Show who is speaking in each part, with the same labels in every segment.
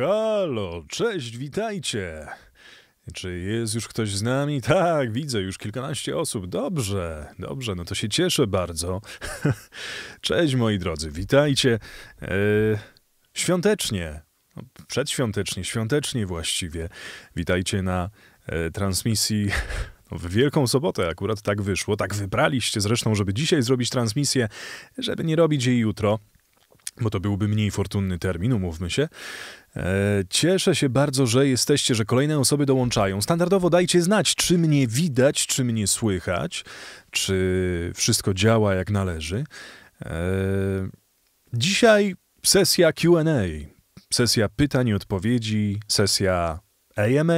Speaker 1: Halo, cześć, witajcie. Czy jest już ktoś z nami? Tak, widzę już kilkanaście osób. Dobrze, dobrze, no to się cieszę bardzo. Cześć moi drodzy, witajcie. E, świątecznie, no, przedświątecznie, świątecznie właściwie. Witajcie na e, transmisji no, w Wielką Sobotę akurat tak wyszło, tak wybraliście zresztą, żeby dzisiaj zrobić transmisję, żeby nie robić jej jutro, bo to byłby mniej fortunny termin, umówmy się. E, cieszę się bardzo, że jesteście, że kolejne osoby dołączają. Standardowo dajcie znać, czy mnie widać, czy mnie słychać, czy wszystko działa jak należy. E, dzisiaj sesja QA, sesja pytań i odpowiedzi, sesja AMA.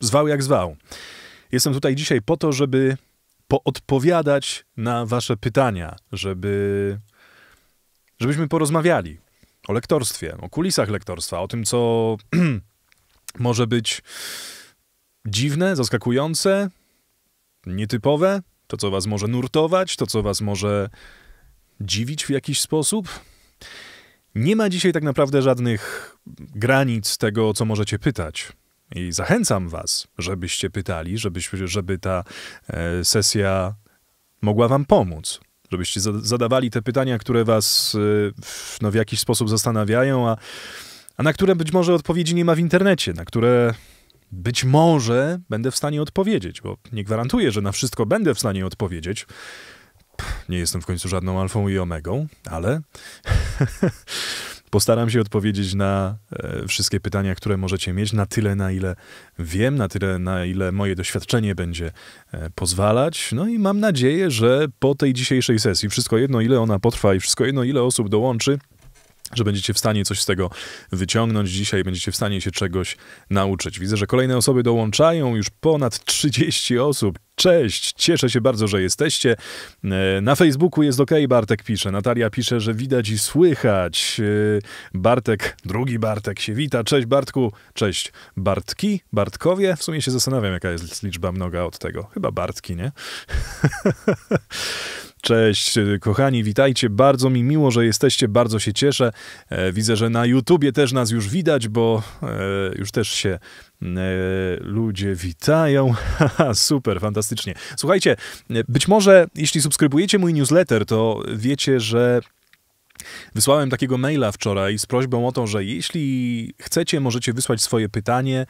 Speaker 1: Zwał jak zwał. Jestem tutaj dzisiaj po to, żeby poodpowiadać na Wasze pytania, żeby, żebyśmy porozmawiali o lektorstwie, o kulisach lektorstwa, o tym, co może być dziwne, zaskakujące, nietypowe, to, co was może nurtować, to, co was może dziwić w jakiś sposób. Nie ma dzisiaj tak naprawdę żadnych granic tego, co możecie pytać. I zachęcam was, żebyście pytali, żeby, żeby ta e, sesja mogła wam pomóc żebyście zadawali te pytania, które was y, no, w jakiś sposób zastanawiają, a, a na które być może odpowiedzi nie ma w internecie, na które być może będę w stanie odpowiedzieć, bo nie gwarantuję, że na wszystko będę w stanie odpowiedzieć. Pff, nie jestem w końcu żadną alfą i omegą, ale Postaram się odpowiedzieć na e, wszystkie pytania, które możecie mieć, na tyle, na ile wiem, na tyle, na ile moje doświadczenie będzie e, pozwalać. No i mam nadzieję, że po tej dzisiejszej sesji, wszystko jedno, ile ona potrwa i wszystko jedno, ile osób dołączy, że będziecie w stanie coś z tego wyciągnąć dzisiaj, będziecie w stanie się czegoś nauczyć. Widzę, że kolejne osoby dołączają, już ponad 30 osób. Cześć, cieszę się bardzo, że jesteście. E, na Facebooku jest ok, Bartek pisze. Natalia pisze, że widać i słychać. E, Bartek, drugi Bartek się wita. Cześć Bartku, cześć Bartki, Bartkowie. W sumie się zastanawiam, jaka jest liczba mnoga od tego. Chyba Bartki, nie? Cześć, kochani, witajcie. Bardzo mi miło, że jesteście, bardzo się cieszę. E, widzę, że na YouTubie też nas już widać, bo e, już też się e, ludzie witają. Super, fantastycznie. Słuchajcie, być może jeśli subskrybujecie mój newsletter, to wiecie, że Wysłałem takiego maila wczoraj z prośbą o to, że jeśli chcecie, możecie wysłać swoje pytanie.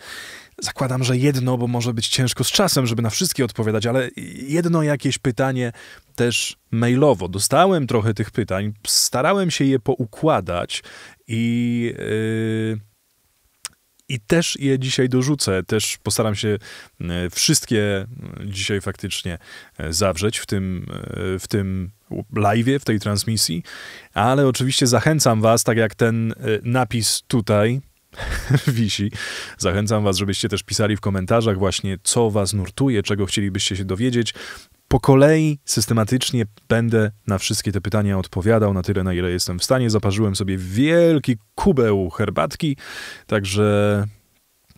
Speaker 1: Zakładam, że jedno, bo może być ciężko z czasem, żeby na wszystkie odpowiadać, ale jedno jakieś pytanie też mailowo. Dostałem trochę tych pytań, starałem się je poukładać i. Yy, i też je dzisiaj dorzucę. Też postaram się yy, wszystkie dzisiaj faktycznie yy, zawrzeć w tym, yy, w tym live, w tej transmisji. Ale oczywiście zachęcam Was, tak jak ten napis tutaj wisi, zachęcam Was, żebyście też pisali w komentarzach właśnie, co Was nurtuje, czego chcielibyście się dowiedzieć po kolei systematycznie będę na wszystkie te pytania odpowiadał na tyle, na ile jestem w stanie. Zaparzyłem sobie wielki kubeł herbatki, także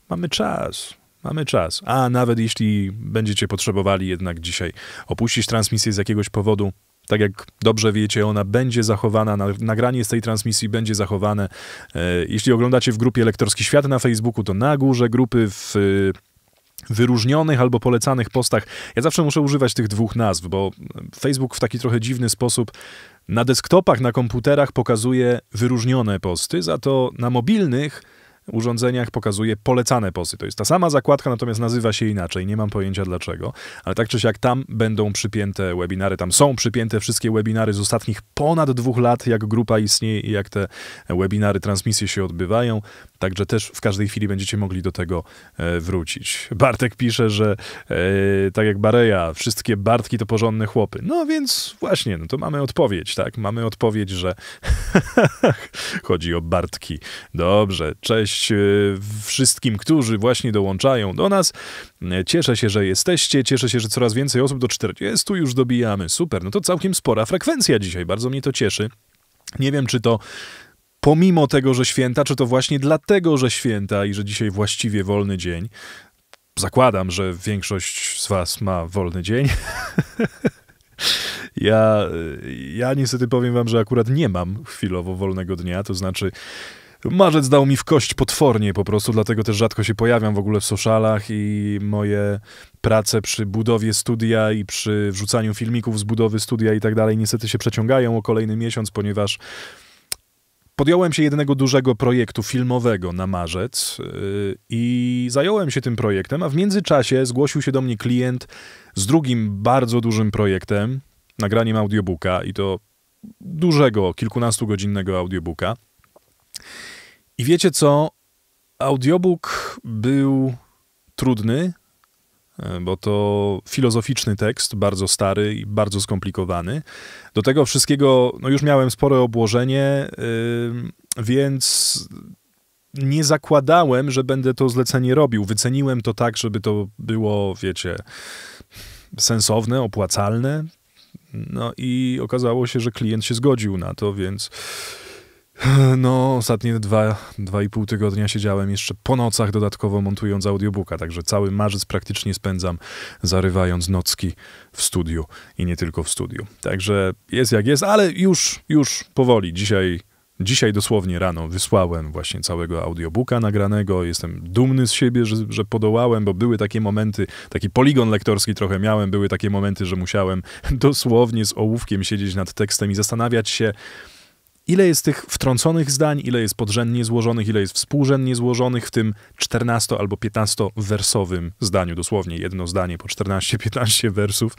Speaker 1: mamy czas. Mamy czas. A nawet jeśli będziecie potrzebowali jednak dzisiaj opuścić transmisję z jakiegoś powodu, tak jak dobrze wiecie, ona będzie zachowana, nagranie z tej transmisji będzie zachowane. E, jeśli oglądacie w grupie Lektorski Świat na Facebooku, to na górze grupy w wyróżnionych albo polecanych postach. Ja zawsze muszę używać tych dwóch nazw, bo Facebook w taki trochę dziwny sposób na desktopach, na komputerach pokazuje wyróżnione posty, za to na mobilnych urządzeniach pokazuje polecane posty. To jest ta sama zakładka, natomiast nazywa się inaczej. Nie mam pojęcia dlaczego, ale tak czy siak tam będą przypięte webinary, tam są przypięte wszystkie webinary z ostatnich ponad dwóch lat, jak grupa istnieje i jak te webinary, transmisje się odbywają. Także też w każdej chwili będziecie mogli do tego e, wrócić. Bartek pisze, że e, tak jak Bareja, wszystkie Bartki to porządne chłopy. No więc właśnie, no to mamy odpowiedź, tak? Mamy odpowiedź, że chodzi o Bartki. Dobrze, cześć e, wszystkim, którzy właśnie dołączają do nas. Cieszę się, że jesteście, cieszę się, że coraz więcej osób do 40 już dobijamy. Super, no to całkiem spora frekwencja dzisiaj, bardzo mnie to cieszy. Nie wiem, czy to pomimo tego, że święta, czy to właśnie dlatego, że święta i że dzisiaj właściwie wolny dzień. Zakładam, że większość z Was ma wolny dzień. ja, ja niestety powiem Wam, że akurat nie mam chwilowo wolnego dnia, to znaczy. Marzec dał mi w kość potwornie po prostu, dlatego też rzadko się pojawiam w ogóle w socialach i moje prace przy budowie studia i przy wrzucaniu filmików z budowy studia i tak dalej niestety się przeciągają o kolejny miesiąc, ponieważ Podjąłem się jednego dużego projektu filmowego na marzec y, i zająłem się tym projektem, a w międzyczasie zgłosił się do mnie klient z drugim bardzo dużym projektem, nagraniem audiobooka i to dużego, kilkunastugodzinnego audiobooka. I wiecie co? Audiobook był trudny, E, bo to filozoficzny tekst, bardzo stary i bardzo skomplikowany. Do tego wszystkiego, no już miałem spore obłożenie, więc nie zakładałem, że będę to zlecenie robił. Wyceniłem to tak, żeby to było, wiecie, sensowne, opłacalne. No i okazało się, że klient się zgodził na to, więc no, ostatnie dwa, dwa i pół tygodnia siedziałem jeszcze po nocach dodatkowo montując audiobooka, także cały marzec praktycznie spędzam zarywając nocki w studiu i nie tylko w studiu. Także jest jak jest, ale już, już powoli. Dzisiaj Dzisiaj dosłownie rano wysłałem właśnie całego audiobooka nagranego. Jestem dumny z siebie, że, że, podołałem, bo były takie momenty, taki poligon lektorski trochę miałem, były takie momenty, że musiałem dosłownie z ołówkiem siedzieć nad tekstem i zastanawiać się, ile jest tych wtrąconych zdań, ile jest podrzędnie złożonych, ile jest współrzędnie złożonych w tym 14 albo 15 wersowym zdaniu, dosłownie jedno zdanie po 14-15 wersów.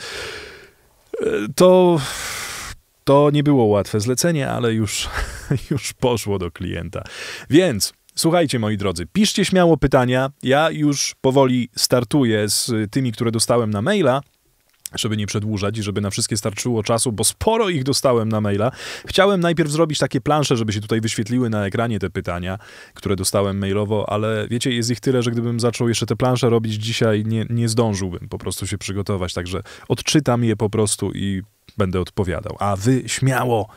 Speaker 1: E, to, to nie było łatwe zlecenie, ale już, już poszło do klienta. Więc Słuchajcie, moi drodzy, piszcie śmiało pytania. Ja już powoli startuję z tymi, które dostałem na maila żeby nie przedłużać i żeby na wszystkie starczyło czasu, bo sporo ich dostałem na maila. Chciałem najpierw zrobić takie plansze, żeby się tutaj wyświetliły na ekranie te pytania, które dostałem mailowo, ale wiecie, jest ich tyle, że gdybym zaczął jeszcze te plansze robić dzisiaj, nie, nie zdążyłbym po prostu się przygotować. Także odczytam je po prostu i będę odpowiadał. A wy śmiało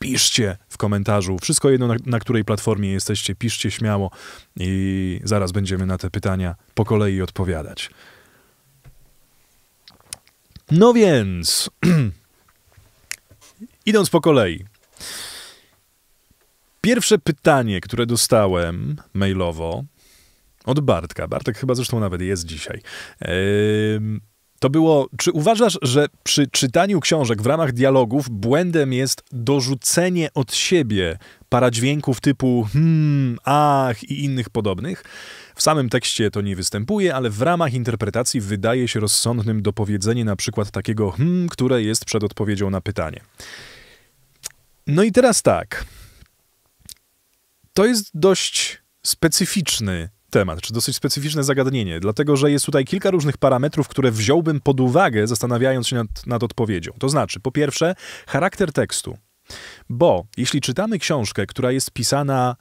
Speaker 1: piszcie w komentarzu. Wszystko jedno, na, na, której platformie jesteście, piszcie śmiało i zaraz będziemy na te pytania po kolei odpowiadać. No więc, idąc po kolei. Pierwsze pytanie, które dostałem mailowo od Bartka, Bartek chyba zresztą nawet jest dzisiaj, ehm, to było, czy uważasz, że przy czytaniu książek w ramach dialogów błędem jest dorzucenie od siebie paradźwięków typu hmm, ach i innych podobnych? W samym tekście to nie występuje, ale w ramach interpretacji wydaje się rozsądnym dopowiedzenie na przykład takiego hmm, które jest przed odpowiedzią na pytanie. No i teraz tak. To jest dość specyficzny temat, czy dosyć specyficzne zagadnienie, dlatego że jest tutaj kilka różnych parametrów, które wziąłbym pod uwagę, zastanawiając się nad, nad odpowiedzią. To znaczy, po pierwsze, charakter tekstu. Bo jeśli czytamy książkę, która jest pisana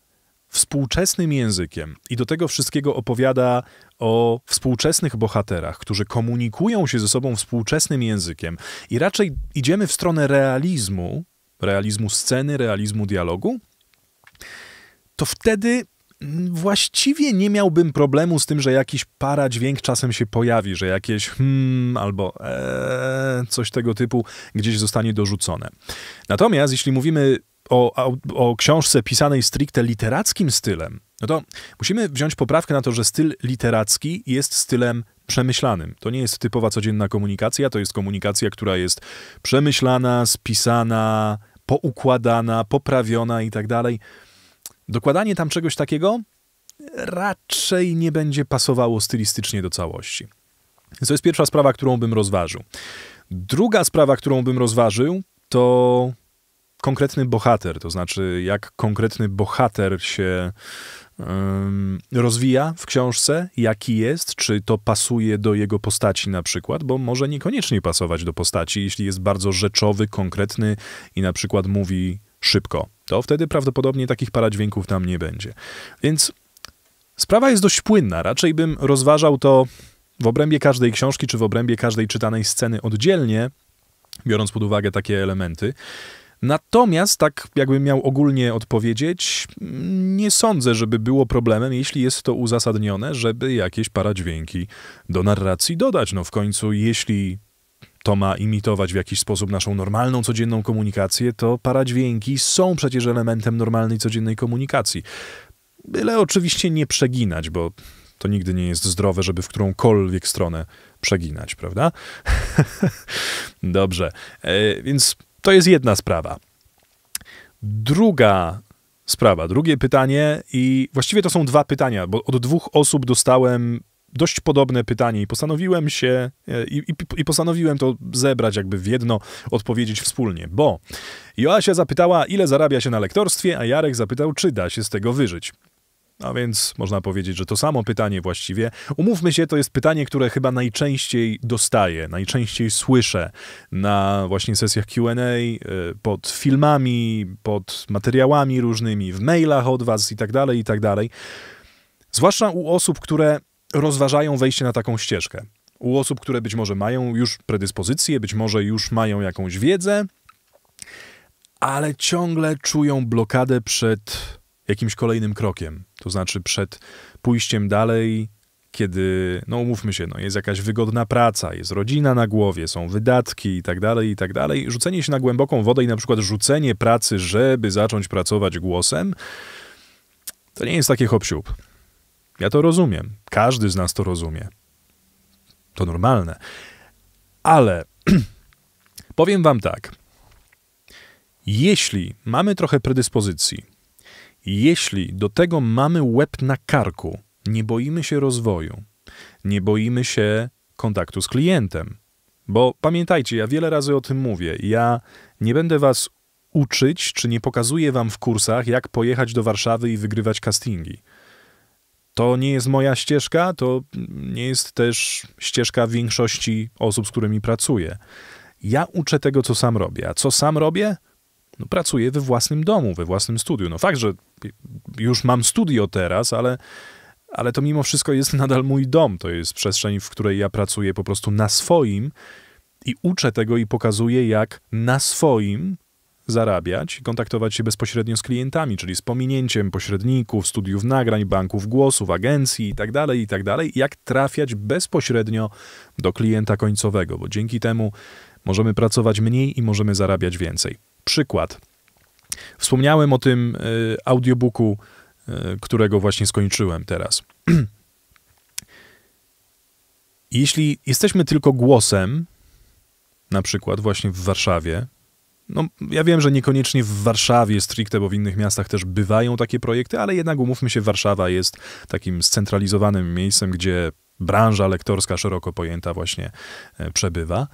Speaker 1: współczesnym językiem i do tego wszystkiego opowiada o współczesnych bohaterach, którzy komunikują się ze sobą współczesnym językiem i raczej idziemy w stronę realizmu, realizmu sceny, realizmu dialogu, to wtedy właściwie nie miałbym problemu z tym, że jakiś para dźwięk czasem się pojawi, że jakieś hmm albo ee, coś tego typu gdzieś zostanie dorzucone. Natomiast jeśli mówimy o, o książce pisanej stricte literackim stylem, no to musimy wziąć poprawkę na to, że styl literacki jest stylem przemyślanym. To nie jest typowa codzienna komunikacja, to jest komunikacja, która jest przemyślana, spisana, poukładana, poprawiona i tak dalej. Dokładanie tam czegoś takiego raczej nie będzie pasowało stylistycznie do całości. To jest pierwsza sprawa, którą bym rozważył. Druga sprawa, którą bym rozważył, to konkretny bohater, to znaczy jak konkretny bohater się rozwija w książce, jaki jest, czy to pasuje do jego postaci na przykład, bo może niekoniecznie pasować do postaci, jeśli jest bardzo rzeczowy, konkretny i na przykład mówi szybko, to wtedy prawdopodobnie takich paradźwięków tam nie będzie. Więc sprawa jest dość płynna, raczej bym rozważał to w obrębie każdej książki, czy w obrębie każdej czytanej sceny oddzielnie, biorąc pod uwagę takie elementy. Natomiast, tak jakbym miał ogólnie odpowiedzieć, nie sądzę, żeby było problemem, jeśli jest to uzasadnione, żeby jakieś paradźwięki do narracji dodać. No w końcu, jeśli to ma imitować w jakiś sposób naszą normalną, codzienną komunikację, to paradźwięki są przecież elementem normalnej, codziennej komunikacji. Byle oczywiście nie przeginać, bo to nigdy nie jest zdrowe, żeby w którąkolwiek stronę przeginać, prawda? Dobrze. E, więc to jest jedna sprawa. Druga sprawa, drugie pytanie, i właściwie to są dwa pytania, bo od dwóch osób dostałem dość podobne pytanie i postanowiłem się, e, i, i, i, postanowiłem to zebrać jakby w jedno, odpowiedzieć wspólnie, bo Joasia zapytała, ile zarabia się na lektorstwie, a Jarek zapytał, czy da się z tego wyżyć. A więc można powiedzieć, że to samo pytanie właściwie. Umówmy się, to jest pytanie, które chyba najczęściej dostaję, najczęściej słyszę na właśnie sesjach QA, e, pod filmami, pod materiałami różnymi, w mailach od Was i tak dalej, i tak dalej. Zwłaszcza u osób, które rozważają wejście na taką ścieżkę. U osób, które być może mają już predyspozycje, być może już mają jakąś wiedzę, ale ciągle czują blokadę przed jakimś kolejnym krokiem. To znaczy przed pójściem dalej, kiedy, no umówmy się, no jest jakaś wygodna praca, jest rodzina na głowie, są wydatki i tak dalej, i tak dalej. Rzucenie się na głęboką wodę i na przykład rzucenie pracy, żeby zacząć pracować głosem, to nie jest takie hop Ja to rozumiem. Każdy z nas to rozumie. To normalne. Ale powiem wam tak. Jeśli mamy trochę predyspozycji, jeśli do tego mamy łeb na karku, nie boimy się rozwoju, nie boimy się kontaktu z klientem, bo pamiętajcie, ja wiele razy o tym mówię, ja nie będę was uczyć, czy nie pokazuję wam w kursach, jak pojechać do Warszawy i wygrywać castingi. To nie jest moja ścieżka, to nie jest też ścieżka większości osób, z którymi pracuję. Ja uczę tego, co sam robię. A co sam robię? no, pracuję we własnym domu, we własnym studiu. No fakt, że już mam studio teraz, ale, ale to mimo wszystko jest nadal mój dom. To jest przestrzeń, w której ja pracuję po prostu na swoim i uczę tego i pokazuję, jak na swoim zarabiać i kontaktować się bezpośrednio z klientami, czyli z pominięciem pośredników, studiów nagrań, banków głosów, agencji itd., tak itd., tak jak trafiać bezpośrednio do klienta końcowego, bo dzięki temu możemy pracować mniej i możemy zarabiać więcej. Przykład. Wspomniałem o tym e, audiobooku, e, którego właśnie skończyłem teraz. Jeśli jesteśmy tylko głosem, na przykład właśnie w Warszawie, no, ja wiem, że niekoniecznie w Warszawie stricte, bo w innych miastach też bywają takie projekty, ale jednak umówmy się, Warszawa jest takim scentralizowanym miejscem, gdzie branża lektorska szeroko pojęta właśnie e, przebywa.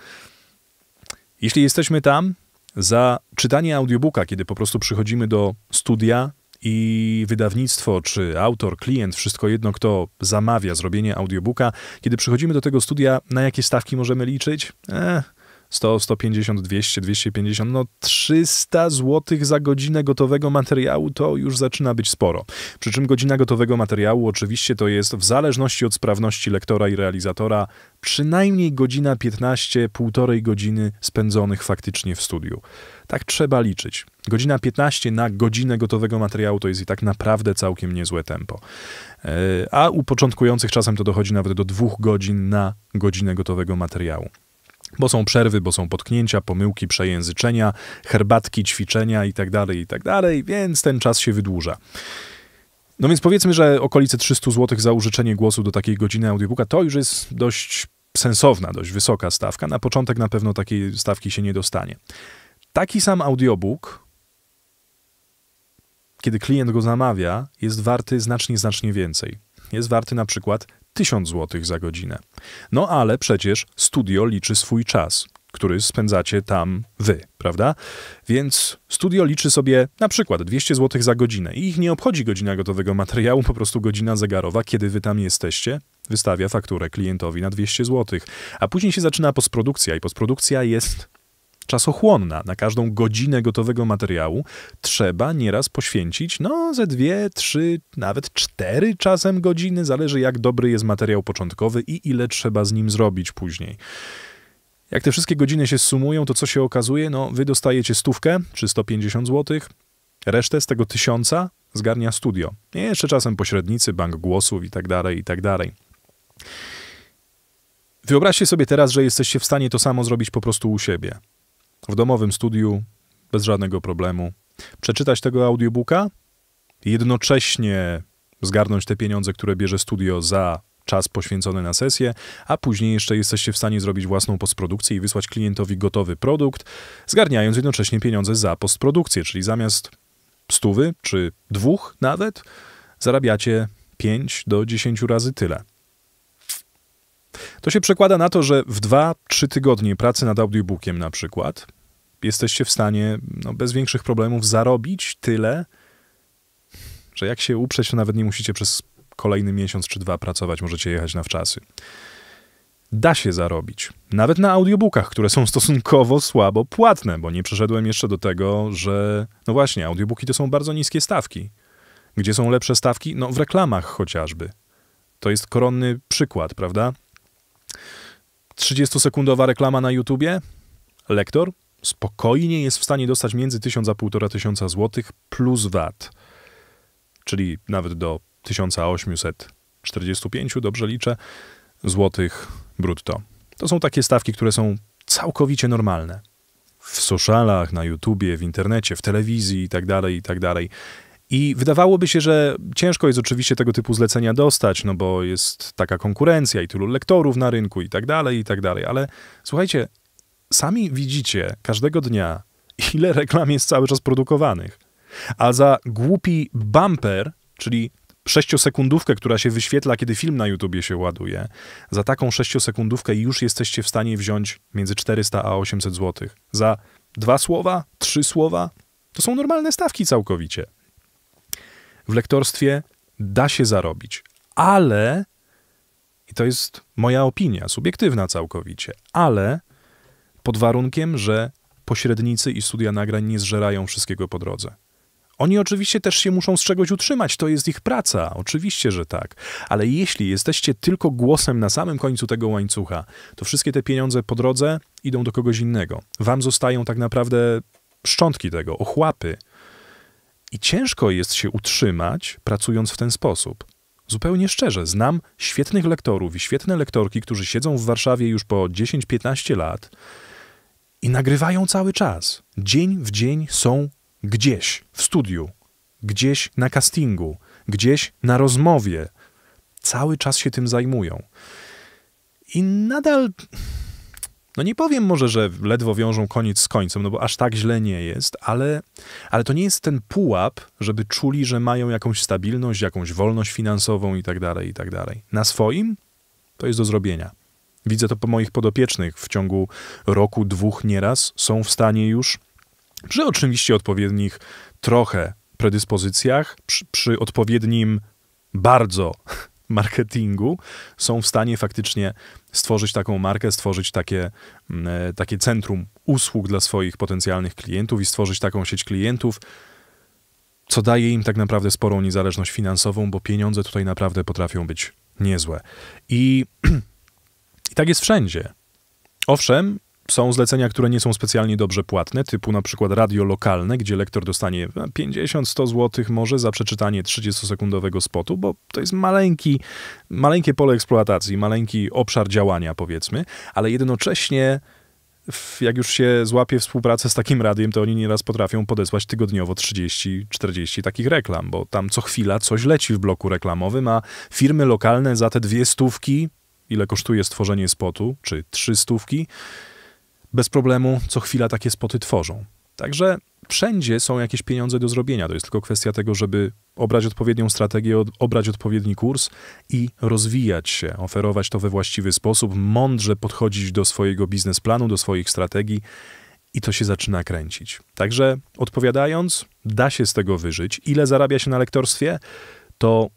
Speaker 1: Jeśli jesteśmy tam, za czytanie audiobooka, kiedy po prostu przychodzimy do studia i wydawnictwo, czy autor, klient, wszystko jedno, kto zamawia zrobienie audiobooka, kiedy przychodzimy do tego studia, na jakie stawki możemy liczyć? Eh, 100, 150, 200, 250, no 300 zł za godzinę gotowego materiału to już zaczyna być sporo. Przy czym godzina gotowego materiału oczywiście to jest w zależności od sprawności lektora i realizatora przynajmniej godzina 15, półtorej godziny spędzonych faktycznie w studiu. Tak trzeba liczyć. Godzina 15 na godzinę gotowego materiału to jest i tak naprawdę całkiem niezłe tempo. E, a u początkujących czasem to dochodzi nawet do dwóch godzin na godzinę gotowego materiału. Bo są przerwy, bo są potknięcia, pomyłki, przejęzyczenia, herbatki, ćwiczenia itd., tak itd., tak więc ten czas się wydłuża. No więc powiedzmy, że okolice 300 zł za użyczenie głosu do takiej godziny audiobooka to już jest dość sensowna, dość wysoka stawka. Na początek na pewno takiej stawki się nie dostanie. Taki sam audiobook, kiedy klient go zamawia, jest warty znacznie, znacznie więcej. Jest warty na przykład 1000 zł za godzinę. No ale przecież studio liczy swój czas, który spędzacie tam wy, prawda? Więc studio liczy sobie na przykład 200 zł za godzinę i ich nie obchodzi godzina gotowego materiału, po prostu godzina zegarowa, kiedy wy tam jesteście, wystawia fakturę klientowi na 200 zł. A później się zaczyna postprodukcja i postprodukcja jest czasochłonna. Na każdą godzinę gotowego materiału trzeba nieraz poświęcić no ze dwie, trzy, nawet cztery czasem godziny, zależy jak dobry jest materiał początkowy i ile trzeba z nim zrobić później. Jak te wszystkie godziny się sumują, to co się okazuje? No, wy dostajecie stówkę czy 150 zł, resztę z tego tysiąca zgarnia studio. I jeszcze czasem pośrednicy, bank głosów i tak dalej, i tak dalej. Wyobraźcie sobie teraz, że jesteście w stanie to samo zrobić po prostu u siebie w domowym studiu bez żadnego problemu. Przeczytać tego audiobooka, jednocześnie zgarnąć te pieniądze, które bierze studio za czas poświęcony na sesję, a później jeszcze jesteście w stanie zrobić własną postprodukcję i wysłać klientowi gotowy produkt, zgarniając jednocześnie pieniądze za postprodukcję, czyli zamiast stówy czy dwóch nawet, zarabiacie 5 do 10 razy tyle. To się przekłada na to, że w 2-3 tygodnie pracy nad audiobookiem na przykład jesteście w stanie no, bez większych problemów zarobić tyle, że jak się uprzeć, to nawet nie musicie przez kolejny miesiąc czy dwa pracować, możecie jechać na wczasy. Da się zarobić. Nawet na audiobookach, które są stosunkowo słabo płatne, bo nie przeszedłem jeszcze do tego, że no właśnie, audiobooki to są bardzo niskie stawki. Gdzie są lepsze stawki? No w reklamach chociażby. To jest koronny przykład, prawda? 30-sekundowa reklama na YouTubie. Lektor spokojnie jest w stanie dostać między 1000 a 1500 zł plus VAT, czyli nawet do 1845, dobrze liczę, złotych brutto. To są takie stawki, które są całkowicie normalne. W socialach, na YouTubie, w internecie, w telewizji itd., tak itd. Tak i wydawałoby się, że ciężko jest oczywiście tego typu zlecenia dostać, no bo jest taka konkurencja i tylu lektorów na rynku i tak dalej, i tak dalej. Ale słuchajcie, sami widzicie każdego dnia, ile reklam jest cały czas produkowanych. A za głupi bumper, czyli sześciosekundówkę, która się wyświetla, kiedy film na YouTubie się ładuje, za taką sześciosekundówkę już jesteście w stanie wziąć między 400 a 800 zł. Za dwa słowa, trzy słowa, to są normalne stawki całkowicie w lektorstwie da się zarobić, ale, i to jest moja opinia, subiektywna całkowicie, ale pod warunkiem, że pośrednicy i studia nagrań nie zżerają wszystkiego po drodze. Oni oczywiście też się muszą z czegoś utrzymać, to jest ich praca, oczywiście, że tak. Ale jeśli jesteście tylko głosem na samym końcu tego łańcucha, to wszystkie te pieniądze po drodze idą do kogoś innego. Wam zostają tak naprawdę szczątki tego, ochłapy. I ciężko jest się utrzymać, pracując w ten sposób. Zupełnie szczerze, znam świetnych lektorów i świetne lektorki, którzy siedzą w Warszawie już po 10-15 lat i nagrywają cały czas. Dzień w dzień są gdzieś w studiu, gdzieś na castingu, gdzieś na rozmowie. Cały czas się tym zajmują. I nadal no nie powiem może, że ledwo wiążą koniec z końcem, no bo aż tak źle nie jest, ale, ale to nie jest ten pułap, żeby czuli, że mają jakąś stabilność, jakąś wolność finansową i tak dalej, i tak dalej. Na swoim to jest do zrobienia. Widzę to po moich podopiecznych. W ciągu roku, dwóch nieraz są w stanie już, przy oczywiście odpowiednich trochę predyspozycjach, przy, przy odpowiednim bardzo marketingu są w stanie faktycznie stworzyć taką markę, stworzyć takie, mm, e, takie centrum usług dla swoich potencjalnych klientów i stworzyć taką sieć klientów, co daje im tak naprawdę sporą niezależność finansową, bo pieniądze tutaj naprawdę potrafią być niezłe. I, i tak jest wszędzie. Owszem, są zlecenia, które nie są specjalnie dobrze płatne, typu na przykład radio lokalne, gdzie lektor dostanie 50-100 e, zł może za przeczytanie 30-sekundowego spotu, bo to jest maleńki, maleńkie pole eksploatacji, maleńki obszar działania powiedzmy, ale jednocześnie jak już się złapie współpracę z takim radiem, to oni nieraz potrafią podesłać tygodniowo 30-40 takich reklam, bo tam co chwila coś leci w bloku reklamowym, a firmy lokalne za te dwie stówki, ile kosztuje stworzenie spotu, czy trzy stówki, bez problemu co chwila takie spoty tworzą. Także wszędzie są jakieś pieniądze do zrobienia. To jest tylko kwestia tego, żeby obrać odpowiednią strategię, obrać odpowiedni kurs i rozwijać się, oferować to we właściwy sposób, mądrze podchodzić do swojego biznesplanu, do swoich strategii i to się zaczyna kręcić. Także odpowiadając, da się z tego wyżyć. Ile zarabia się na lektorstwie? To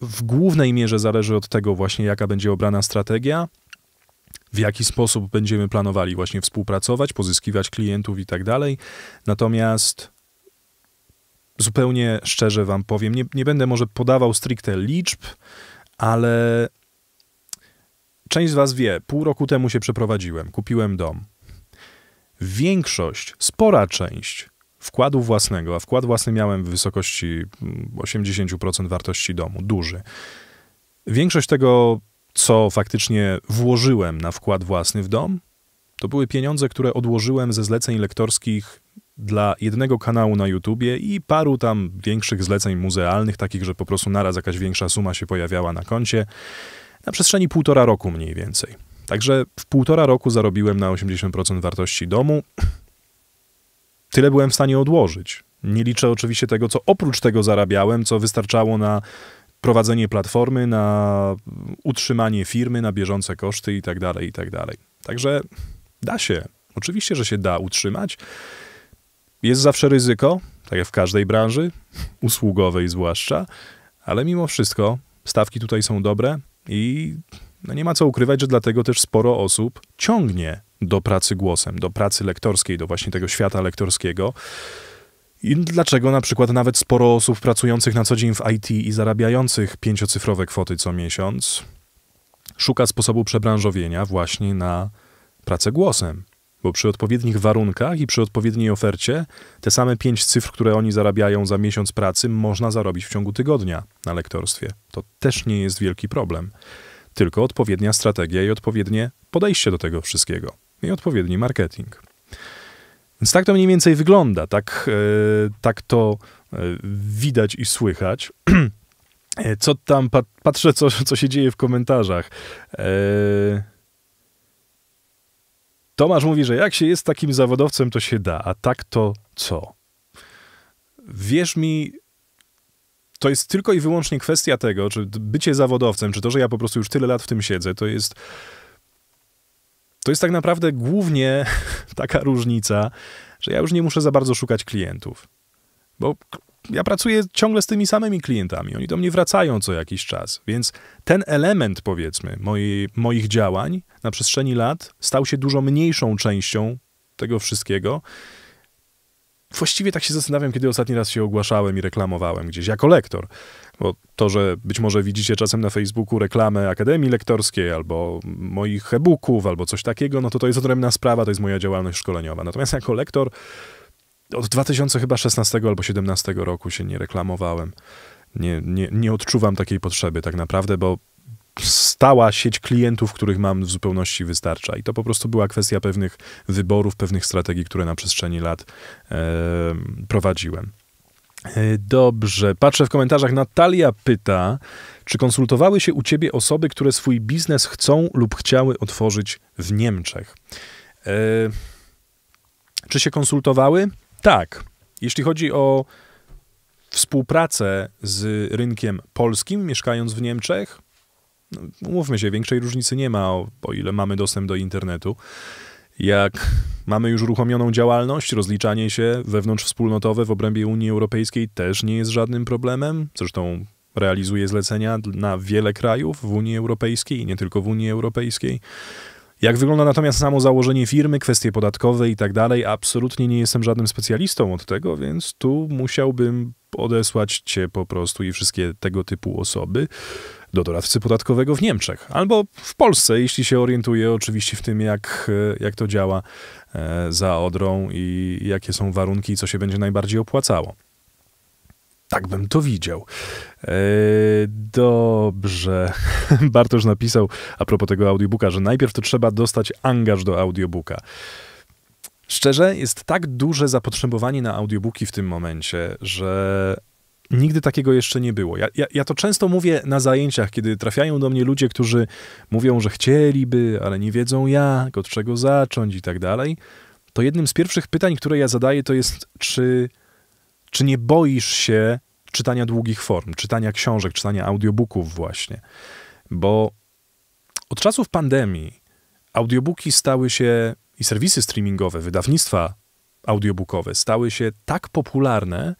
Speaker 1: w głównej mierze zależy od tego właśnie, jaka będzie obrana strategia w jaki sposób będziemy planowali właśnie współpracować, pozyskiwać klientów i tak dalej. Natomiast zupełnie szczerze wam powiem, nie, nie będę może podawał stricte liczb, ale część z was wie, pół roku temu się przeprowadziłem, kupiłem dom. Większość, spora część wkładu własnego, a wkład własny miałem w wysokości 80% mm, wartości domu, duży. Większość tego co faktycznie włożyłem na wkład własny w dom, to były pieniądze, które odłożyłem ze zleceń lektorskich dla jednego kanału na YouTubie i paru tam większych zleceń muzealnych, takich, że po prostu naraz jakaś większa suma się pojawiała na koncie, na przestrzeni półtora roku mniej więcej. Także w półtora roku zarobiłem na 80% wartości domu. Tyle byłem w stanie odłożyć. Nie liczę oczywiście tego, co oprócz tego zarabiałem, co wystarczało na prowadzenie platformy, na utrzymanie firmy, na bieżące koszty i tak dalej, i tak dalej. Także da się. Oczywiście, że się da utrzymać. Jest zawsze ryzyko, tak jak w każdej branży, usługowej zwłaszcza, ale mimo wszystko stawki tutaj są dobre i no nie ma co ukrywać, że dlatego też sporo osób ciągnie do pracy głosem, do pracy lektorskiej, do właśnie tego świata lektorskiego. I dlaczego na przykład nawet sporo osób pracujących na co dzień w IT i zarabiających pięciocyfrowe kwoty co miesiąc szuka sposobu przebranżowienia właśnie na pracę głosem? Bo przy odpowiednich warunkach i przy odpowiedniej ofercie te same pięć cyfr, które oni zarabiają za miesiąc pracy, można zarobić w ciągu tygodnia na lektorstwie. To też nie jest wielki problem. Tylko odpowiednia strategia i odpowiednie podejście do tego wszystkiego i odpowiedni marketing. Więc tak to mniej więcej wygląda, tak, e, tak to e, widać i słychać. E, co tam, patrzę, co, co się dzieje w komentarzach. Tomasz mówi, że jak się jest takim zawodowcem, to się da, a tak to co? Wierz mi, to jest tylko i wyłącznie kwestia tego, czy bycie zawodowcem, czy to, że ja po prostu już tyle lat w tym siedzę, to jest to jest tak naprawdę głównie taka różnica, że ja już nie muszę za bardzo szukać klientów. Bo ja pracuję ciągle z tymi samymi klientami, oni do mnie wracają co jakiś czas, więc ten element, powiedzmy, moi, moich działań na przestrzeni lat stał się dużo mniejszą częścią tego wszystkiego. Właściwie tak się zastanawiam, kiedy ostatni raz się ogłaszałem i reklamowałem gdzieś jako lektor. Bo to, że być może widzicie czasem na Facebooku reklamę Akademii Lektorskiej albo moich e-booków albo coś takiego, no to to jest odrębna sprawa, to jest moja działalność szkoleniowa. Natomiast jako lektor od 2016 albo 2017 roku się nie reklamowałem. Nie, nie, nie odczuwam takiej potrzeby tak naprawdę, bo stała sieć klientów, których mam w zupełności wystarcza. I to po prostu była kwestia pewnych wyborów, pewnych strategii, które na przestrzeni lat e, prowadziłem. E, dobrze, patrzę w komentarzach. Natalia pyta, czy konsultowały się u ciebie osoby, które swój biznes chcą lub chciały otworzyć w Niemczech? E, czy się konsultowały? Tak. Jeśli chodzi o współpracę z rynkiem polskim, mieszkając w Niemczech, no, umówmy się, większej różnicy nie ma, o, o ile mamy dostęp do internetu jak mamy już uruchomioną działalność, rozliczanie się wewnątrzwspólnotowe w obrębie Unii Europejskiej też nie jest żadnym problemem. Zresztą realizuje zlecenia na wiele krajów w Unii Europejskiej i nie tylko w Unii Europejskiej. Jak wygląda natomiast samo założenie firmy, kwestie podatkowe i tak dalej, absolutnie nie jestem żadnym specjalistą od tego, więc tu musiałbym odesłać cię po prostu i wszystkie tego typu osoby do doradcy podatkowego w Niemczech albo w Polsce, jeśli się orientuje oczywiście w tym, jak, e, jak to działa e, za Odrą i jakie są warunki i co się będzie najbardziej opłacało. Tak bym to widział. E, dobrze. Bartosz napisał a propos tego audiobooka, że najpierw to trzeba dostać angaż do audiobooka. Szczerze, jest tak duże zapotrzebowanie na audiobooki w tym momencie, że Nigdy takiego jeszcze nie było. Ja, ja, ja, to często mówię na zajęciach, kiedy trafiają do mnie ludzie, którzy mówią, że chcieliby, ale nie wiedzą jak, od czego zacząć i tak dalej. To jednym z pierwszych pytań, które ja zadaję, to jest, czy, czy nie boisz się czytania długich form, czytania książek, czytania audiobooków, właśnie. Bo od czasów pandemii audiobooki stały się i serwisy streamingowe, wydawnictwa audiobookowe stały się tak popularne,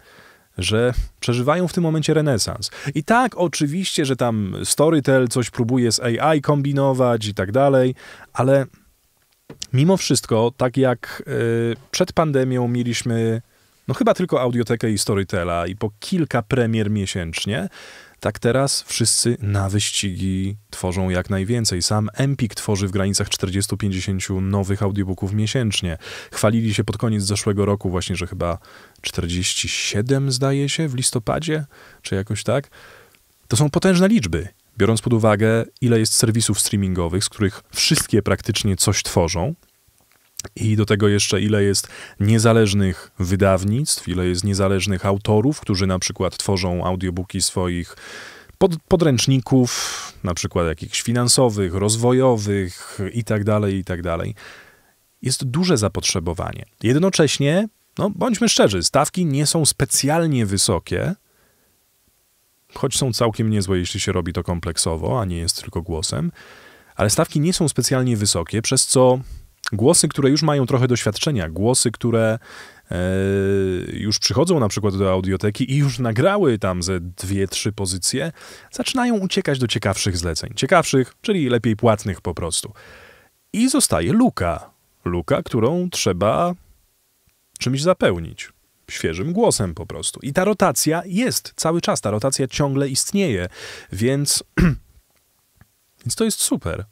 Speaker 1: że przeżywają w tym momencie renesans. I tak, oczywiście, że tam Storytel coś próbuje z AI kombinować i tak dalej, ale mimo wszystko, tak jak yy, przed pandemią mieliśmy no chyba tylko Audiotekę i Storytela i po kilka premier miesięcznie, tak teraz wszyscy na wyścigi tworzą jak najwięcej. Sam Empik tworzy w granicach 40-50 nowych audiobooków miesięcznie. Chwalili się pod koniec zeszłego roku właśnie, że chyba 47 zdaje się w listopadzie, czy jakoś tak. To są potężne liczby biorąc pod uwagę, ile jest serwisów streamingowych, z których wszystkie praktycznie coś tworzą, i do tego jeszcze ile jest niezależnych wydawnictw, ile jest niezależnych autorów, którzy na przykład tworzą audiobooki swoich pod, podręczników, na przykład jakichś finansowych, rozwojowych itd., tak itd. Tak jest duże zapotrzebowanie. Jednocześnie, no bądźmy szczerzy, stawki nie są specjalnie wysokie, choć są całkiem niezłe, jeśli się robi to kompleksowo, a nie jest tylko głosem, ale stawki nie są specjalnie wysokie, przez co głosy, które już mają trochę doświadczenia, głosy, które e, już przychodzą na przykład do audioteki i już nagrały tam ze dwie, trzy pozycje, zaczynają uciekać do ciekawszych zleceń. Ciekawszych, czyli lepiej płatnych po prostu. I zostaje luka. Luka, którą trzeba czymś zapełnić. Świeżym głosem po prostu. I ta rotacja jest cały czas, ta rotacja ciągle istnieje, więc. więc to jest super.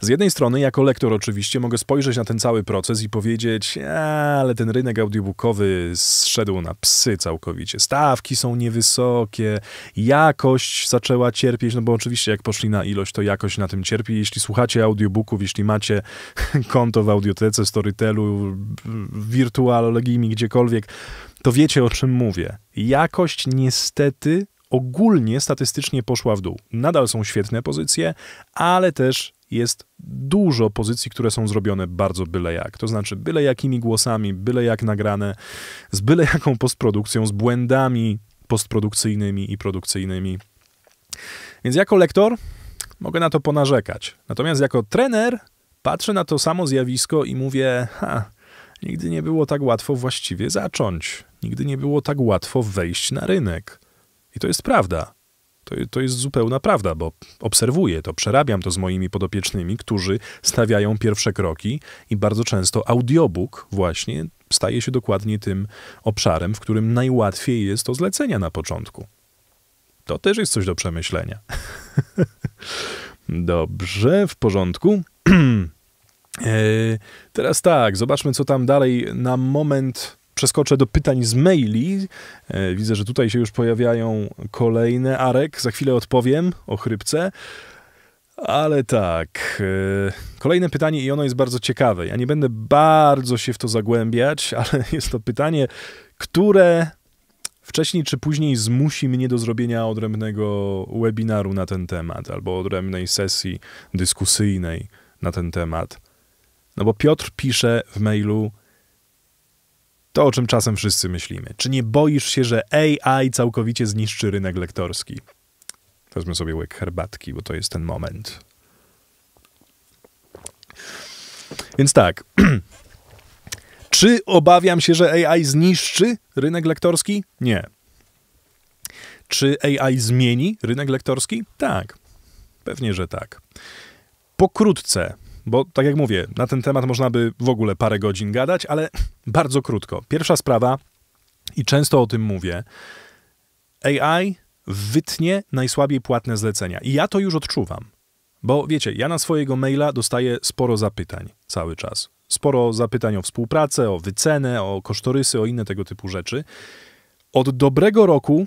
Speaker 1: Z jednej strony, jako lektor oczywiście, mogę spojrzeć na ten cały proces i powiedzieć, eee, ale ten rynek audiobookowy zszedł na psy całkowicie. Stawki są niewysokie, jakość zaczęła cierpieć, no bo oczywiście jak poszli na ilość, to jakość na tym cierpi. Jeśli słuchacie audiobooków, jeśli macie konto w audiotece, storytelu, Legimi, gdziekolwiek, to wiecie o czym mówię. Jakość niestety ogólnie statystycznie poszła w dół. Nadal są świetne pozycje, ale też jest dużo pozycji, które są zrobione bardzo byle jak. To znaczy byle jakimi głosami, byle jak nagrane, z byle jaką postprodukcją, z błędami postprodukcyjnymi i produkcyjnymi. Więc jako lektor mogę na to ponarzekać. Natomiast jako trener patrzę na to samo zjawisko i mówię: ha, nigdy nie było tak łatwo właściwie zacząć. Nigdy nie było tak łatwo wejść na rynek. I to jest prawda. To, to jest zupełna prawda, bo obserwuję to, przerabiam to z moimi podopiecznymi, którzy stawiają pierwsze kroki i bardzo często audiobook właśnie staje się dokładnie tym obszarem, w którym najłatwiej jest do zlecenia na początku. To też jest coś do przemyślenia. Dobrze, w porządku. E, teraz tak, zobaczmy, co tam dalej na moment przeskoczę do pytań z maili. E, widzę, że tutaj się już pojawiają kolejne. Arek, za chwilę odpowiem o chrypce. Ale tak, e, kolejne pytanie i ono jest bardzo ciekawe. Ja nie będę bardzo się w to zagłębiać, ale jest to pytanie, które wcześniej czy później zmusi mnie do zrobienia odrębnego webinaru na ten temat albo odrębnej sesji dyskusyjnej na ten temat. No bo Piotr pisze w mailu, to, o czym czasem wszyscy myślimy. Czy nie boisz się, że AI całkowicie zniszczy rynek lektorski? Wezmę sobie łyk herbatki, bo to jest ten moment. Więc tak. Czy obawiam się, że AI zniszczy rynek lektorski? Nie. Czy AI zmieni rynek lektorski? Tak. Pewnie, że tak. Pokrótce bo tak jak mówię, na ten temat można by w ogóle parę godzin gadać, ale bardzo krótko. Pierwsza sprawa, i często o tym mówię, AI wytnie najsłabiej płatne zlecenia. I ja to już odczuwam. Bo wiecie, ja na swojego maila dostaję sporo zapytań cały czas. Sporo zapytań o współpracę, o wycenę, o kosztorysy, o inne tego typu rzeczy. Od dobrego roku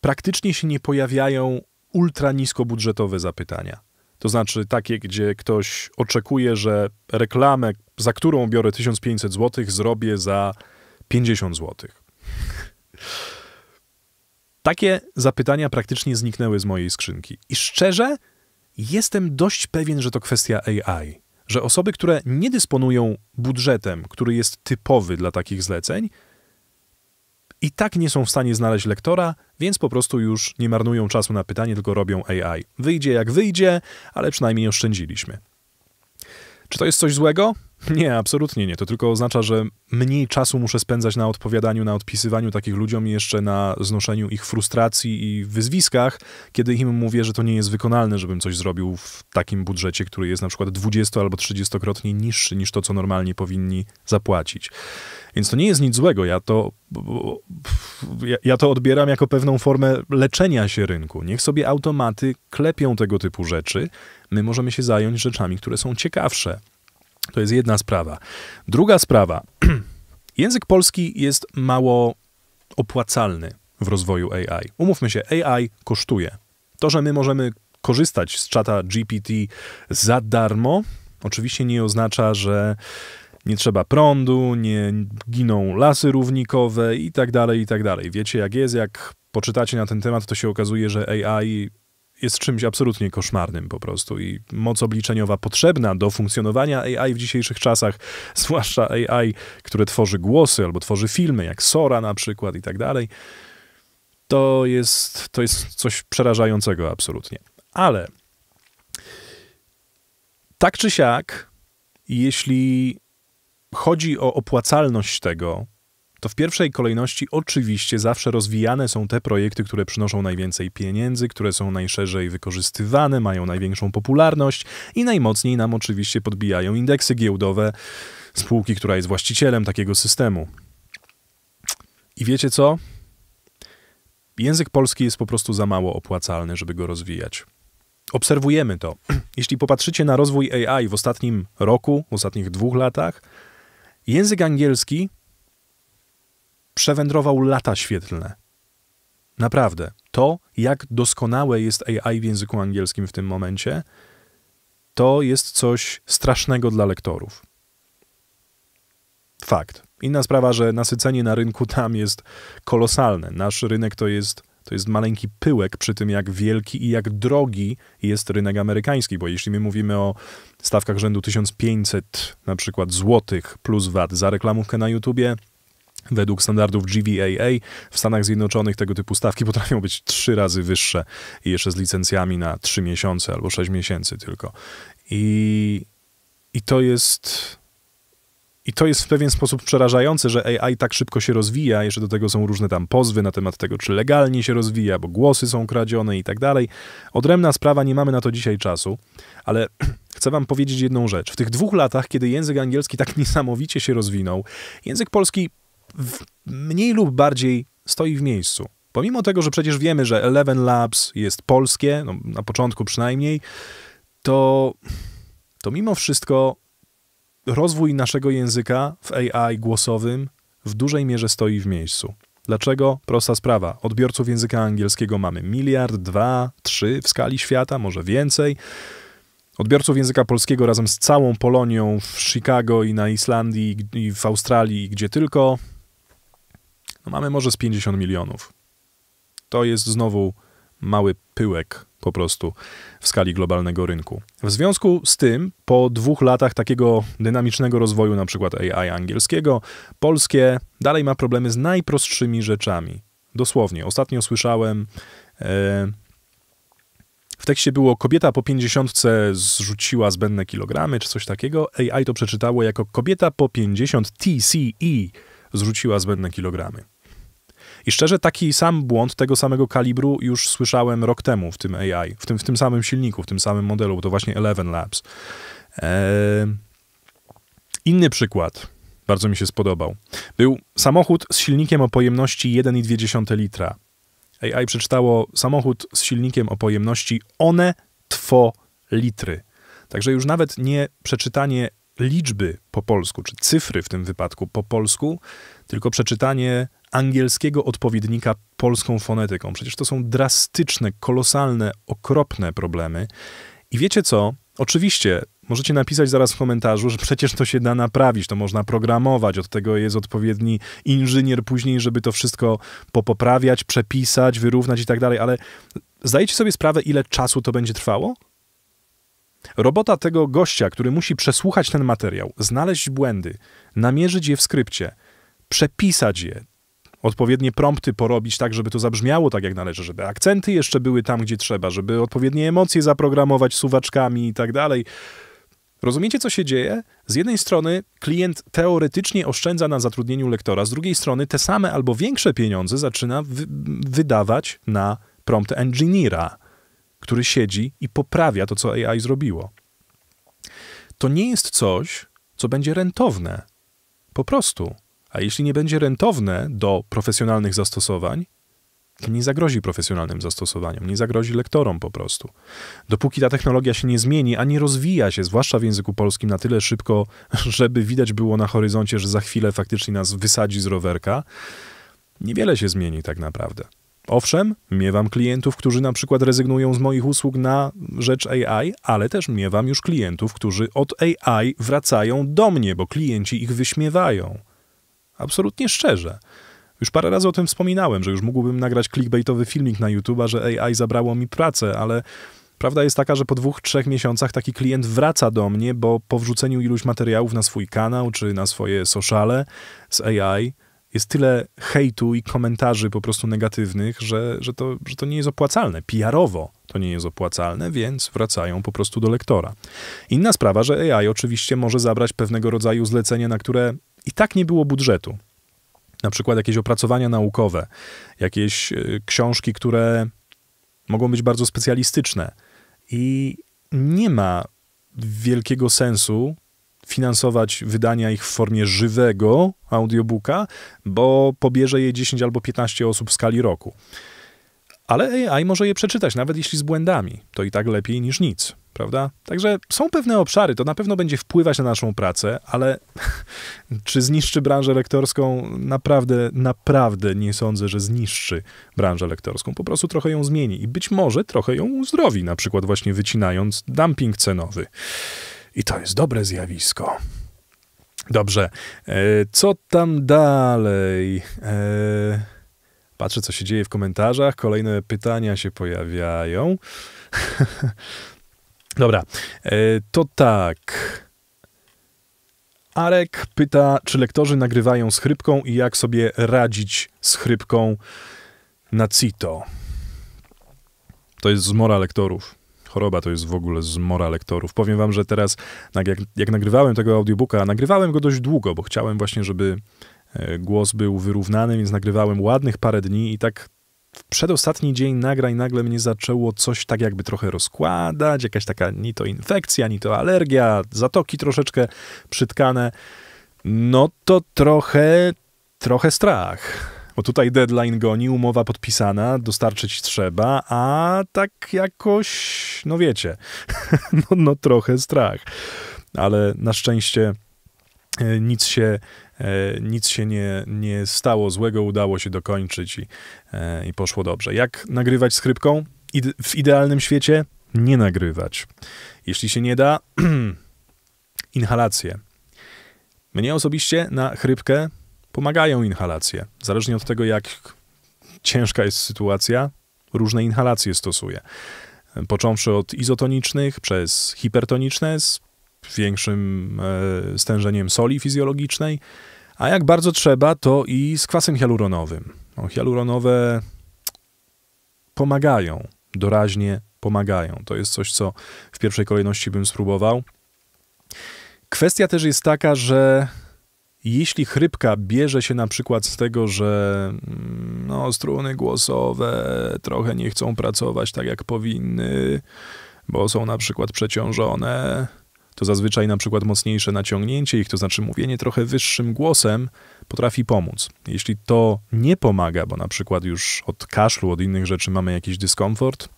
Speaker 1: praktycznie się nie pojawiają ultra niskobudżetowe zapytania. To znaczy takie, gdzie ktoś oczekuje, że reklamę, za którą biorę 1500 zł, zrobię za 50 zł. Takie zapytania praktycznie zniknęły z mojej skrzynki. I szczerze, jestem dość pewien, że to kwestia AI. Że osoby, które nie dysponują budżetem, który jest typowy dla takich zleceń, i tak nie są w stanie znaleźć lektora, więc po prostu już nie marnują czasu na pytanie, tylko robią AI. Wyjdzie jak wyjdzie, ale przynajmniej oszczędziliśmy. Czy to jest coś złego? Nie, absolutnie nie. To tylko oznacza, że mniej czasu muszę spędzać na odpowiadaniu, na odpisywaniu takich ludziom i jeszcze na znoszeniu ich frustracji i wyzwiskach, kiedy im mówię, że to nie jest wykonalne, żebym coś zrobił w takim budżecie, który jest na przykład 20 albo 30-krotnie niższy niż to, co normalnie powinni zapłacić. Więc to nie jest nic złego. Ja to, ja, ja to odbieram jako pewną formę leczenia się rynku. Niech sobie automaty klepią tego typu rzeczy. My możemy się zająć rzeczami, które są ciekawsze to jest jedna sprawa. Druga sprawa. Język polski jest mało opłacalny w rozwoju AI. Umówmy się, AI kosztuje. To, że my możemy korzystać z czata GPT za darmo, oczywiście nie oznacza, że nie trzeba prądu, nie giną lasy równikowe i tak dalej, i tak dalej. Wiecie jak jest, jak poczytacie na ten temat, to się okazuje, że AI jest czymś absolutnie koszmarnym po prostu i moc obliczeniowa potrzebna do funkcjonowania AI w dzisiejszych czasach, zwłaszcza AI, które tworzy głosy albo tworzy filmy, jak Sora na przykład i tak dalej, to jest, to jest coś przerażającego absolutnie. Ale tak czy siak, jeśli chodzi o opłacalność tego, to w pierwszej kolejności oczywiście zawsze rozwijane są te projekty, które przynoszą najwięcej pieniędzy, które są najszerzej wykorzystywane, mają największą popularność i najmocniej nam oczywiście podbijają indeksy giełdowe spółki, która jest właścicielem takiego systemu. I wiecie co? Język polski jest po prostu za mało opłacalny, żeby go rozwijać. Obserwujemy to. Jeśli popatrzycie na rozwój AI w ostatnim roku, w ostatnich dwóch latach, język angielski przewędrował lata świetlne. Naprawdę, to jak doskonałe jest AI w języku angielskim w tym momencie, to jest coś strasznego dla lektorów. Fakt. Inna sprawa, że nasycenie na rynku tam jest kolosalne. Nasz rynek to jest, to jest maleńki pyłek przy tym, jak wielki i jak drogi jest rynek amerykański, bo jeśli my mówimy o stawkach rzędu 1500 na przykład złotych plus VAT za reklamówkę na YouTubie, Według standardów GVAA w Stanach Zjednoczonych tego typu stawki potrafią być trzy razy wyższe i jeszcze z licencjami na trzy miesiące albo sześć miesięcy tylko. I, i to jest. I to jest w pewien sposób przerażające, że AI tak szybko się rozwija, jeszcze do tego są różne tam pozwy na temat tego, czy legalnie się rozwija, bo głosy są kradzione i tak dalej. Odrębna sprawa, nie mamy na to dzisiaj czasu, ale chcę wam powiedzieć jedną rzecz. W tych dwóch latach, kiedy język angielski tak niesamowicie się rozwinął, język polski mniej lub bardziej stoi w miejscu. Pomimo tego, że przecież wiemy, że Eleven Labs jest polskie, no, na początku przynajmniej, to, to mimo wszystko rozwój naszego języka w AI głosowym w dużej mierze stoi w miejscu. Dlaczego? Prosta sprawa. Odbiorców języka angielskiego mamy miliard, dwa, trzy w skali świata, może więcej. Odbiorców języka polskiego razem z całą Polonią w Chicago i na Islandii i w Australii, gdzie tylko no mamy może z 50 milionów. To jest znowu mały pyłek po prostu w skali globalnego rynku. W związku z tym, po dwóch latach takiego dynamicznego rozwoju na przykład AI angielskiego, polskie dalej ma problemy z najprostszymi rzeczami. Dosłownie, ostatnio słyszałem, e, w tekście było kobieta po pięćdziesiątce zrzuciła zbędne kilogramy, czy coś takiego. AI to przeczytało jako kobieta po 50 TCE zrzuciła zbędne kilogramy. I szczerze, taki sam błąd tego samego kalibru już słyszałem rok temu w tym AI, w tym, w tym samym silniku, w tym samym modelu, to właśnie Eleven Labs. Eee, inny przykład, bardzo mi się spodobał. Był samochód z silnikiem o pojemności 1,2 litra. AI przeczytało samochód z silnikiem o pojemności one two litry. Także już nawet nie przeczytanie liczby po polsku, czy cyfry w tym wypadku po polsku, tylko przeczytanie angielskiego odpowiednika polską fonetyką. Przecież to są drastyczne, kolosalne, okropne problemy. I wiecie co? Oczywiście Możecie napisać zaraz w komentarzu, że przecież to się da naprawić, to można programować, od tego jest odpowiedni inżynier później, żeby to wszystko popoprawiać, przepisać, wyrównać i tak dalej, ale zdajecie sobie sprawę, ile czasu to będzie trwało? Robota tego gościa, który musi przesłuchać ten materiał, znaleźć błędy, namierzyć je w skrypcie, przepisać je, odpowiednie prompty porobić tak, żeby to zabrzmiało tak jak należy, żeby akcenty jeszcze były tam, gdzie trzeba, żeby odpowiednie emocje zaprogramować suwaczkami i tak dalej. Rozumiecie, co się dzieje? Z jednej strony klient teoretycznie oszczędza na zatrudnieniu lektora, z drugiej strony te same albo większe pieniądze zaczyna wy wydawać na prompt engineera, który siedzi i poprawia to, co AI zrobiło. To nie jest coś, co będzie rentowne. Po prostu. A jeśli nie będzie rentowne do profesjonalnych zastosowań, nie zagrozi profesjonalnym zastosowaniom, nie zagrozi lektorom po prostu. Dopóki ta technologia się nie zmieni, a nie rozwija się, zwłaszcza w języku polskim, na tyle szybko, żeby widać było na horyzoncie, że za chwilę faktycznie nas wysadzi z rowerka, niewiele się zmieni tak naprawdę. Owszem, miewam klientów, którzy na przykład rezygnują z moich usług na rzecz AI, ale też miewam już klientów, którzy od AI wracają do mnie, bo klienci ich wyśmiewają. Absolutnie szczerze. Już parę razy o tym wspominałem, że już mógłbym nagrać clickbaitowy filmik na YouTube, że AI zabrało mi pracę, ale prawda jest taka, że po dwóch, trzech miesiącach taki klient wraca do mnie, bo po wrzuceniu iluś materiałów na swój kanał czy na swoje sociale z AI jest tyle hejtu i komentarzy po prostu negatywnych, że, że, to, że to nie jest opłacalne. PR-owo to nie jest opłacalne, więc wracają po prostu do lektora. Inna sprawa, że AI oczywiście może zabrać pewnego rodzaju zlecenie, na które i tak nie było budżetu. Na przykład jakieś opracowania naukowe, jakieś e, książki, które mogą być bardzo specjalistyczne. I nie ma wielkiego sensu finansować wydania ich w formie żywego audiobooka, bo pobierze je 10 albo 15 osób w skali roku. Ale AI może je przeczytać, nawet jeśli z błędami. To i tak lepiej niż nic prawda? Także są pewne obszary, to na pewno będzie wpływać na naszą pracę, ale czy zniszczy branżę lektorską? Naprawdę, naprawdę nie sądzę, że zniszczy branżę lektorską. Po prostu trochę ją zmieni i być może trochę ją uzdrowi, na przykład właśnie wycinając dumping cenowy. I to jest dobre zjawisko. Dobrze, e, co tam dalej? E, patrzę, co się dzieje w komentarzach. Kolejne pytania się pojawiają. Dobra, e, to tak. Arek pyta, czy lektorzy nagrywają z chrypką i jak sobie radzić z chrypką na CITO. To jest zmora lektorów. Choroba to jest w ogóle zmora lektorów. Powiem wam, że teraz, jak, jak nagrywałem tego audiobooka, nagrywałem go dość długo, bo chciałem właśnie, żeby e, głos był wyrównany, więc nagrywałem ładnych parę dni i tak przedostatni dzień nagrań nagle mnie zaczęło coś tak jakby trochę rozkładać, jakaś taka ni to infekcja, ni to alergia, zatoki troszeczkę przytkane. No to trochę, trochę strach. Bo tutaj deadline goni, umowa podpisana, dostarczyć trzeba, a tak jakoś, no wiecie, no, no trochę strach. Ale na szczęście e, nic się E, nic się nie, nie stało złego, udało się dokończyć i, e, i poszło dobrze. Jak nagrywać skrypką? w idealnym świecie nie nagrywać. Jeśli się nie da, inhalacje. Mnie osobiście na chrypkę pomagają inhalacje. Zależnie od tego, jak ciężka jest sytuacja, różne inhalacje stosuję. E, począwszy od izotonicznych, przez hipertoniczne, z większym e, stężeniem soli fizjologicznej, a jak bardzo trzeba, to i z kwasem hialuronowym. No, hialuronowe pomagają, doraźnie pomagają. To jest coś, co w pierwszej kolejności bym spróbował. Kwestia też jest taka, że jeśli chrypka bierze się na przykład z tego, że mm, no, struny głosowe trochę nie chcą pracować tak jak powinny, bo są na przykład przeciążone, to zazwyczaj na przykład mocniejsze naciągnięcie ich, to znaczy mówienie trochę wyższym głosem, potrafi pomóc. Jeśli to nie pomaga, bo na przykład już od kaszlu, od innych rzeczy mamy jakiś dyskomfort,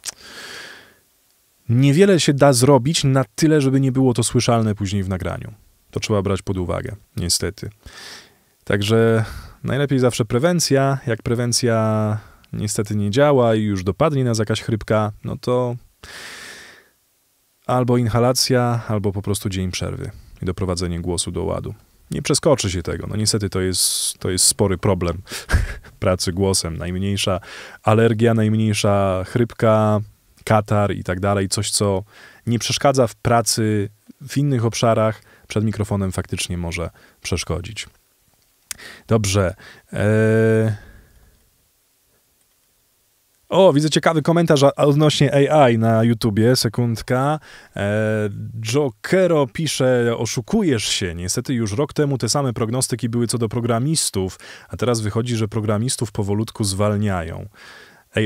Speaker 1: niewiele się da zrobić na tyle, żeby nie było to słyszalne później w nagraniu. To trzeba brać pod uwagę, niestety. Także najlepiej zawsze prewencja. Jak prewencja niestety nie działa i już dopadnie nas jakaś chrypka, no to Albo inhalacja, albo po prostu dzień przerwy i doprowadzenie głosu do ładu. Nie przeskoczy się tego. No niestety to jest, to jest spory problem pracy głosem. Najmniejsza alergia, najmniejsza chrypka, katar i tak dalej. Coś, co nie przeszkadza w pracy w innych obszarach, przed mikrofonem faktycznie może przeszkodzić. Dobrze. Eee o, widzę ciekawy komentarz odnośnie AI na YouTubie, sekundka. E, Jokero pisze, oszukujesz się. Niestety już rok temu te same prognostyki były co do programistów, a teraz wychodzi, że programistów powolutku zwalniają.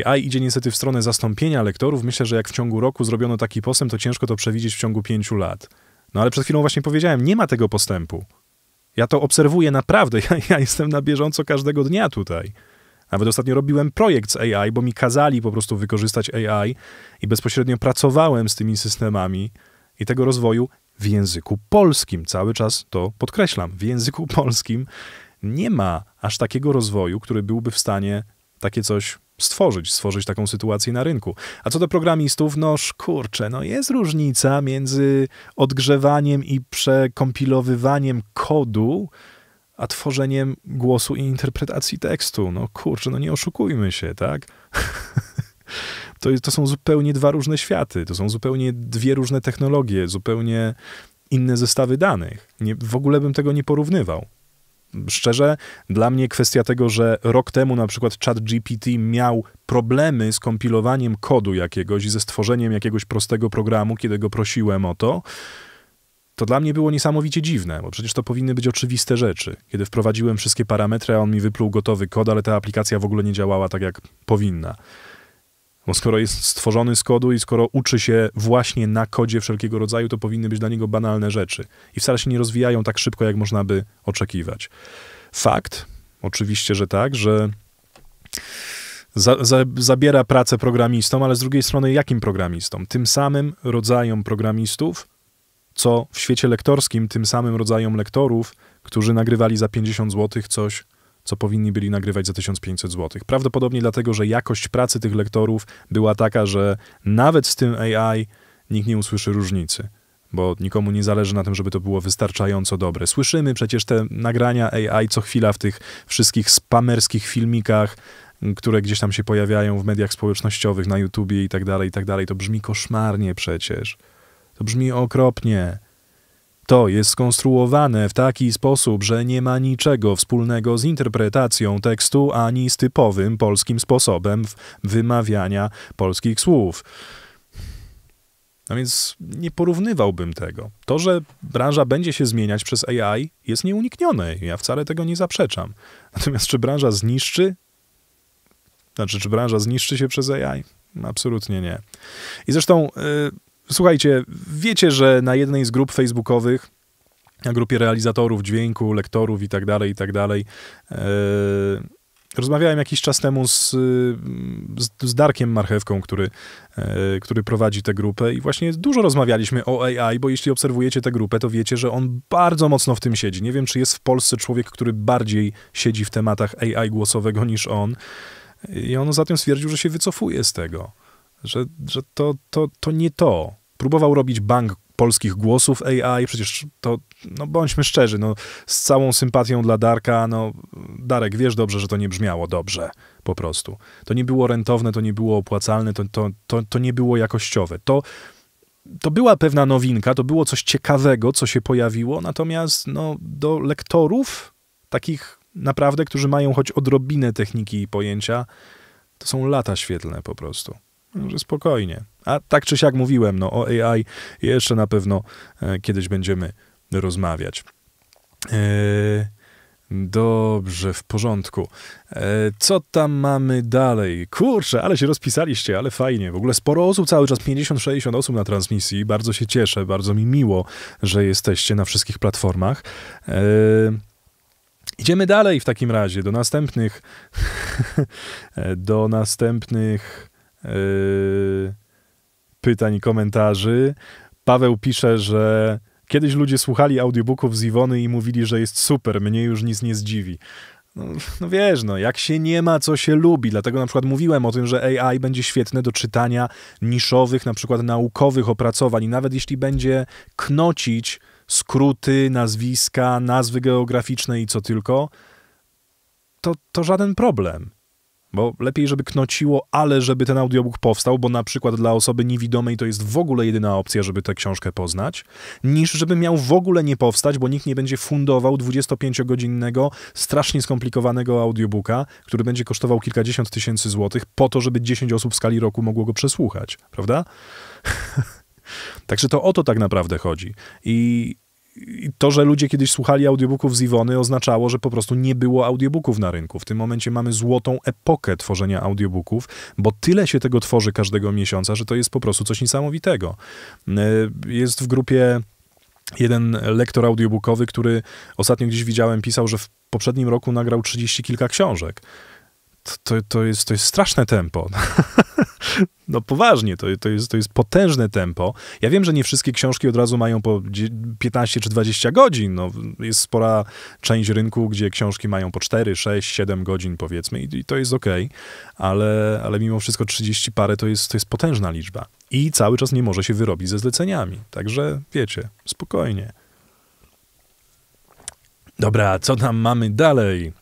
Speaker 1: AI idzie niestety w stronę zastąpienia lektorów. Myślę, że jak w ciągu roku zrobiono taki postęp, to ciężko to przewidzieć w ciągu pięciu lat. No ale przed chwilą właśnie powiedziałem, nie ma tego postępu. Ja to obserwuję naprawdę, ja, ja jestem na bieżąco każdego dnia tutaj. Nawet ostatnio robiłem projekt z AI, bo mi kazali po prostu wykorzystać AI i bezpośrednio pracowałem z tymi systemami i tego rozwoju w języku polskim. Cały czas to podkreślam. W języku polskim nie ma aż takiego rozwoju, który byłby w stanie takie coś stworzyć, stworzyć taką sytuację na rynku. A co do programistów, no kurczę, no jest różnica między odgrzewaniem i przekompilowywaniem kodu, a tworzeniem głosu i interpretacji tekstu. No kurczę, no nie oszukujmy się, tak? to, to są zupełnie dwa różne światy, to są zupełnie dwie różne technologie, zupełnie inne zestawy danych. Nie, w ogóle bym tego nie porównywał. Szczerze, dla mnie kwestia tego, że rok temu na przykład ChatGPT miał problemy z kompilowaniem kodu jakiegoś i ze stworzeniem jakiegoś prostego programu, kiedy go prosiłem o to, to dla mnie było niesamowicie dziwne, bo przecież to powinny być oczywiste rzeczy. Kiedy wprowadziłem wszystkie parametry, a on mi wypluł gotowy kod, ale ta aplikacja w ogóle nie działała tak, jak powinna. Bo skoro jest stworzony z kodu i skoro uczy się właśnie na kodzie wszelkiego rodzaju, to powinny być dla niego banalne rzeczy. I wcale się nie rozwijają tak szybko, jak można by oczekiwać. Fakt, oczywiście, że tak, że za, za, zabiera pracę programistom, ale z drugiej strony jakim programistom? Tym samym rodzajom programistów, co w świecie lektorskim tym samym rodzajom lektorów, którzy nagrywali za 50 zł coś, co powinni byli nagrywać za 1500 zł. Prawdopodobnie dlatego, że jakość pracy tych lektorów była taka, że nawet z tym AI nikt nie usłyszy różnicy, bo nikomu nie zależy na tym, żeby to było wystarczająco dobre. Słyszymy przecież te nagrania AI co chwila w tych wszystkich spamerskich filmikach, które gdzieś tam się pojawiają w mediach społecznościowych, na YouTubie i tak dalej, i tak dalej. To brzmi koszmarnie przecież. To brzmi okropnie. To jest skonstruowane w taki sposób, że nie ma niczego wspólnego z interpretacją tekstu ani z typowym polskim sposobem wymawiania polskich słów. No więc nie porównywałbym tego. To, że branża będzie się zmieniać przez AI, jest nieuniknione. Ja wcale tego nie zaprzeczam. Natomiast czy branża zniszczy? Znaczy, czy branża zniszczy się przez AI? Absolutnie nie. I zresztą. Yy, Słuchajcie, wiecie, że na jednej z grup facebookowych na grupie realizatorów dźwięku, lektorów i tak dalej, i tak dalej. E, rozmawiałem jakiś czas temu z, z, z, Darkiem Marchewką, który, e, który prowadzi tę grupę i właśnie dużo rozmawialiśmy o AI, bo jeśli obserwujecie tę grupę, to wiecie, że on bardzo mocno w tym siedzi. Nie wiem, czy jest w Polsce człowiek, który bardziej siedzi w tematach AI głosowego niż on. I on za tym stwierdził, że się wycofuje z tego, że, że to, to, to nie to próbował robić bank polskich głosów AI, przecież to, no bądźmy szczerzy, no, z całą sympatią dla Darka, no, Darek, wiesz dobrze, że to nie brzmiało dobrze, po prostu. To nie było rentowne, to nie było opłacalne, to, to, to, to nie było jakościowe. To, to była pewna nowinka, to było coś ciekawego, co się pojawiło, natomiast no, do lektorów, takich naprawdę, którzy mają choć odrobinę techniki i pojęcia, to są lata świetlne po prostu. Że spokojnie. A tak czy siak mówiłem, no, o AI jeszcze na pewno e, kiedyś będziemy rozmawiać. E, dobrze, w porządku. E, co tam mamy dalej? Kurczę, ale się rozpisaliście, ale fajnie. W ogóle sporo osób, cały czas 50-60 osób na transmisji. Bardzo się cieszę, bardzo mi miło, że jesteście na wszystkich platformach. idziemy dalej w takim razie do następnych. do następnych pytań i komentarzy. Paweł pisze, że kiedyś ludzie słuchali audiobooków z Iwony i mówili, że jest super, mnie już nic nie zdziwi. No, no, wiesz, no, jak się nie ma, co się lubi. Dlatego na przykład mówiłem o tym, że AI będzie świetne do czytania niszowych, na przykład naukowych opracowań. I nawet jeśli będzie knocić skróty, nazwiska, nazwy geograficzne i co tylko, to, to żaden problem. Bo lepiej, żeby knociło, ale żeby ten audiobook powstał, bo na przykład dla osoby niewidomej to jest w ogóle jedyna opcja, żeby tę książkę poznać, niż żeby miał w ogóle nie powstać, bo nikt nie będzie fundował 25-godzinnego, strasznie skomplikowanego audiobooka, który będzie kosztował kilkadziesiąt tysięcy złotych, po to, żeby 10 osób w skali roku mogło go przesłuchać, prawda? Także to o to tak naprawdę chodzi. I i to, że ludzie kiedyś słuchali audiobooków z Iwony, oznaczało, że po prostu nie było audiobooków na rynku. W tym momencie mamy złotą epokę tworzenia audiobooków, bo tyle się tego tworzy każdego miesiąca, że to jest po prostu coś niesamowitego. E, jest w grupie jeden lektor audiobookowy, który ostatnio gdzieś widziałem, pisał, że w poprzednim roku nagrał 30 kilka książek. To, to, to jest, to jest straszne tempo. No poważnie, to, to, jest, to jest potężne tempo. Ja wiem, że nie wszystkie książki od razu mają po 15 czy 20 godzin. No, jest spora część rynku, gdzie książki mają po 4, 6, 7 godzin powiedzmy i, i to jest ok, ale, ale mimo wszystko 30 parę to jest, to jest potężna liczba. I cały czas nie może się wyrobić ze zleceniami. Także wiecie, spokojnie. Dobra, co tam mamy dalej?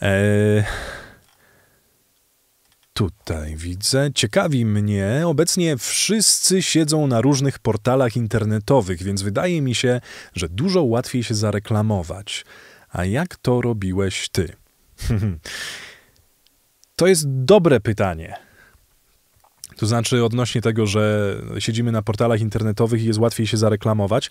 Speaker 1: eee... tutaj widzę. Ciekawi mnie, obecnie wszyscy siedzą na różnych portalach internetowych, więc wydaje mi się, że dużo łatwiej się zareklamować. A jak to robiłeś ty? to jest dobre pytanie. To znaczy, odnośnie tego, że siedzimy na portalach internetowych i jest łatwiej się zareklamować.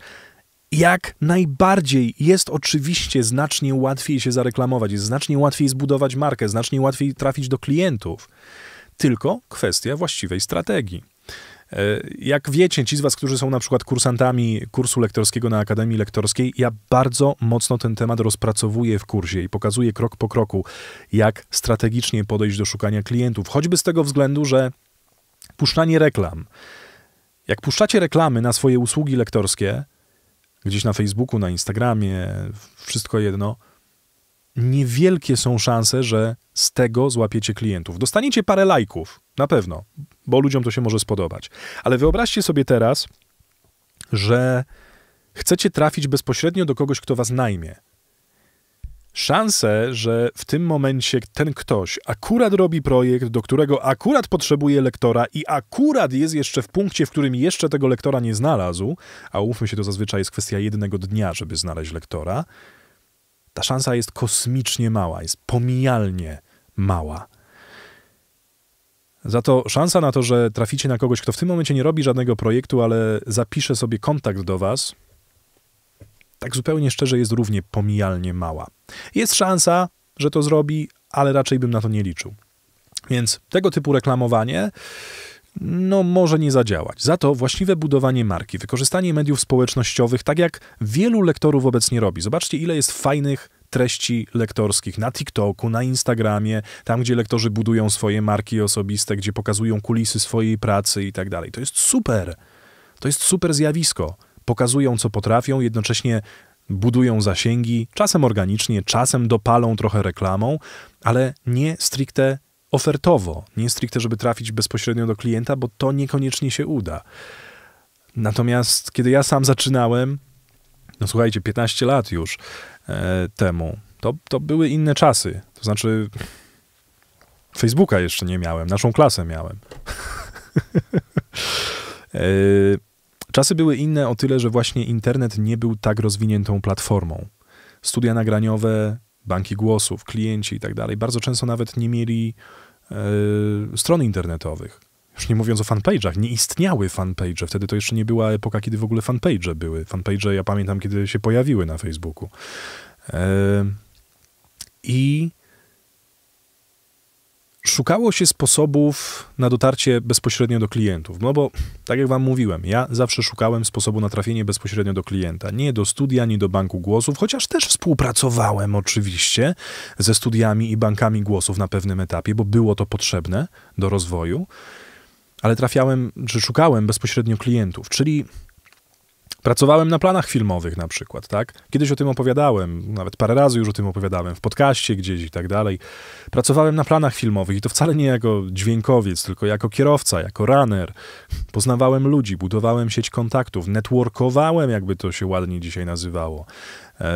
Speaker 1: Jak najbardziej jest oczywiście znacznie łatwiej się zareklamować, jest znacznie łatwiej zbudować markę, znacznie łatwiej trafić do klientów tylko kwestia właściwej strategii. E, jak wiecie, ci z Was, którzy są na przykład kursantami kursu lektorskiego na Akademii Lektorskiej, ja bardzo mocno ten temat rozpracowuję w kursie i pokazuję krok po kroku, jak strategicznie podejść do szukania klientów, choćby z tego względu, że puszczanie reklam. Jak puszczacie reklamy na swoje usługi lektorskie, gdzieś na Facebooku, na Instagramie, wszystko jedno, niewielkie są szanse, że z tego złapiecie klientów. Dostaniecie parę lajków, na pewno, bo ludziom to się może spodobać. Ale wyobraźcie sobie teraz, że chcecie trafić bezpośrednio do kogoś, kto was najmie. Szanse, że w tym momencie ten ktoś akurat robi projekt, do którego akurat potrzebuje lektora i akurat jest jeszcze w punkcie, w którym jeszcze tego lektora nie znalazł, a ufmy się, to zazwyczaj jest kwestia jednego dnia, żeby znaleźć lektora, ta szansa jest kosmicznie mała, jest pomijalnie mała. Za to szansa na to, że traficie na kogoś, kto w tym momencie nie robi żadnego projektu, ale zapisze sobie kontakt do was, tak zupełnie szczerze jest równie pomijalnie mała. Jest szansa, że to zrobi, ale raczej bym na to nie liczył. Więc tego typu reklamowanie no może nie zadziałać. Za to właściwe budowanie marki, wykorzystanie mediów społecznościowych, tak jak wielu lektorów obecnie robi. Zobaczcie, ile jest fajnych treści lektorskich na TikToku, na Instagramie, tam gdzie lektorzy budują swoje marki osobiste, gdzie pokazują kulisy swojej pracy i tak dalej. To jest super. To jest super zjawisko. Pokazują, co potrafią, jednocześnie budują zasięgi, czasem organicznie, czasem dopalą trochę reklamą, ale nie stricte ofertowo, nie stricte, żeby trafić bezpośrednio do klienta, bo to niekoniecznie się uda. Natomiast kiedy ja sam zaczynałem, no słuchajcie, 15 lat już e, temu, to, to były inne czasy. To znaczy, Facebooka jeszcze nie miałem, naszą klasę miałem. e, czasy były inne o tyle, że właśnie internet nie był tak rozwiniętą platformą. Studia nagraniowe, banki głosów, klienci i tak dalej bardzo często nawet nie mieli E, stron internetowych. Już nie mówiąc o fanpage'ach, nie istniały fanpage'e. Wtedy to jeszcze nie była epoka, kiedy w ogóle fanpage'e były. Fanpage'e ja pamiętam, kiedy się pojawiły na Facebooku. E, I szukało się sposobów na dotarcie bezpośrednio do klientów. No bo, tak jak wam mówiłem, ja zawsze szukałem sposobu na trafienie bezpośrednio do klienta. Nie do studia, nie do banku głosów, chociaż też współpracowałem oczywiście ze studiami i bankami głosów na pewnym etapie, bo było to potrzebne do rozwoju. Ale trafiałem, czy szukałem bezpośrednio klientów, czyli Pracowałem na planach filmowych na przykład, tak? Kiedyś o tym opowiadałem, nawet parę razy już o tym opowiadałem, w podcaście gdzieś i tak dalej. Pracowałem na planach filmowych i to wcale nie jako dźwiękowiec, tylko jako kierowca, jako runner. Poznawałem ludzi, budowałem sieć kontaktów, networkowałem, jakby to się ładnie dzisiaj nazywało. Eee,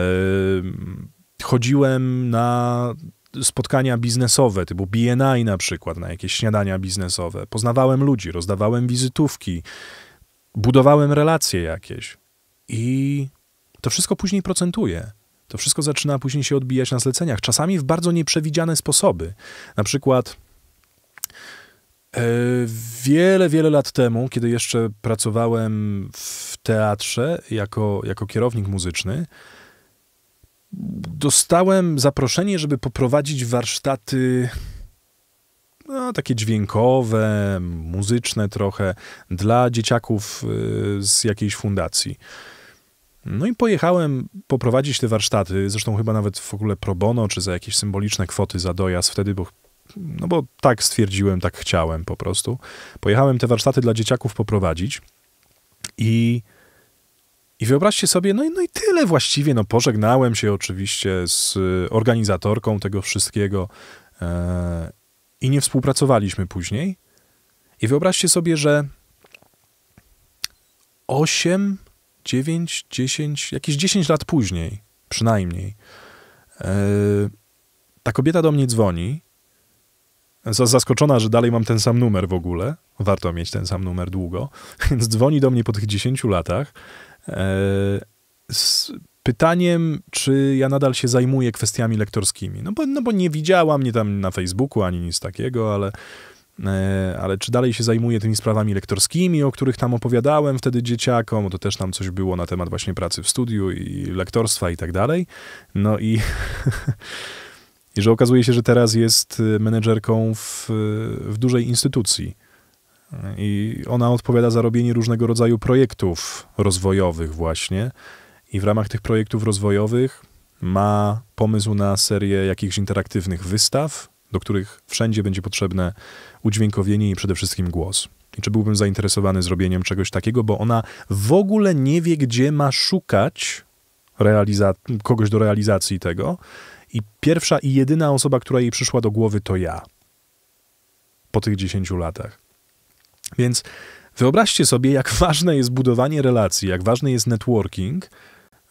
Speaker 1: chodziłem na spotkania biznesowe, typu BNI na przykład, na jakieś śniadania biznesowe. Poznawałem ludzi, rozdawałem wizytówki budowałem relacje jakieś i to wszystko później procentuje. To wszystko zaczyna później się odbijać na zleceniach, czasami w bardzo nieprzewidziane sposoby. Na przykład e, wiele, wiele lat temu, kiedy jeszcze pracowałem w teatrze jako, jako kierownik muzyczny, dostałem zaproszenie, żeby poprowadzić warsztaty no, takie dźwiękowe, muzyczne trochę, dla dzieciaków y, z jakiejś fundacji. No i pojechałem poprowadzić te warsztaty, zresztą chyba nawet w ogóle pro bono, czy za jakieś symboliczne kwoty za dojazd wtedy, bo, no bo tak stwierdziłem, tak chciałem po prostu. Pojechałem te warsztaty dla dzieciaków poprowadzić i... I wyobraźcie sobie, no i, no i tyle właściwie. No, pożegnałem się oczywiście z organizatorką tego wszystkiego. E, i nie współpracowaliśmy później. I wyobraźcie sobie, że 8, 9, 10, jakieś 10 lat później, przynajmniej, e, ta kobieta do mnie dzwoni. Zaskoczona, że dalej mam ten sam numer w ogóle. Warto mieć ten sam numer długo. Więc dzwoni do mnie po tych 10 latach e, z pytaniem, czy ja nadal się zajmuję kwestiami lektorskimi. No bo, no bo nie widziała mnie tam na Facebooku ani nic takiego, ale, e, ale czy dalej się zajmuję tymi sprawami lektorskimi, o których tam opowiadałem wtedy dzieciakom, to też tam coś było na temat właśnie pracy w studiu i lektorstwa i tak dalej. No i, i że okazuje się, że teraz jest e, menedżerką w, w dużej instytucji. I ona odpowiada za robienie różnego rodzaju projektów rozwojowych właśnie i w ramach tych projektów rozwojowych ma pomysł na serię jakichś interaktywnych wystaw, do których wszędzie będzie potrzebne udźwiękowienie i przede wszystkim głos. I czy byłbym zainteresowany zrobieniem czegoś takiego, bo ona w ogóle nie wie, gdzie ma szukać kogoś do realizacji tego. I pierwsza i jedyna osoba, która jej przyszła do głowy, to ja. Po tych 10 latach. Więc wyobraźcie sobie, jak ważne jest budowanie relacji, jak ważny jest networking,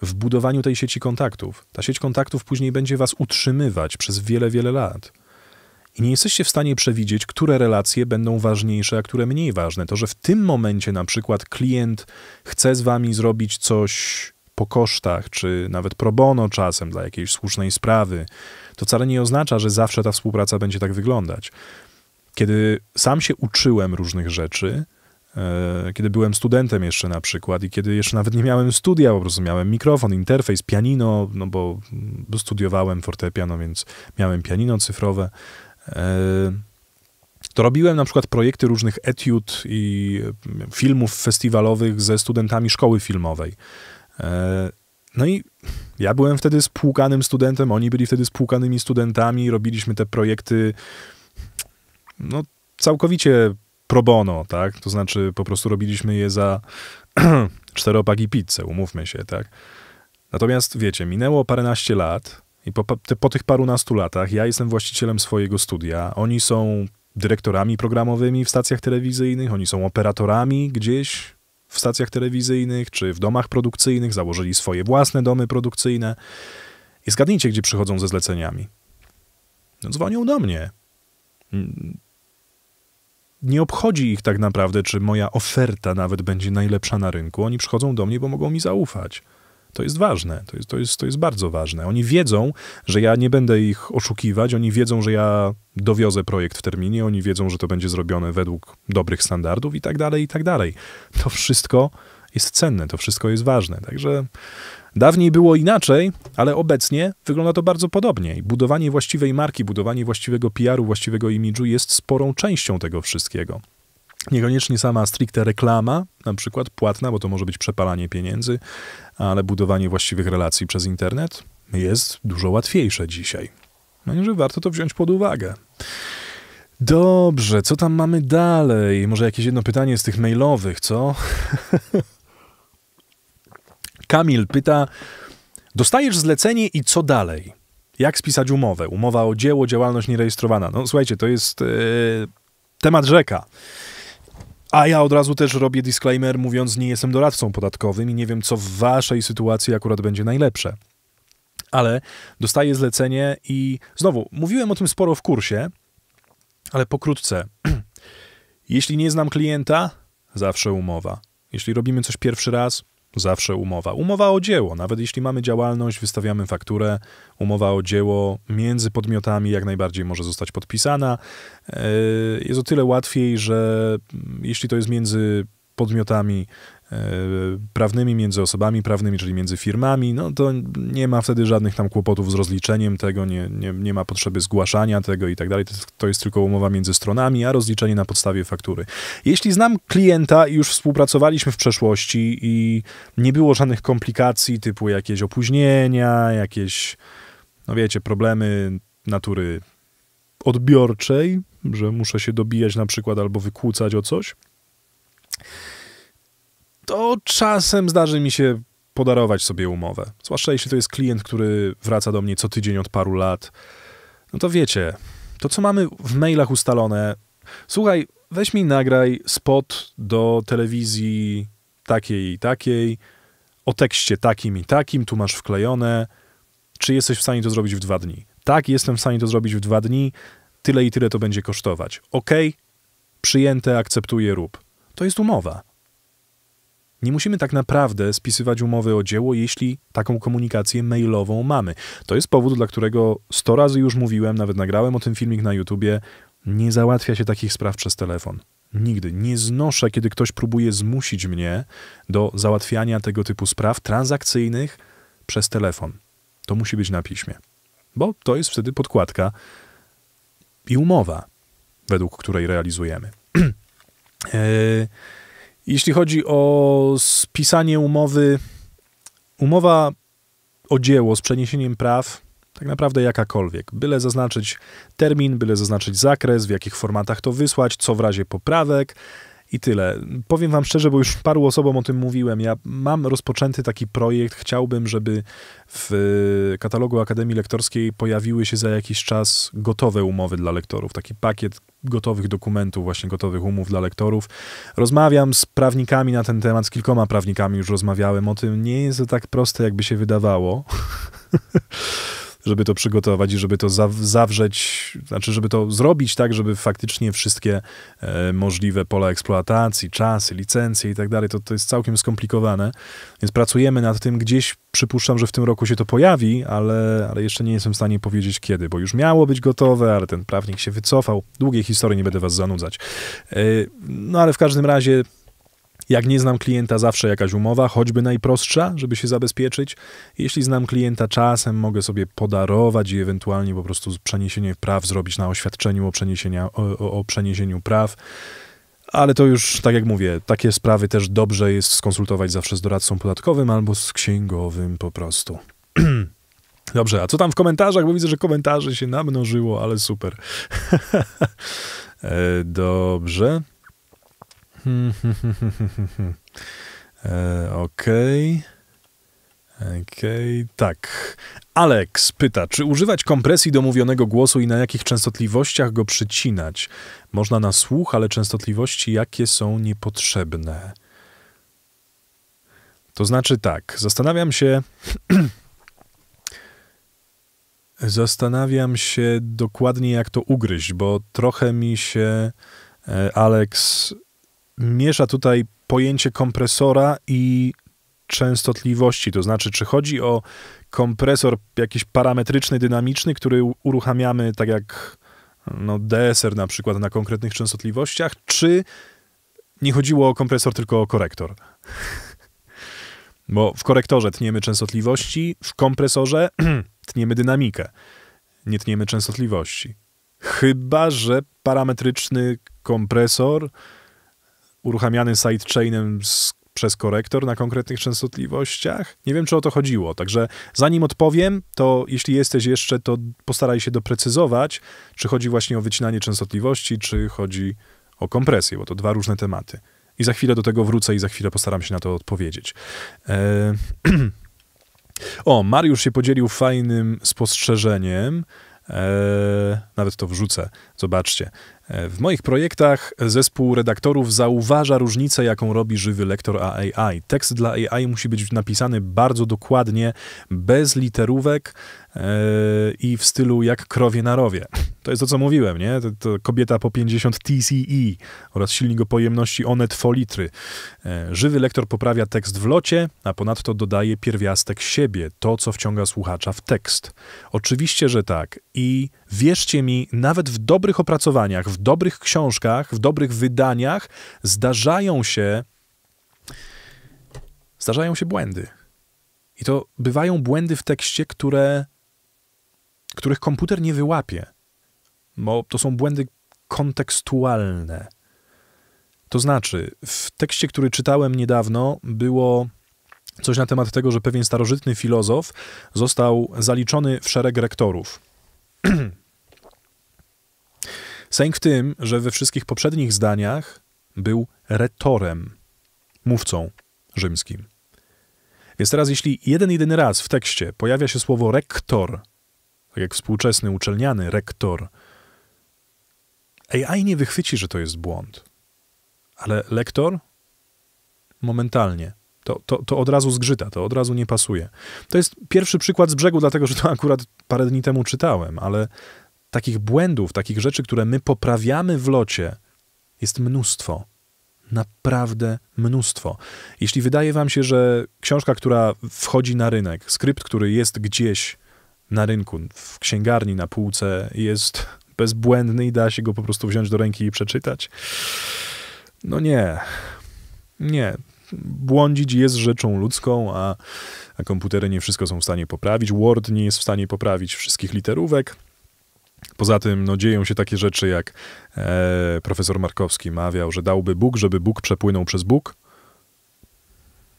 Speaker 1: w budowaniu tej sieci kontaktów. Ta sieć kontaktów później będzie was utrzymywać przez wiele, wiele lat. I nie jesteście w stanie przewidzieć, które relacje będą ważniejsze, a które mniej ważne. To, że w tym momencie na przykład klient chce z wami zrobić coś po kosztach, czy nawet pro bono czasem dla jakiejś słusznej sprawy, to wcale nie oznacza, że zawsze ta współpraca będzie tak wyglądać. Kiedy sam się uczyłem różnych rzeczy, E, kiedy byłem studentem jeszcze na przykład i kiedy jeszcze nawet nie miałem studia, po prostu miałem mikrofon, interfejs, pianino, no bo studiowałem fortepian, no więc miałem pianino cyfrowe. E, to robiłem na przykład projekty różnych etiud i e, filmów festiwalowych ze studentami szkoły filmowej. No i ja byłem wtedy spłukanym studentem, oni byli wtedy spłukanymi studentami, robiliśmy te projekty no, całkowicie pro bono, tak? To znaczy po prostu robiliśmy je za czteropagi pizzę, umówmy się, tak? Natomiast wiecie, minęło paręnaście lat i po, po tych parunastu latach ja jestem właścicielem swojego studia, oni są dyrektorami programowymi w stacjach telewizyjnych, oni są operatorami gdzieś w stacjach telewizyjnych czy w domach produkcyjnych, założyli swoje własne domy produkcyjne. I zgadnijcie, gdzie przychodzą ze zleceniami. No, dzwonią do mnie. Mm, nie obchodzi ich tak naprawdę, czy moja oferta nawet będzie najlepsza na rynku. Oni przychodzą do mnie, bo mogą mi zaufać. To jest ważne, to jest, to, jest, to jest bardzo ważne. Oni wiedzą, że ja nie będę ich oszukiwać, oni wiedzą, że ja dowiozę projekt w terminie, oni wiedzą, że to będzie zrobione według dobrych standardów i tak dalej, i tak dalej. To wszystko jest cenne, to wszystko jest ważne. Także Dawniej było inaczej, ale obecnie wygląda to bardzo podobnie. I budowanie właściwej marki, budowanie właściwego PR-u, właściwego imidżu jest sporą częścią tego wszystkiego. Niekoniecznie sama stricte reklama, na przykład płatna, bo to może być przepalanie pieniędzy, ale budowanie właściwych relacji przez internet jest dużo łatwiejsze dzisiaj. No i że warto to wziąć pod uwagę. Dobrze, co tam mamy dalej? Może jakieś jedno pytanie z tych mailowych, co? Kamil pyta, dostajesz zlecenie i co dalej? Jak spisać umowę? Umowa o dzieło, działalność nierejestrowana. No słuchajcie, to jest yy, temat rzeka. A ja od razu też robię disclaimer, mówiąc, nie jestem doradcą podatkowym i nie wiem, co w waszej sytuacji akurat będzie najlepsze. Ale dostaję zlecenie i znowu, mówiłem o tym sporo w kursie, ale pokrótce. Jeśli nie znam klienta, zawsze umowa. Jeśli robimy coś pierwszy raz, Zawsze umowa. Umowa o dzieło. Nawet jeśli mamy działalność, wystawiamy fakturę, umowa o dzieło między podmiotami jak najbardziej może zostać podpisana. E, jest o tyle łatwiej, że mm, jeśli to jest między podmiotami E, prawnymi między osobami prawnymi, czyli między firmami, no to nie ma wtedy żadnych tam kłopotów z rozliczeniem tego, nie, nie, nie ma potrzeby zgłaszania tego i tak dalej. To jest tylko umowa między stronami, a rozliczenie na podstawie faktury. Jeśli znam klienta i już współpracowaliśmy w przeszłości i nie było żadnych komplikacji typu jakieś opóźnienia, jakieś, no wiecie, problemy natury odbiorczej, że muszę się dobijać na przykład albo wykłócać o coś, to czasem zdarzy mi się podarować sobie umowę. Zwłaszcza jeśli to jest klient, który wraca do mnie co tydzień od paru lat. No to wiecie, to co mamy w mailach ustalone, słuchaj, weź mi nagraj spot do telewizji takiej i takiej, o tekście takim i takim, tu masz wklejone. Czy jesteś w stanie to zrobić w dwa dni? Tak, jestem w stanie to zrobić w dwa dni, tyle i tyle to będzie kosztować. OK, przyjęte, akceptuję, rób. To jest umowa. Nie musimy tak naprawdę spisywać umowy o dzieło, jeśli taką komunikację mailową mamy. To jest powód, dla którego 100 razy już mówiłem, nawet nagrałem o tym filmik na YouTubie, nie załatwia się takich spraw przez telefon. Nigdy. Nie znoszę, kiedy ktoś próbuje zmusić mnie do załatwiania tego typu spraw transakcyjnych przez telefon. To musi być na piśmie, bo to jest wtedy podkładka i umowa, według której realizujemy. yy... Jeśli chodzi o spisanie umowy, umowa o dzieło z przeniesieniem praw, tak naprawdę jakakolwiek, byle zaznaczyć termin, byle zaznaczyć zakres, w jakich formatach to wysłać, co w razie poprawek, i tyle. Powiem wam szczerze, bo już paru osobom o tym mówiłem. Ja mam rozpoczęty taki projekt. Chciałbym, żeby w y, katalogu Akademii Lektorskiej pojawiły się za jakiś czas gotowe umowy dla lektorów. Taki pakiet gotowych dokumentów, właśnie gotowych umów dla lektorów. Rozmawiam z prawnikami na ten temat, z kilkoma prawnikami już rozmawiałem o tym. Nie jest to tak proste, jakby się wydawało. żeby to przygotować i żeby to zawrzeć, znaczy, żeby to zrobić tak, żeby faktycznie wszystkie e, możliwe pola eksploatacji, czasy, licencje i tak dalej, to, to jest całkiem skomplikowane, więc pracujemy nad tym. Gdzieś przypuszczam, że w tym roku się to pojawi, ale, ale jeszcze nie jestem w stanie powiedzieć kiedy, bo już miało być gotowe, ale ten prawnik się wycofał. Długiej historii nie będę was zanudzać. E, no ale w każdym razie jak nie znam klienta, zawsze jakaś umowa, choćby najprostsza, żeby się zabezpieczyć. Jeśli znam klienta, czasem mogę sobie podarować i ewentualnie po prostu przeniesienie praw zrobić na oświadczeniu o, przeniesienia, o, o, przeniesieniu praw. Ale to już, tak jak mówię, takie sprawy też dobrze jest skonsultować zawsze z doradcą podatkowym albo z księgowym po prostu. Dobrze, a co tam w komentarzach? Bo widzę, że komentarze się namnożyło, ale super. E, dobrze. Hmm, hmm, hmm, Okej. Okej, okay, tak. Alex pyta, czy używać kompresji do mówionego głosu i na jakich częstotliwościach go przycinać? Można na słuch, ale częstotliwości jakie są niepotrzebne? To znaczy tak, zastanawiam się. zastanawiam się dokładnie, jak to ugryźć, bo trochę mi się e, Alex miesza tutaj pojęcie kompresora i częstotliwości, to znaczy, czy chodzi o kompresor jakiś parametryczny, dynamiczny, który uruchamiamy tak jak no, DSR na przykład na konkretnych częstotliwościach, czy nie chodziło o kompresor, tylko o korektor. Bo w korektorze tniemy częstotliwości, w kompresorze tniemy dynamikę, nie tniemy częstotliwości. Chyba, że parametryczny kompresor uruchamiany sidechainem z przez korektor na konkretnych częstotliwościach? Nie wiem, czy o to chodziło. Także zanim odpowiem, to jeśli jesteś jeszcze, to postaraj się doprecyzować, czy chodzi właśnie o wycinanie częstotliwości, czy chodzi o kompresję, bo to dwa różne tematy. I za chwilę do tego wrócę i za chwilę postaram się na to odpowiedzieć. Eee. o, Mariusz się podzielił fajnym spostrzeżeniem. Eee. nawet to wrzucę, zobaczcie. W moich projektach zespół redaktorów zauważa różnicę, jaką robi żywy lektor a AI. Tekst dla AI musi być napisany bardzo dokładnie, bez literówek yy, i w stylu jak krowie na rowie. To jest to, co mówiłem, nie? To, to kobieta po 50 TCE oraz silnik o pojemności onet 4 Yy, e, żywy lektor poprawia tekst w locie, a ponadto dodaje pierwiastek siebie, to, co wciąga słuchacza w tekst. Oczywiście, że tak. I wierzcie mi, nawet w dobrych opracowaniach, w w dobrych książkach, w dobrych wydaniach zdarzają się zdarzają się błędy. I to bywają błędy w tekście, które, których komputer nie wyłapie, bo to są błędy kontekstualne. To znaczy, w tekście, który czytałem niedawno, było coś na temat tego, że pewien starożytny filozof został zaliczony w szereg rektorów. Sęk w tym, że we wszystkich poprzednich zdaniach był retorem, mówcą rzymskim. Więc teraz, jeśli jeden jedyny raz w tekście pojawia się słowo rektor, tak jak współczesny uczelniany rektor, AI nie wychwyci, że to jest błąd. Ale lektor? Momentalnie. To, to, to od razu zgrzyta, to od razu nie pasuje. To jest pierwszy przykład z brzegu, dlatego że to akurat parę dni temu czytałem, ale takich błędów, takich rzeczy, które my poprawiamy w locie, jest mnóstwo. Naprawdę mnóstwo. Jeśli wydaje wam się, że książka, która wchodzi na rynek, skrypt, który jest gdzieś na rynku, w księgarni, na półce, jest bezbłędny i da się go po prostu wziąć do ręki i przeczytać, no nie. Nie. Błądzić jest rzeczą ludzką, a, a komputery nie wszystko są w stanie poprawić. Word nie jest w stanie poprawić wszystkich literówek. Poza tym no, dzieją się takie rzeczy, jak e, profesor Markowski mawiał, że dałby Bóg, żeby Bóg przepłynął przez Bóg.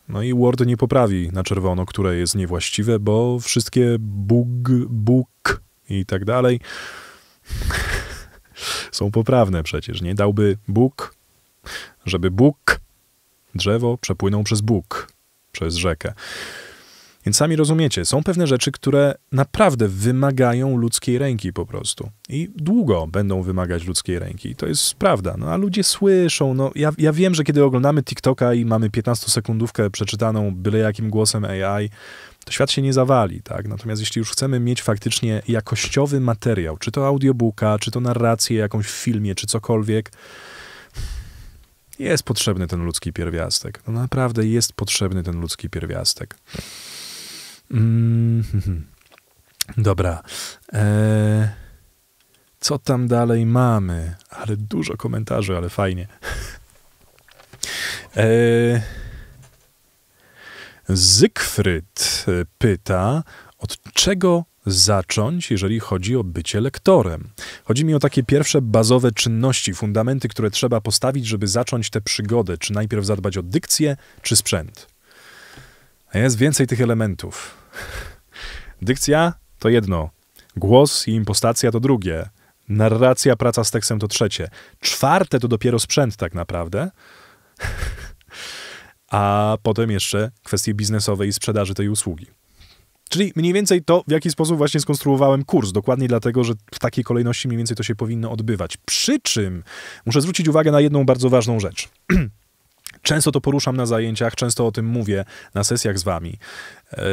Speaker 1: No i Word nie poprawi na czerwono, które jest niewłaściwe, bo wszystkie Bóg, Bóg i tak dalej są poprawne przecież, nie? Dałby Bóg, żeby Bóg, drzewo przepłynął przez Bóg, przez rzekę. Więc sami rozumiecie, są pewne rzeczy, które naprawdę wymagają ludzkiej ręki po prostu. I długo będą wymagać ludzkiej ręki. To jest prawda. No a ludzie słyszą. No, ja, ja wiem, że kiedy oglądamy TikToka i mamy 15-sekundówkę przeczytaną byle jakim głosem AI, to świat się nie zawali, tak? Natomiast jeśli już chcemy mieć faktycznie jakościowy materiał, czy to audiobooka, czy to narrację jakąś w filmie, czy cokolwiek, jest potrzebny ten ludzki pierwiastek. No naprawdę jest potrzebny ten ludzki pierwiastek. Mm-hmm. dobra. E, co tam dalej mamy? Ale dużo komentarzy, ale fajnie. E, Zygfryd e, pyta, od czego zacząć, jeżeli chodzi o bycie lektorem. Chodzi mi o takie pierwsze bazowe czynności, fundamenty, które trzeba postawić, żeby zacząć tę przygodę. Czy najpierw zadbać o dykcję, czy sprzęt? A jest więcej tych elementów. Dykcja to jedno, głos i impostacja to drugie, narracja, praca z tekstem to trzecie, czwarte to dopiero sprzęt tak naprawdę, a potem jeszcze kwestie biznesowe i sprzedaży tej usługi. Czyli mniej więcej to, w jaki sposób właśnie skonstruowałem kurs. Dokładnie dlatego, że w takiej kolejności mniej więcej to się powinno odbywać. Przy czym muszę zwrócić uwagę na jedną bardzo ważną rzecz. Często to poruszam na zajęciach, często o tym mówię na sesjach z wami. E,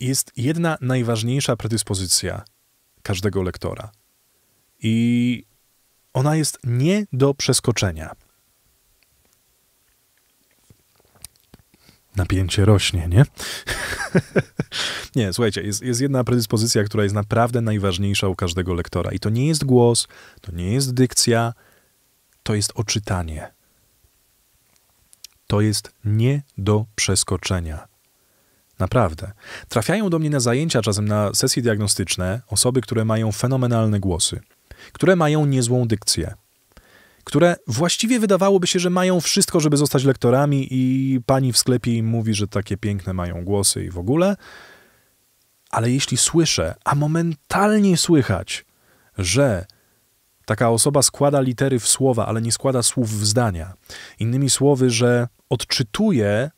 Speaker 1: jest jedna najważniejsza predyspozycja każdego lektora. I ona jest nie do przeskoczenia. Napięcie rośnie, nie? nie, słuchajcie, jest, jest jedna predyspozycja, która jest naprawdę najważniejsza u każdego lektora. I to nie jest głos, to nie jest dykcja, to jest oczytanie. To jest nie do przeskoczenia. Naprawdę. Trafiają do mnie na zajęcia, czasem na sesje diagnostyczne, osoby, które mają fenomenalne głosy, które mają niezłą dykcję, które właściwie wydawałoby się, że mają wszystko, żeby zostać lektorami, i pani w sklepie im mówi, że takie piękne mają głosy i w ogóle. Ale jeśli słyszę, a momentalnie słychać, że Taka osoba składa litery w słowa, ale nie składa słów w zdania. Innymi słowy, że odczytuje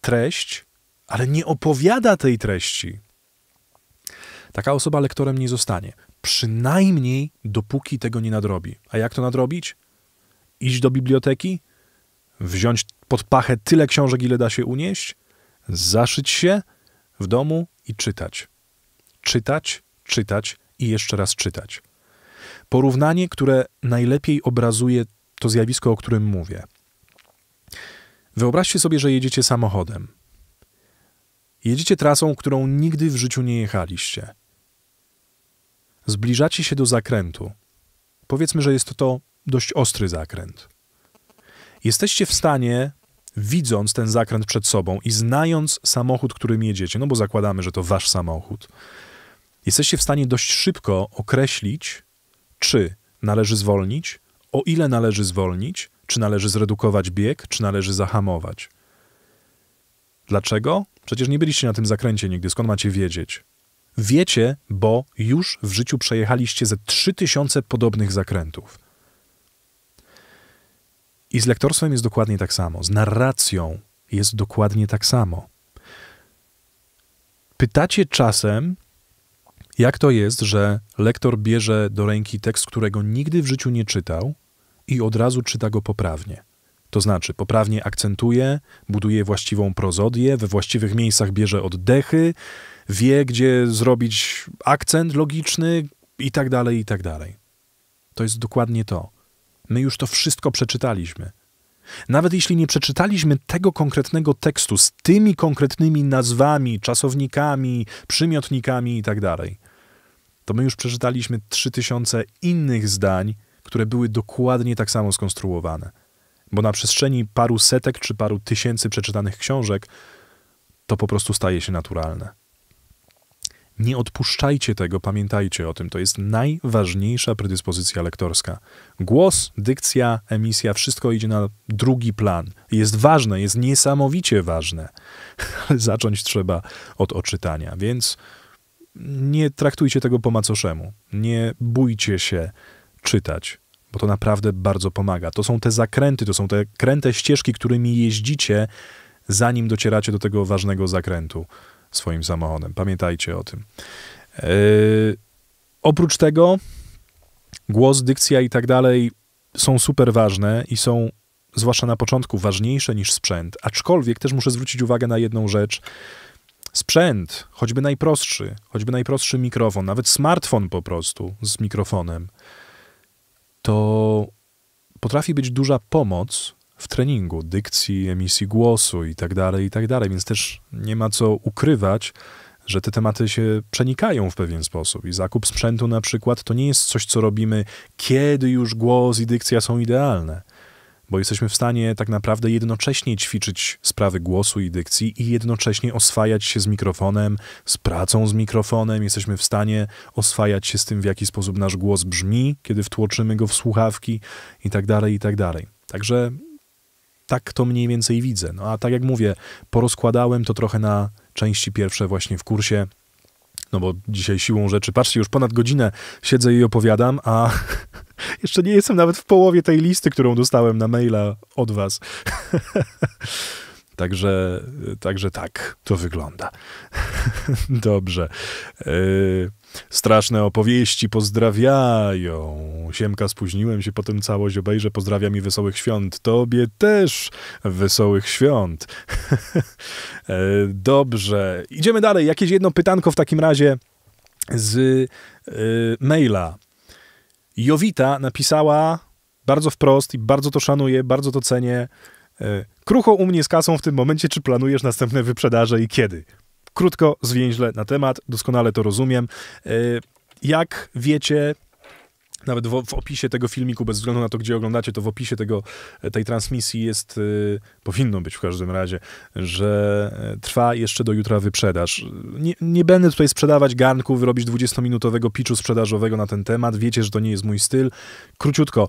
Speaker 1: treść, ale nie opowiada tej treści. Taka osoba lektorem nie zostanie. Przynajmniej dopóki tego nie nadrobi. A jak to nadrobić? Iść do biblioteki, wziąć pod pachę tyle książek, ile da się unieść, zaszyć się w domu i czytać. Czytać, czytać i jeszcze raz czytać. Porównanie, które najlepiej obrazuje to zjawisko, o którym mówię. Wyobraźcie sobie, że jedziecie samochodem. Jedziecie trasą, którą nigdy w życiu nie jechaliście. Zbliżacie się do zakrętu. Powiedzmy, że jest to dość ostry zakręt. Jesteście w stanie, widząc ten zakręt przed sobą i znając samochód, którym jedziecie, no bo zakładamy, że to wasz samochód, jesteście w stanie dość szybko określić, czy należy zwolnić, o ile należy zwolnić, czy należy zredukować bieg, czy należy zahamować. Dlaczego? Przecież nie byliście na tym zakręcie nigdy, skąd macie wiedzieć? Wiecie, bo już w życiu przejechaliście ze 3000 podobnych zakrętów. I z lektorstwem jest dokładnie tak samo, z narracją jest dokładnie tak samo. Pytacie czasem, jak to jest, że lektor bierze do ręki tekst, którego nigdy w życiu nie czytał i od razu czyta go poprawnie? To znaczy, poprawnie akcentuje, buduje właściwą prozodię, we właściwych miejscach bierze oddechy, wie, gdzie zrobić akcent logiczny i tak dalej, i tak dalej. To jest dokładnie to. My już to wszystko przeczytaliśmy. Nawet jeśli nie przeczytaliśmy tego konkretnego tekstu z tymi konkretnymi nazwami, czasownikami, przymiotnikami itd., tak to my już przeczytaliśmy 3000 innych zdań, które były dokładnie tak samo skonstruowane. Bo na przestrzeni paru setek czy paru tysięcy przeczytanych książek to po prostu staje się naturalne. Nie odpuszczajcie tego, pamiętajcie o tym. To jest najważniejsza predyspozycja lektorska. Głos, dykcja, emisja, wszystko idzie na drugi plan. Jest ważne, jest niesamowicie ważne. Zacząć trzeba od oczytania, więc nie traktujcie tego po macoszemu. Nie bójcie się czytać, bo to naprawdę bardzo pomaga. To są te zakręty, to są te kręte ścieżki, którymi jeździcie, zanim docieracie do tego ważnego zakrętu swoim samochodem. Pamiętajcie o tym. Yy, oprócz tego głos, dykcja i tak dalej są super ważne i są zwłaszcza na początku ważniejsze niż sprzęt. Aczkolwiek też muszę zwrócić uwagę na jedną rzecz, sprzęt, choćby najprostszy, choćby najprostszy mikrofon, nawet smartfon po prostu z mikrofonem, to potrafi być duża pomoc w treningu, dykcji, emisji głosu i tak dalej, i tak dalej. Więc też nie ma co ukrywać, że te tematy się przenikają w pewien sposób. I zakup sprzętu na przykład to nie jest coś, co robimy, kiedy już głos i dykcja są idealne bo jesteśmy w stanie tak naprawdę jednocześnie ćwiczyć sprawy głosu i dykcji i jednocześnie oswajać się z mikrofonem, z pracą z mikrofonem. Jesteśmy w stanie oswajać się z tym, w jaki sposób nasz głos brzmi, kiedy wtłoczymy go w słuchawki i tak dalej, i tak dalej. Także tak to mniej więcej widzę. No a tak jak mówię, porozkładałem to trochę na części pierwsze właśnie w kursie, no bo dzisiaj siłą rzeczy, patrzcie, już ponad godzinę siedzę i opowiadam, a Jeszcze nie jestem nawet w połowie tej listy, którą dostałem na maila od was. Także, także tak to wygląda. Dobrze. E, straszne opowieści pozdrawiają. Siemka, spóźniłem się, potem całość obejrzę. Pozdrawiam i wesołych świąt. Tobie też wesołych świąt. E, dobrze. Idziemy dalej. Jakieś jedno pytanko w takim razie z e, maila. Jowita napisała bardzo wprost i bardzo to szanuję, bardzo to cenię. E, krucho u mnie z kasą w tym momencie, czy planujesz następne wyprzedaże i kiedy? Krótko, zwięźle na temat, doskonale to rozumiem. E, jak wiecie, nawet w, w, opisie tego filmiku, bez względu na to, gdzie oglądacie, to w opisie tego, e, tej transmisji jest, y, powinno być w każdym razie, że e, trwa jeszcze do jutra wyprzedaż. Nie, nie będę tutaj sprzedawać garnków, wyrobić 20-minutowego pitchu sprzedażowego na ten temat. Wiecie, że to nie jest mój styl. Króciutko,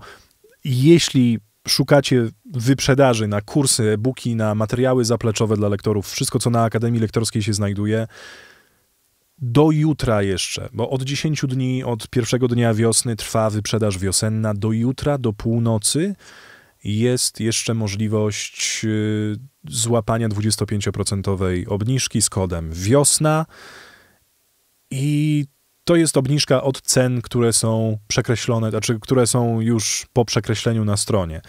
Speaker 1: jeśli szukacie wyprzedaży na kursy, e-booki, na materiały zapleczowe dla lektorów, wszystko co na Akademii Lektorskiej się znajduje, do jutra jeszcze, bo od 10 dni, od pierwszego dnia wiosny trwa wyprzedaż wiosenna. Do jutra, do północy jest jeszcze możliwość y, złapania 25% obniżki z kodem wiosna. I to jest obniżka od cen, które są przekreślone, znaczy które są już po przekreśleniu na stronie.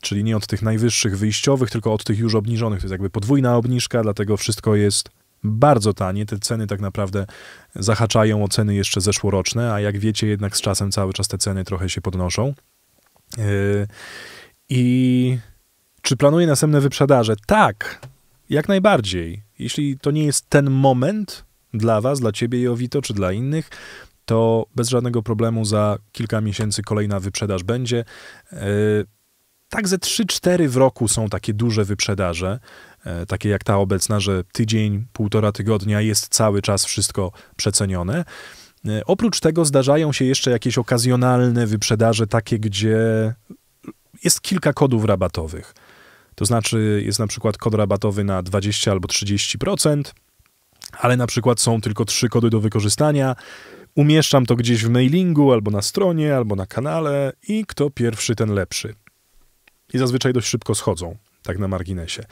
Speaker 1: Czyli nie od tych najwyższych wyjściowych, tylko od tych już obniżonych. To jest jakby podwójna obniżka, dlatego wszystko jest bardzo tanie. Te ceny tak naprawdę zahaczają o ceny jeszcze zeszłoroczne, a jak wiecie, jednak z czasem cały czas te ceny trochę się podnoszą. Yy, I czy planuję następne wyprzedaże? Tak, jak najbardziej. Jeśli to nie jest ten moment dla Was, dla Ciebie, Jowito, czy dla innych, to bez żadnego problemu za kilka miesięcy kolejna wyprzedaż będzie. Yy, tak ze 3-4 w roku są takie duże wyprzedaże. E, takie jak ta obecna, że tydzień, półtora tygodnia jest cały czas wszystko przecenione. E, oprócz tego zdarzają się jeszcze jakieś okazjonalne wyprzedaże, takie gdzie jest kilka kodów rabatowych. To znaczy, jest na przykład kod rabatowy na 20 albo 30%, ale na przykład są tylko trzy kody do wykorzystania. Umieszczam to gdzieś w mailingu, albo na stronie, albo na kanale i kto pierwszy, ten lepszy. I zazwyczaj dość szybko schodzą tak na marginesie.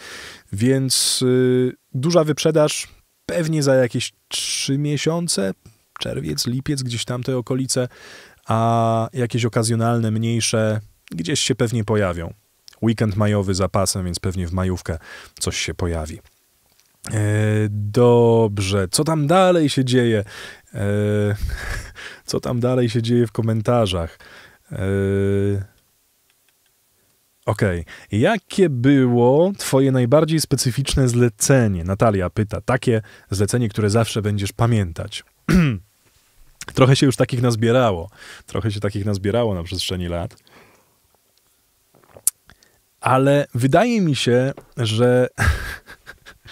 Speaker 1: Więc yy, duża wyprzedaż pewnie za jakieś 3 miesiące, czerwiec, lipiec, gdzieś tam te okolice, a jakieś okazjonalne, mniejsze gdzieś się pewnie pojawią. Weekend majowy zapasem, więc pewnie w majówkę coś się pojawi. E, dobrze, co tam dalej się dzieje? E, co tam dalej się dzieje w komentarzach? Yy, Okej. Okay. Jakie było twoje najbardziej specyficzne zlecenie? Natalia pyta. Takie zlecenie, które zawsze będziesz pamiętać. Trochę się już takich nazbierało. Trochę się takich nazbierało na przestrzeni lat. Ale wydaje mi się, że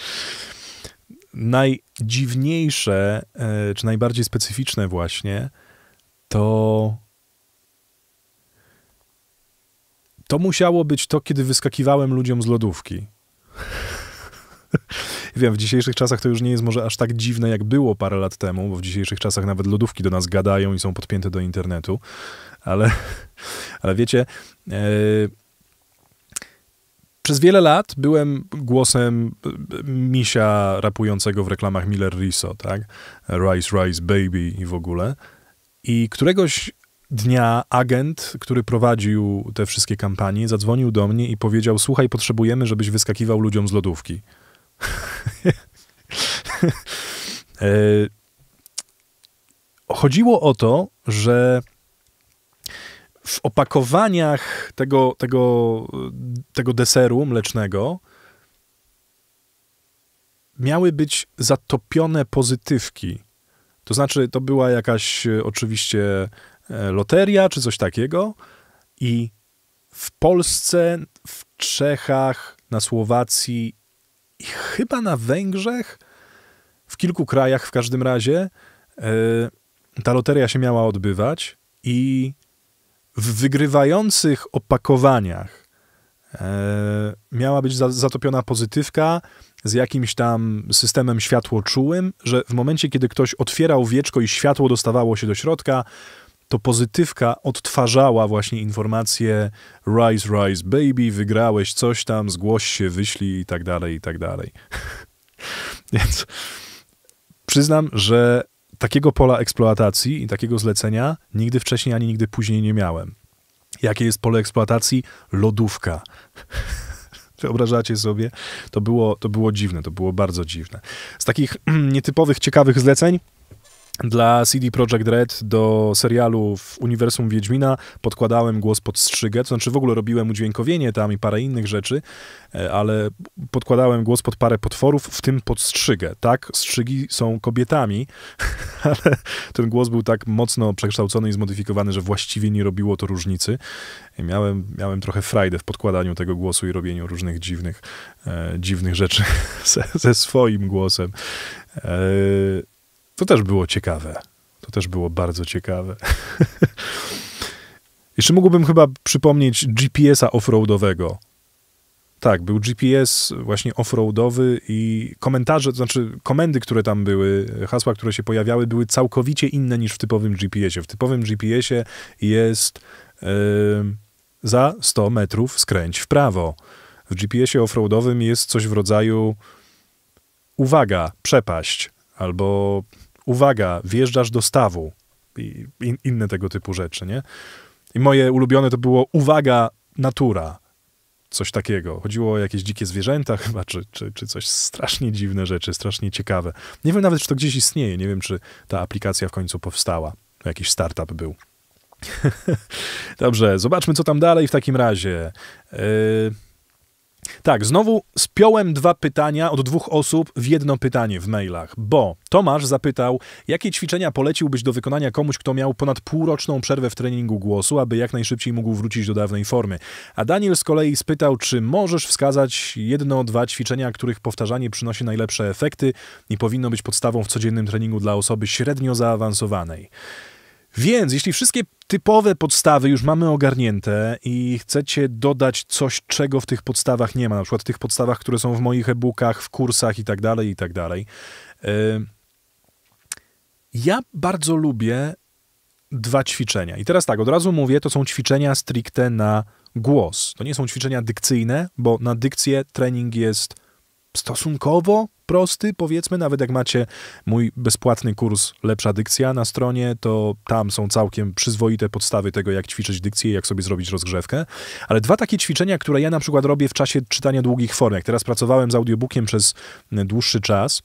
Speaker 1: najdziwniejsze, e, czy najbardziej specyficzne właśnie, to To musiało być to, kiedy wyskakiwałem ludziom z lodówki. Wiem, w dzisiejszych czasach to już nie jest może aż tak dziwne, jak było parę lat temu, bo w dzisiejszych czasach nawet lodówki do nas gadają i są podpięte do internetu, ale, ale wiecie, e, przez wiele lat byłem głosem misia rapującego w reklamach Miller Riso, tak? Rice, rise, baby i w ogóle. I któregoś dnia agent, który prowadził te wszystkie kampanie, zadzwonił do mnie i powiedział: Słuchaj, potrzebujemy, żebyś wyskakiwał ludziom z lodówki. E, chodziło o to, że w opakowaniach tego, tego, tego deseru mlecznego miały być zatopione pozytywki. To znaczy, to była jakaś e, oczywiście E, loteria czy coś takiego. I w Polsce, w Czechach, na Słowacji i chyba na Węgrzech, w kilku krajach w każdym razie, e, ta loteria się miała odbywać i w wygrywających opakowaniach e, miała być zatopiona pozytywka z jakimś tam systemem światłoczułym, że w momencie, kiedy ktoś otwierał wieczko i światło dostawało się do środka, to pozytywka odtwarzała właśnie informacje Rise, Rise, baby, wygrałeś coś tam, zgłoś się, wyślij i tak dalej, i tak dalej. Więc przyznam, że takiego pola eksploatacji i takiego zlecenia nigdy wcześniej ani nigdy później nie miałem. Jakie jest pole eksploatacji? Lodówka. Wyobrażacie sobie? To było, to było dziwne, to było bardzo dziwne. Z takich nietypowych, ciekawych zleceń dla CD Projekt Red do serialu w uniwersum Wiedźmina podkładałem głos pod strzygę, to znaczy w ogóle robiłem udźwiękowienie tam i parę innych rzeczy, e, ale podkładałem głos pod parę potworów, w tym pod strzygę. Tak, strzygi są kobietami, ale ten głos był tak mocno przekształcony i zmodyfikowany, że właściwie nie robiło to różnicy. E, miałem, miałem trochę frajdę w podkładaniu tego głosu i robieniu różnych dziwnych, e, dziwnych rzeczy ze, ze swoim głosem. E, to też było ciekawe. To też było bardzo ciekawe. Jeszcze mógłbym chyba przypomnieć GPS-a offroadowego. Tak, był GPS właśnie offroadowy i komentarze, to znaczy komendy, które tam były, hasła, które się pojawiały, były całkowicie inne niż w typowym GPS-ie. W typowym GPS-ie jest yy, za 100 metrów skręć w prawo. W GPS-ie offroadowym jest coś w rodzaju uwaga, przepaść albo uwaga, wjeżdżasz do stawu i in, inne tego typu rzeczy, nie? I moje ulubione to było uwaga, natura. Coś takiego. Chodziło o jakieś dzikie zwierzęta chyba, czy, czy, czy coś strasznie dziwne rzeczy, strasznie ciekawe. Nie wiem nawet, czy to gdzieś istnieje. Nie wiem, czy ta aplikacja w końcu powstała. Jakiś startup był. Dobrze, zobaczmy, co tam dalej w takim razie. Yy... Tak, znowu spiąłem dwa pytania od dwóch osób w jedno pytanie w mailach, bo Tomasz zapytał, jakie ćwiczenia poleciłbyś do wykonania komuś, kto miał ponad półroczną przerwę w treningu głosu, aby jak najszybciej mógł wrócić do dawnej formy. A Daniel z kolei spytał, czy możesz wskazać jedno, dwa ćwiczenia, których powtarzanie przynosi najlepsze efekty i powinno być podstawą w codziennym treningu dla osoby średnio zaawansowanej. Więc jeśli wszystkie typowe podstawy już mamy ogarnięte i chcecie dodać coś, czego w tych podstawach nie ma, na przykład w tych podstawach, które są w moich e-bookach, w kursach i tak dalej, i tak dalej. Y, ja bardzo lubię dwa ćwiczenia. I teraz tak, od razu mówię, to są ćwiczenia stricte na głos. To nie są ćwiczenia dykcyjne, bo na dykcję trening jest stosunkowo prosty, powiedzmy, nawet jak macie mój bezpłatny kurs Lepsza Dykcja na stronie, to tam są całkiem przyzwoite podstawy tego, jak ćwiczyć dykcję i jak sobie zrobić rozgrzewkę. Ale dwa takie ćwiczenia, które ja na przykład robię w czasie czytania długich form. Jak teraz pracowałem z audiobookiem przez mm, dłuższy czas,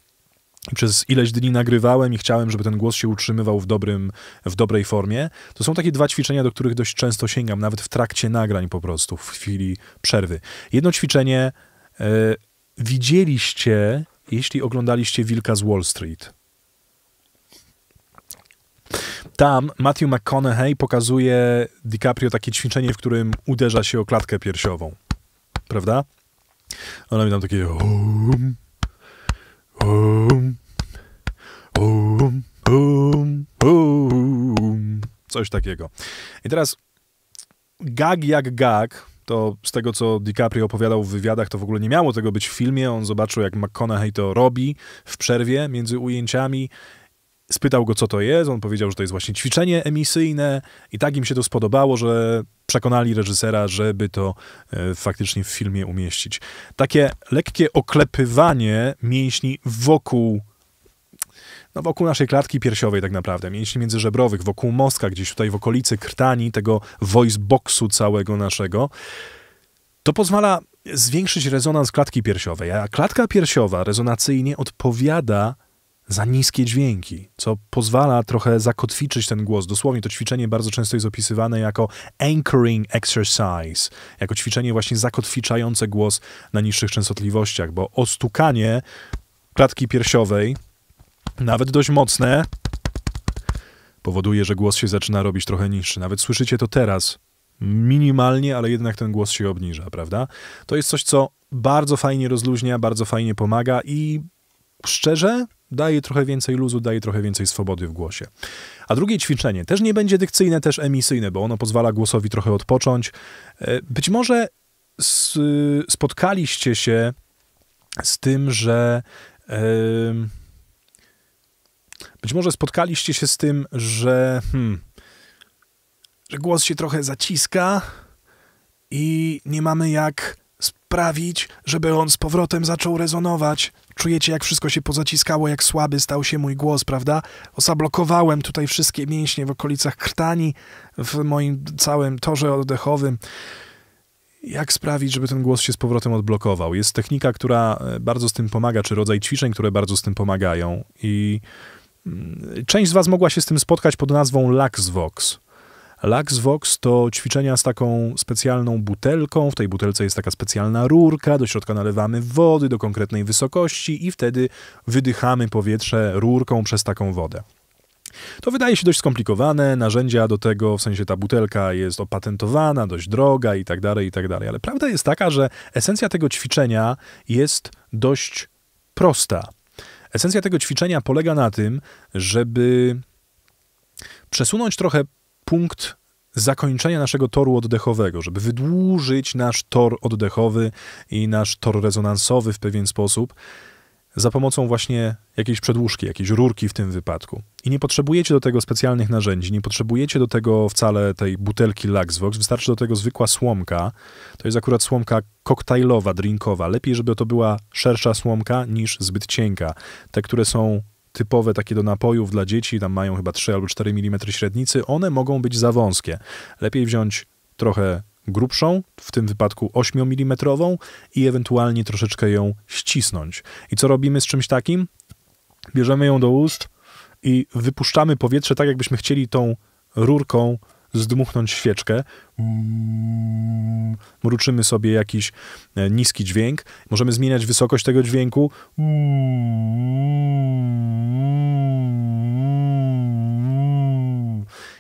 Speaker 1: przez ileś dni nagrywałem i chciałem, żeby ten głos się utrzymywał w, dobrym, w dobrej formie. To są takie dwa ćwiczenia, do których dość często sięgam, nawet w trakcie nagrań po prostu, w chwili przerwy. Jedno ćwiczenie y, widzieliście jeśli oglądaliście Wilka z Wall Street. Tam Matthew McConaughey pokazuje DiCaprio takie ćwiczenie, w którym uderza się o klatkę piersiową. Prawda? Ona mi tam takie um, um, um, um, um, coś takiego. I teraz gag jak gag to z tego, co DiCaprio opowiadał w wywiadach, to w ogóle nie miało tego być w filmie. On zobaczył, jak McConaughey to robi w przerwie między ujęciami. Spytał go, co to jest. On powiedział, że to jest właśnie ćwiczenie emisyjne, i tak im się to spodobało, że przekonali reżysera, żeby to e, faktycznie w filmie umieścić. Takie lekkie oklepywanie mięśni wokół no, wokół naszej klatki piersiowej tak naprawdę, mięśni międzyżebrowych, wokół mostka, gdzieś tutaj w okolicy krtani, tego voice boxu całego naszego. To pozwala zwiększyć rezonans klatki piersiowej, a klatka piersiowa rezonacyjnie odpowiada za niskie dźwięki, co pozwala trochę zakotwiczyć ten głos. Dosłownie to ćwiczenie bardzo często jest opisywane jako anchoring exercise, jako ćwiczenie właśnie zakotwiczające głos na niższych częstotliwościach, bo ostukanie klatki piersiowej nawet dość mocne, powoduje, że głos się zaczyna robić trochę niższy. Nawet słyszycie to teraz. Minimalnie, ale jednak ten głos się obniża, prawda? To jest coś, co bardzo fajnie rozluźnia, bardzo fajnie pomaga i szczerze daje trochę więcej luzu, daje trochę więcej swobody w głosie. A drugie ćwiczenie też nie będzie dykcyjne, też emisyjne, bo ono pozwala głosowi trochę odpocząć. E, być może spotkaliście się z tym, że. Yy być może spotkaliście się z tym, że, hmm, że głos się trochę zaciska i nie mamy jak sprawić, żeby on z powrotem zaczął rezonować. Czujecie, jak wszystko się pozaciskało, jak słaby stał się mój głos, prawda? Osablokowałem tutaj wszystkie mięśnie w okolicach krtani, w moim całym torze oddechowym. Jak sprawić, żeby ten głos się z powrotem odblokował? Jest technika, która e, bardzo z tym pomaga, czy rodzaj ćwiczeń, które bardzo z tym pomagają. I Mm, część z Was mogła się z tym spotkać pod nazwą LaxVox. LaxVox to ćwiczenia z taką specjalną butelką. W tej butelce jest taka specjalna rurka, do środka nalewamy wody do konkretnej wysokości i wtedy wydychamy powietrze rurką przez taką wodę. To wydaje się dość skomplikowane, narzędzia do tego, w sensie ta butelka jest opatentowana, dość droga i tak dalej, i tak dalej. Ale prawda jest taka, że esencja tego ćwiczenia jest dość prosta. Esencja tego ćwiczenia polega na tym, żeby przesunąć trochę punkt zakończenia naszego toru oddechowego, żeby wydłużyć nasz tor oddechowy i nasz tor rezonansowy w pewien sposób za pomocą właśnie jakiejś przedłużki, jakiejś rurki w tym wypadku. I nie potrzebujecie do tego specjalnych narzędzi, nie potrzebujecie do tego wcale tej butelki Luxvox, wystarczy do tego zwykła słomka. To jest akurat słomka koktajlowa, drinkowa. Lepiej, żeby to była szersza słomka niż zbyt cienka. Te, które są typowe takie do napojów dla dzieci, tam mają chyba 3 albo 4 mm średnicy, one mogą być za wąskie. Lepiej wziąć trochę grubszą, w tym wypadku 8 mm i ewentualnie troszeczkę ją ścisnąć. I co robimy z czymś takim? Bierzemy ją do ust, i wypuszczamy powietrze tak, jakbyśmy chcieli tą rurką zdmuchnąć świeczkę. Mm, mruczymy sobie jakiś e, niski dźwięk. Możemy zmieniać wysokość tego dźwięku. Mm,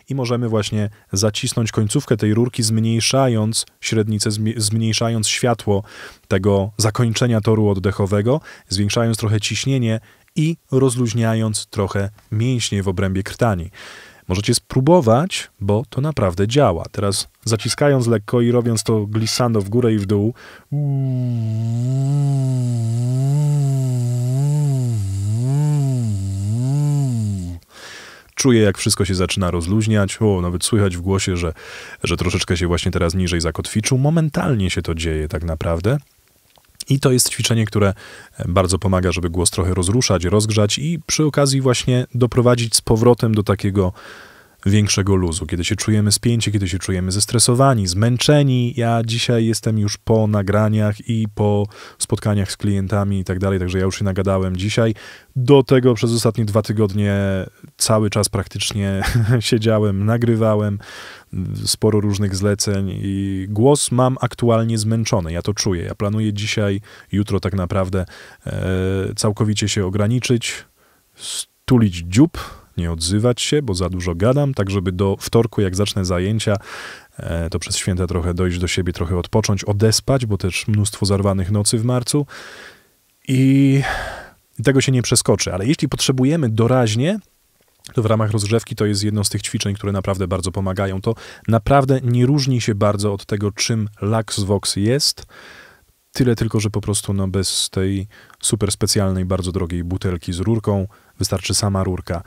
Speaker 1: I możemy właśnie zacisnąć końcówkę tej rurki, zmniejszając średnicę, zmniejszając światło tego zakończenia toru oddechowego, zwiększając trochę ciśnienie i rozluźniając trochę mięśnie w obrębie krtani. Możecie spróbować, bo to naprawdę działa. Teraz zaciskając lekko i robiąc to glissando w górę i w dół. Czuję, jak wszystko się zaczyna rozluźniać. O, nawet słychać w głosie, że, że troszeczkę się właśnie teraz niżej zakotwiczył. Momentalnie się to dzieje tak naprawdę. I to jest ćwiczenie, które e, bardzo pomaga, żeby głos trochę rozruszać, rozgrzać i przy okazji właśnie doprowadzić z powrotem do takiego większego luzu, kiedy się czujemy spięci, kiedy się czujemy zestresowani, zmęczeni. Ja dzisiaj jestem już po nagraniach i po spotkaniach z klientami i tak dalej, także ja już się nagadałem dzisiaj. Do tego przez ostatnie dwa tygodnie cały czas praktycznie siedziałem, nagrywałem sporo różnych zleceń i głos mam aktualnie zmęczony. Ja to czuję. Ja planuję dzisiaj, jutro tak naprawdę e, całkowicie się ograniczyć, stulić dziób nie odzywać się, bo za dużo gadam, tak żeby do wtorku, jak zacznę zajęcia, e, to przez święta trochę dojść do siebie, trochę odpocząć, odespać, bo też mnóstwo zarwanych nocy w marcu. I tego się nie przeskoczy, ale jeśli potrzebujemy doraźnie, to w ramach rozgrzewki to jest jedno z tych ćwiczeń, które naprawdę bardzo pomagają. To naprawdę nie różni się bardzo od tego, czym Vox jest. Tyle tylko, że po prostu no, bez tej super specjalnej, bardzo drogiej butelki z rurką wystarczy sama rurka.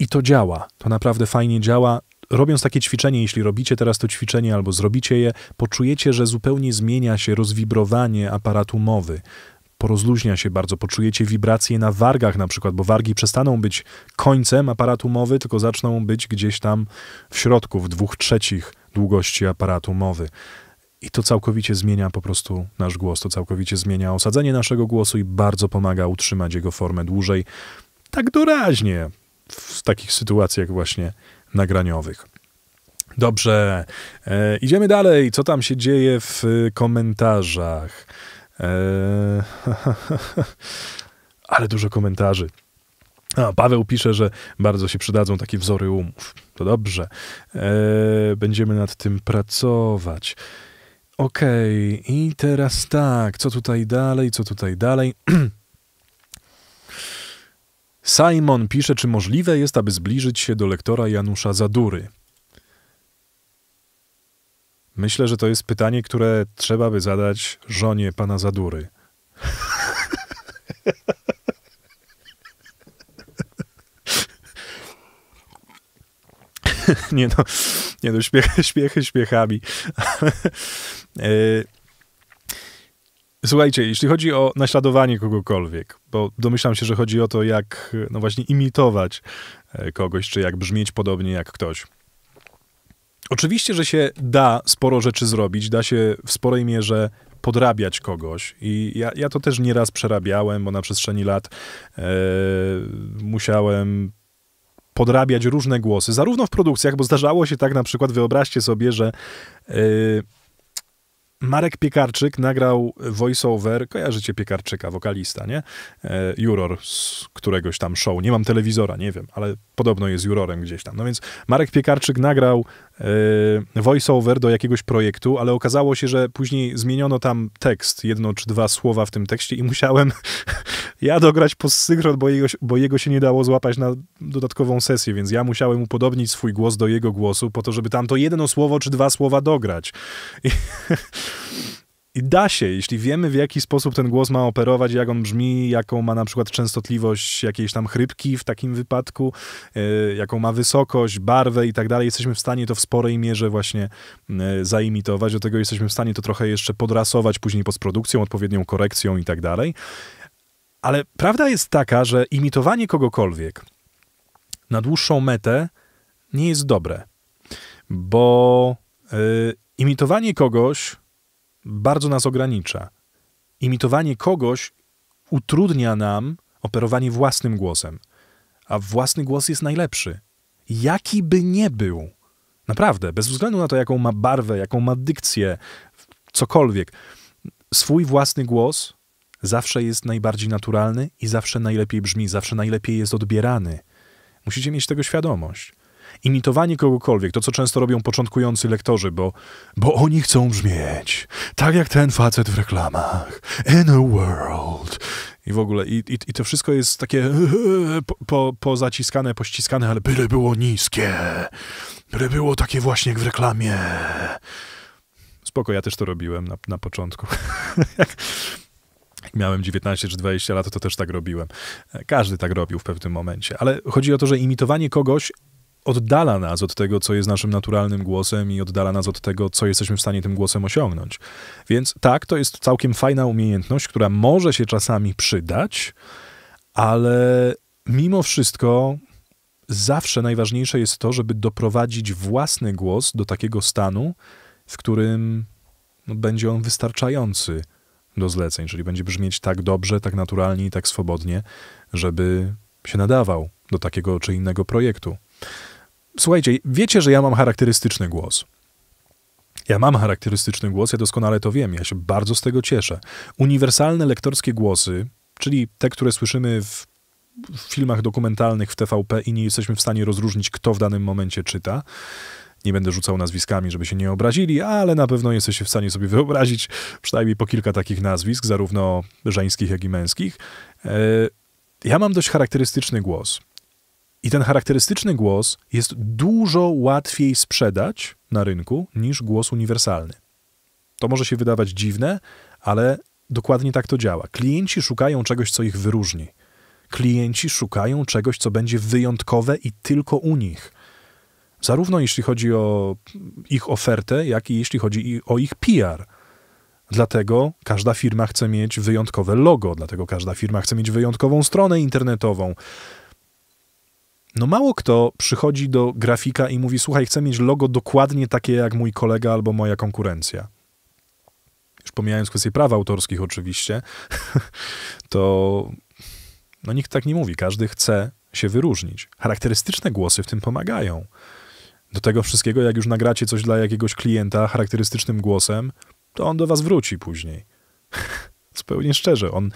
Speaker 1: I to działa. To naprawdę fajnie działa. Robiąc takie ćwiczenie, jeśli robicie teraz to ćwiczenie albo zrobicie je, poczujecie, że zupełnie zmienia się rozwibrowanie aparatu mowy porozluźnia się bardzo, poczujecie wibracje na wargach na przykład, bo wargi przestaną być końcem aparatu mowy, tylko zaczną być gdzieś tam w środku, w dwóch trzecich długości aparatu mowy. I to całkowicie zmienia po prostu nasz głos, to całkowicie zmienia osadzenie naszego głosu i bardzo pomaga utrzymać jego formę dłużej. Tak doraźnie, w takich sytuacjach właśnie nagraniowych. Dobrze, e, idziemy dalej. Co tam się dzieje w komentarzach? E, ale dużo komentarzy. A, Paweł pisze, że bardzo się przydadzą takie wzory umów. To dobrze. E, będziemy nad tym pracować. Okej, okay. i teraz tak, co tutaj dalej, co tutaj dalej? Simon pisze, czy możliwe jest, aby zbliżyć się do lektora Janusza Zadury. Myślę, że to jest pytanie, które trzeba by zadać żonie pana Zadury. nie no, nie no, śmiechy, śmiechy e, Słuchajcie, jeśli chodzi o naśladowanie kogokolwiek, bo domyślam się, że chodzi o to, jak no właśnie imitować e, kogoś, czy jak brzmieć podobnie jak ktoś. Oczywiście, że się da sporo rzeczy zrobić, da się w sporej mierze podrabiać kogoś. I ja, ja to też nieraz przerabiałem, bo na przestrzeni lat e, musiałem podrabiać różne głosy, zarówno w produkcjach, bo zdarzało się tak na przykład, wyobraźcie sobie, że. E, Marek Piekarczyk nagrał voiceover, kojarzycie Piekarczyka, wokalista, nie? E, juror z któregoś tam show. Nie mam telewizora, nie wiem, ale podobno jest jurorem gdzieś tam. No więc Marek Piekarczyk nagrał E, voiceover do jakiegoś projektu, ale okazało się, że później zmieniono tam tekst, jedno czy dwa słowa w tym tekście i musiałem ja dograć postsynchron, bo jego, bo jego się nie dało złapać na dodatkową sesję, więc ja musiałem upodobnić swój głos do jego głosu po to, żeby tam to jedno słowo czy dwa słowa dograć. I I da się, jeśli wiemy w jaki sposób ten głos ma operować, jak on brzmi, jaką ma na przykład częstotliwość jakiejś tam chrypki w takim wypadku, e, jaką ma wysokość, barwę i tak dalej, jesteśmy w stanie to w sporej mierze właśnie e, zaimitować. Do tego jesteśmy w stanie to trochę jeszcze podrasować później postprodukcją, odpowiednią korekcją i tak dalej. Ale prawda jest taka, że imitowanie kogokolwiek na dłuższą metę nie jest dobre, bo e, imitowanie kogoś bardzo nas ogranicza. Imitowanie kogoś utrudnia nam operowanie własnym głosem, a własny głos jest najlepszy, jaki by nie był. Naprawdę, bez względu na to, jaką ma barwę, jaką ma dykcję, cokolwiek, swój własny głos zawsze jest najbardziej naturalny i zawsze najlepiej brzmi, zawsze najlepiej jest odbierany. Musicie mieć tego świadomość imitowanie kogokolwiek, to co często robią początkujący lektorzy, bo, bo oni chcą brzmieć tak jak ten facet w reklamach. In a world. I w ogóle, i, i, i to wszystko jest takie po, po, pozaciskane, pościskane, ale byle było niskie. Byle było takie właśnie jak w reklamie. Spoko, ja też to robiłem na, na początku. jak miałem 19 czy 20 lat, to też tak robiłem. Każdy tak robił w pewnym momencie. Ale chodzi o to, że imitowanie kogoś oddala nas od tego, co jest naszym naturalnym głosem i oddala nas od tego, co jesteśmy w stanie tym głosem osiągnąć. Więc tak, to jest całkiem fajna umiejętność, która może się czasami przydać, ale mimo wszystko zawsze najważniejsze jest to, żeby doprowadzić własny głos do takiego stanu, w którym no, będzie on wystarczający do zleceń, czyli będzie brzmieć tak dobrze, tak naturalnie i tak swobodnie, żeby się nadawał do takiego czy innego projektu. Słuchajcie, wiecie, że ja mam charakterystyczny głos. Ja mam charakterystyczny głos, ja doskonale to wiem, ja się bardzo z tego cieszę. Uniwersalne lektorskie głosy, czyli te, które słyszymy w filmach dokumentalnych w TVP i nie jesteśmy w stanie rozróżnić, kto w danym momencie czyta. Nie będę rzucał nazwiskami, żeby się nie obrazili, ale na pewno jesteście w stanie sobie wyobrazić przynajmniej po kilka takich nazwisk, zarówno żeńskich, jak i męskich. E, ja mam dość charakterystyczny głos. I ten charakterystyczny głos jest dużo łatwiej sprzedać na rynku niż głos uniwersalny. To może się wydawać dziwne, ale dokładnie tak to działa. Klienci szukają czegoś, co ich wyróżni. Klienci szukają czegoś, co będzie wyjątkowe i tylko u nich. Zarówno jeśli chodzi o ich ofertę, jak i jeśli chodzi o ich PR. Dlatego każda firma chce mieć wyjątkowe logo, dlatego każda firma chce mieć wyjątkową stronę internetową, no mało kto przychodzi do grafika i mówi: Słuchaj, chcę mieć logo dokładnie takie jak mój kolega albo moja konkurencja. Już pomijając kwestie praw autorskich, oczywiście, to no nikt tak nie mówi. Każdy chce się wyróżnić. Charakterystyczne głosy w tym pomagają. Do tego wszystkiego, jak już nagracie coś dla jakiegoś klienta charakterystycznym głosem, to on do was wróci później. Zupełnie szczerze. On,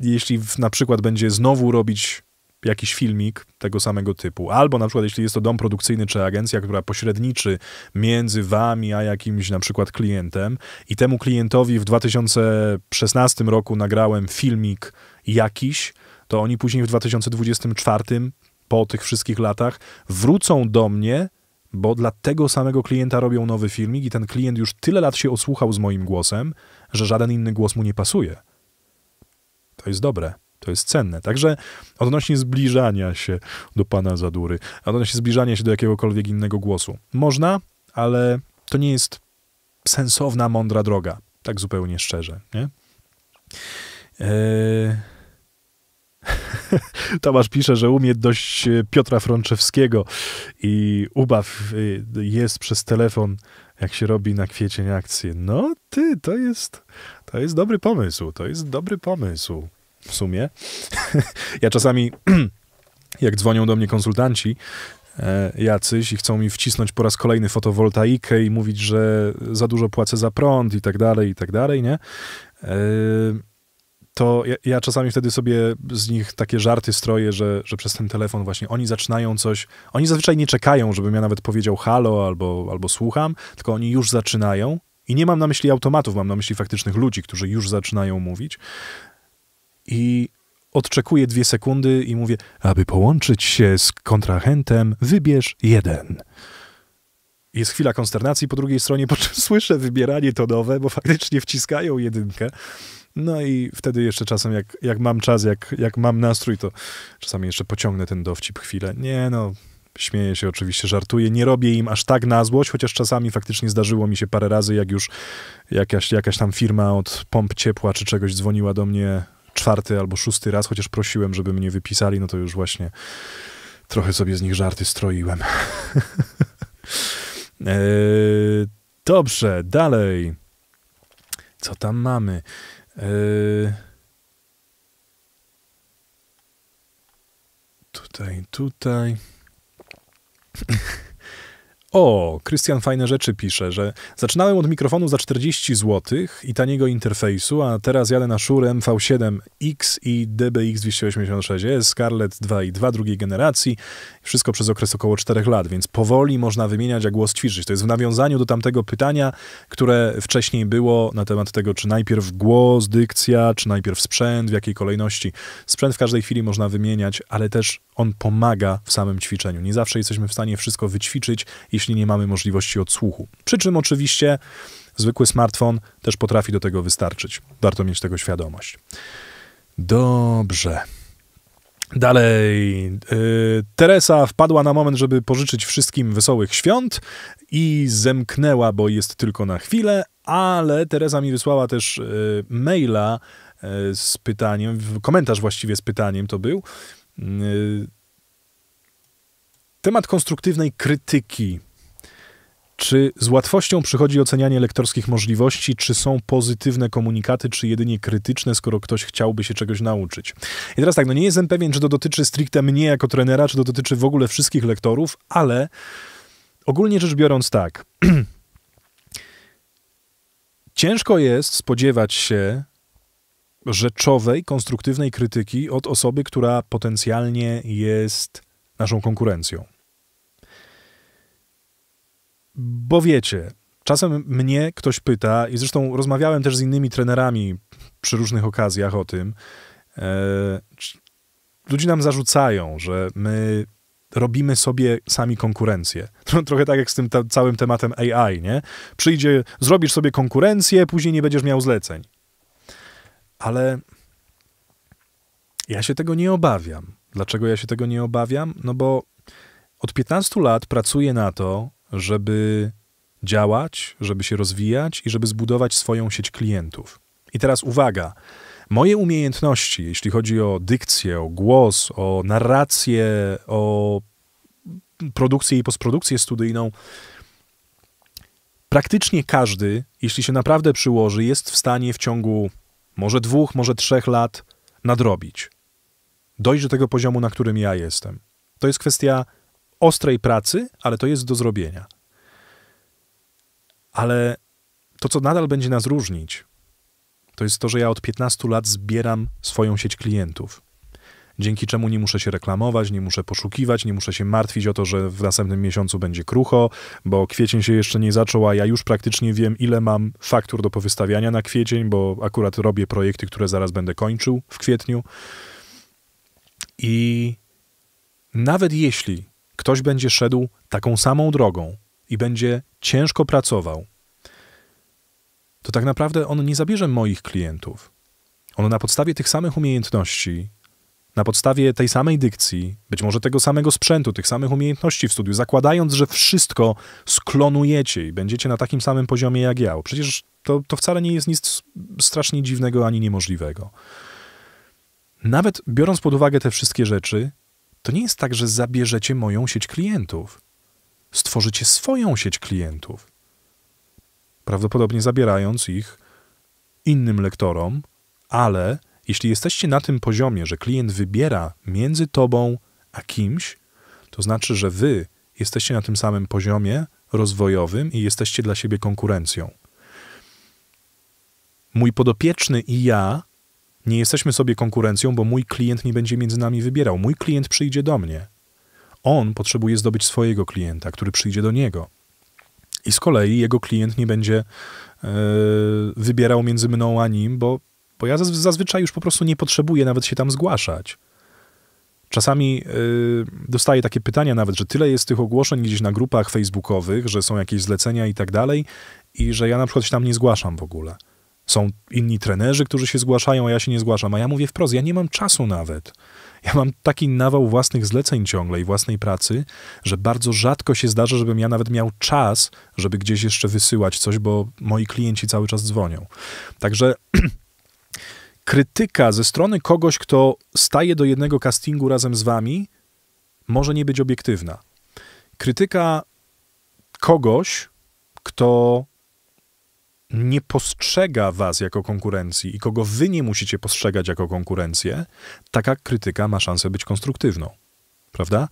Speaker 1: jeśli na przykład będzie znowu robić jakiś filmik tego samego typu. Albo na przykład, jeśli jest to dom produkcyjny czy agencja, która pośredniczy między wami a jakimś na przykład klientem i temu klientowi w 2016 roku nagrałem filmik jakiś, to oni później w 2024, po tych wszystkich latach, wrócą do mnie bo dla tego samego klienta robią nowy filmik i ten klient już tyle lat się osłuchał z moim głosem, że żaden inny głos mu nie pasuje. To jest dobre. To jest cenne. Także odnośnie zbliżania się do pana Zadury, odnośnie zbliżania się do jakiegokolwiek innego głosu. Można, ale to nie jest sensowna, mądra droga. Tak zupełnie szczerze, nie? Eee... Tomasz pisze, że umie dość e, Piotra Frączewskiego i ubaw e, jest przez telefon, jak się robi na kwiecień akcję. No ty, to jest, to jest dobry pomysł, to jest dobry pomysł w sumie. ja czasami, jak dzwonią do mnie konsultanci, e, jacyś i chcą mi wcisnąć po raz kolejny fotowoltaikę i mówić, że za dużo płacę za prąd i tak dalej, i tak dalej, nie? E, to ja, ja, czasami wtedy sobie z nich takie żarty stroję, że, że przez ten telefon właśnie oni zaczynają coś, oni zazwyczaj nie czekają, żebym ja nawet powiedział halo albo, albo słucham, tylko oni już zaczynają i nie mam na myśli automatów, mam na myśli faktycznych ludzi, którzy już zaczynają mówić i odczekuję dwie sekundy i mówię, aby połączyć się z kontrahentem, wybierz jeden. Jest chwila konsternacji po drugiej stronie, po czym słyszę wybieranie tonowe, bo faktycznie wciskają jedynkę. No i wtedy jeszcze czasem, jak, jak mam czas, jak, jak mam nastrój, to czasami jeszcze pociągnę ten dowcip chwilę. Nie no, śmieję się oczywiście, żartuję. Nie robię im aż tak na złość, chociaż czasami faktycznie zdarzyło mi się parę razy, jak już jakaś, jakaś tam firma od pomp ciepła czy czegoś dzwoniła do mnie czwarty albo szósty raz, chociaż prosiłem, żeby mnie wypisali, no to już właśnie trochę sobie z nich żarty stroiłem. E, dobrze, dalej. Co tam mamy? E, tutaj, tutaj. O, Krystian fajne rzeczy pisze, że zaczynałem od mikrofonu za 40 zł i taniego interfejsu, a teraz jadę na Shure MV7X i DBX286S, Scarlett 2 i 2 drugiej generacji. Wszystko przez okres około 4 lat, więc powoli można wymieniać, a głos ćwiczyć. To jest w nawiązaniu do tamtego pytania, które wcześniej było na temat tego, czy najpierw głos, dykcja, czy najpierw sprzęt, w jakiej kolejności. Sprzęt w każdej chwili można wymieniać, ale też on pomaga w samym ćwiczeniu. Nie zawsze jesteśmy w stanie wszystko wyćwiczyć, jeśli jeśli nie mamy możliwości odsłuchu. Przy czym oczywiście zwykły smartfon też potrafi do tego wystarczyć. Warto mieć tego świadomość. Dobrze. Dalej. Yy, Teresa wpadła na moment, żeby pożyczyć wszystkim wesołych świąt i zemknęła, bo jest tylko na chwilę, ale Teresa mi wysłała też yy, maila yy, z pytaniem, komentarz właściwie z pytaniem to był. Y, Temat konstruktywnej krytyki czy z łatwością przychodzi ocenianie lektorskich możliwości, czy są pozytywne komunikaty, czy jedynie krytyczne, skoro ktoś chciałby się czegoś nauczyć? I teraz tak, no nie jestem pewien, czy to dotyczy stricte mnie jako trenera, czy to dotyczy w ogóle wszystkich lektorów, ale ogólnie rzecz biorąc tak. Ciężko jest spodziewać się rzeczowej, konstruktywnej krytyki od osoby, która potencjalnie jest naszą konkurencją. Bo wiecie, czasem mnie ktoś pyta, i zresztą rozmawiałem też z innymi trenerami przy różnych okazjach o tym, e, ludzi nam zarzucają, że my robimy sobie sami konkurencję. No, trochę tak jak z tym całym tematem AI, nie? Przyjdzie, zrobisz sobie konkurencję, później nie będziesz miał zleceń. Ale ja się tego nie obawiam. Dlaczego ja się tego nie obawiam? No bo od 15 lat pracuję na to, żeby działać, żeby się rozwijać i żeby zbudować swoją sieć klientów. I teraz uwaga. Moje umiejętności, jeśli chodzi o dykcję, o głos, o narrację, o produkcję i postprodukcję studyjną, praktycznie każdy, jeśli się naprawdę przyłoży, jest w stanie w ciągu może dwóch, może trzech lat nadrobić. Dojść do tego poziomu, na którym ja jestem. To jest kwestia ostrej pracy, ale to jest do zrobienia. Ale to, co nadal będzie nas różnić, to jest to, że ja od 15 lat zbieram swoją sieć klientów. Dzięki czemu nie muszę się reklamować, nie muszę poszukiwać, nie muszę się martwić o to, że w następnym miesiącu będzie krucho, bo kwiecień się jeszcze nie zaczął, a ja już praktycznie wiem, ile mam faktur do powystawiania na kwiecień, bo akurat robię projekty, które zaraz będę kończył w kwietniu. I nawet jeśli Ktoś będzie szedł taką samą drogą i będzie ciężko pracował. To tak naprawdę on nie zabierze moich klientów. On na podstawie tych samych umiejętności, na podstawie tej samej dykcji, być może tego samego sprzętu, tych samych umiejętności w studiu, zakładając, że wszystko sklonujecie i będziecie na takim samym poziomie jak ja. Przecież to, to wcale nie jest nic strasznie dziwnego ani niemożliwego. Nawet biorąc pod uwagę te wszystkie rzeczy, to nie jest tak, że zabierzecie moją sieć klientów. Stworzycie swoją sieć klientów. Prawdopodobnie zabierając ich innym lektorom, ale jeśli jesteście na tym poziomie, że klient wybiera między tobą a kimś, to znaczy, że wy jesteście na tym samym poziomie rozwojowym i jesteście dla siebie konkurencją. Mój podopieczny i ja nie jesteśmy sobie konkurencją, bo mój klient nie będzie między nami wybierał. Mój klient przyjdzie do mnie. On potrzebuje zdobyć swojego klienta, który przyjdzie do niego. I z kolei jego klient nie będzie yy, wybierał między mną a nim, bo, bo ja zazwyczaj już po prostu nie potrzebuję nawet się tam zgłaszać. Czasami yy, dostaję takie pytania nawet, że tyle jest tych ogłoszeń gdzieś na grupach facebookowych, że są jakieś zlecenia i tak dalej, i że ja na przykład się tam nie zgłaszam w ogóle. Są inni trenerzy, którzy się zgłaszają, a ja się nie zgłaszam. A ja mówię wprost, ja nie mam czasu nawet. Ja mam taki nawał własnych zleceń ciągle i własnej pracy, że bardzo rzadko się zdarza, żebym ja nawet miał czas, żeby gdzieś jeszcze wysyłać coś, bo moi klienci cały czas dzwonią. Także krytyka ze strony kogoś, kto staje do jednego castingu razem z wami, może nie być obiektywna. Krytyka kogoś, kto nie postrzega was jako konkurencji i kogo wy nie musicie postrzegać jako konkurencję, taka krytyka ma szansę być konstruktywną. Prawda?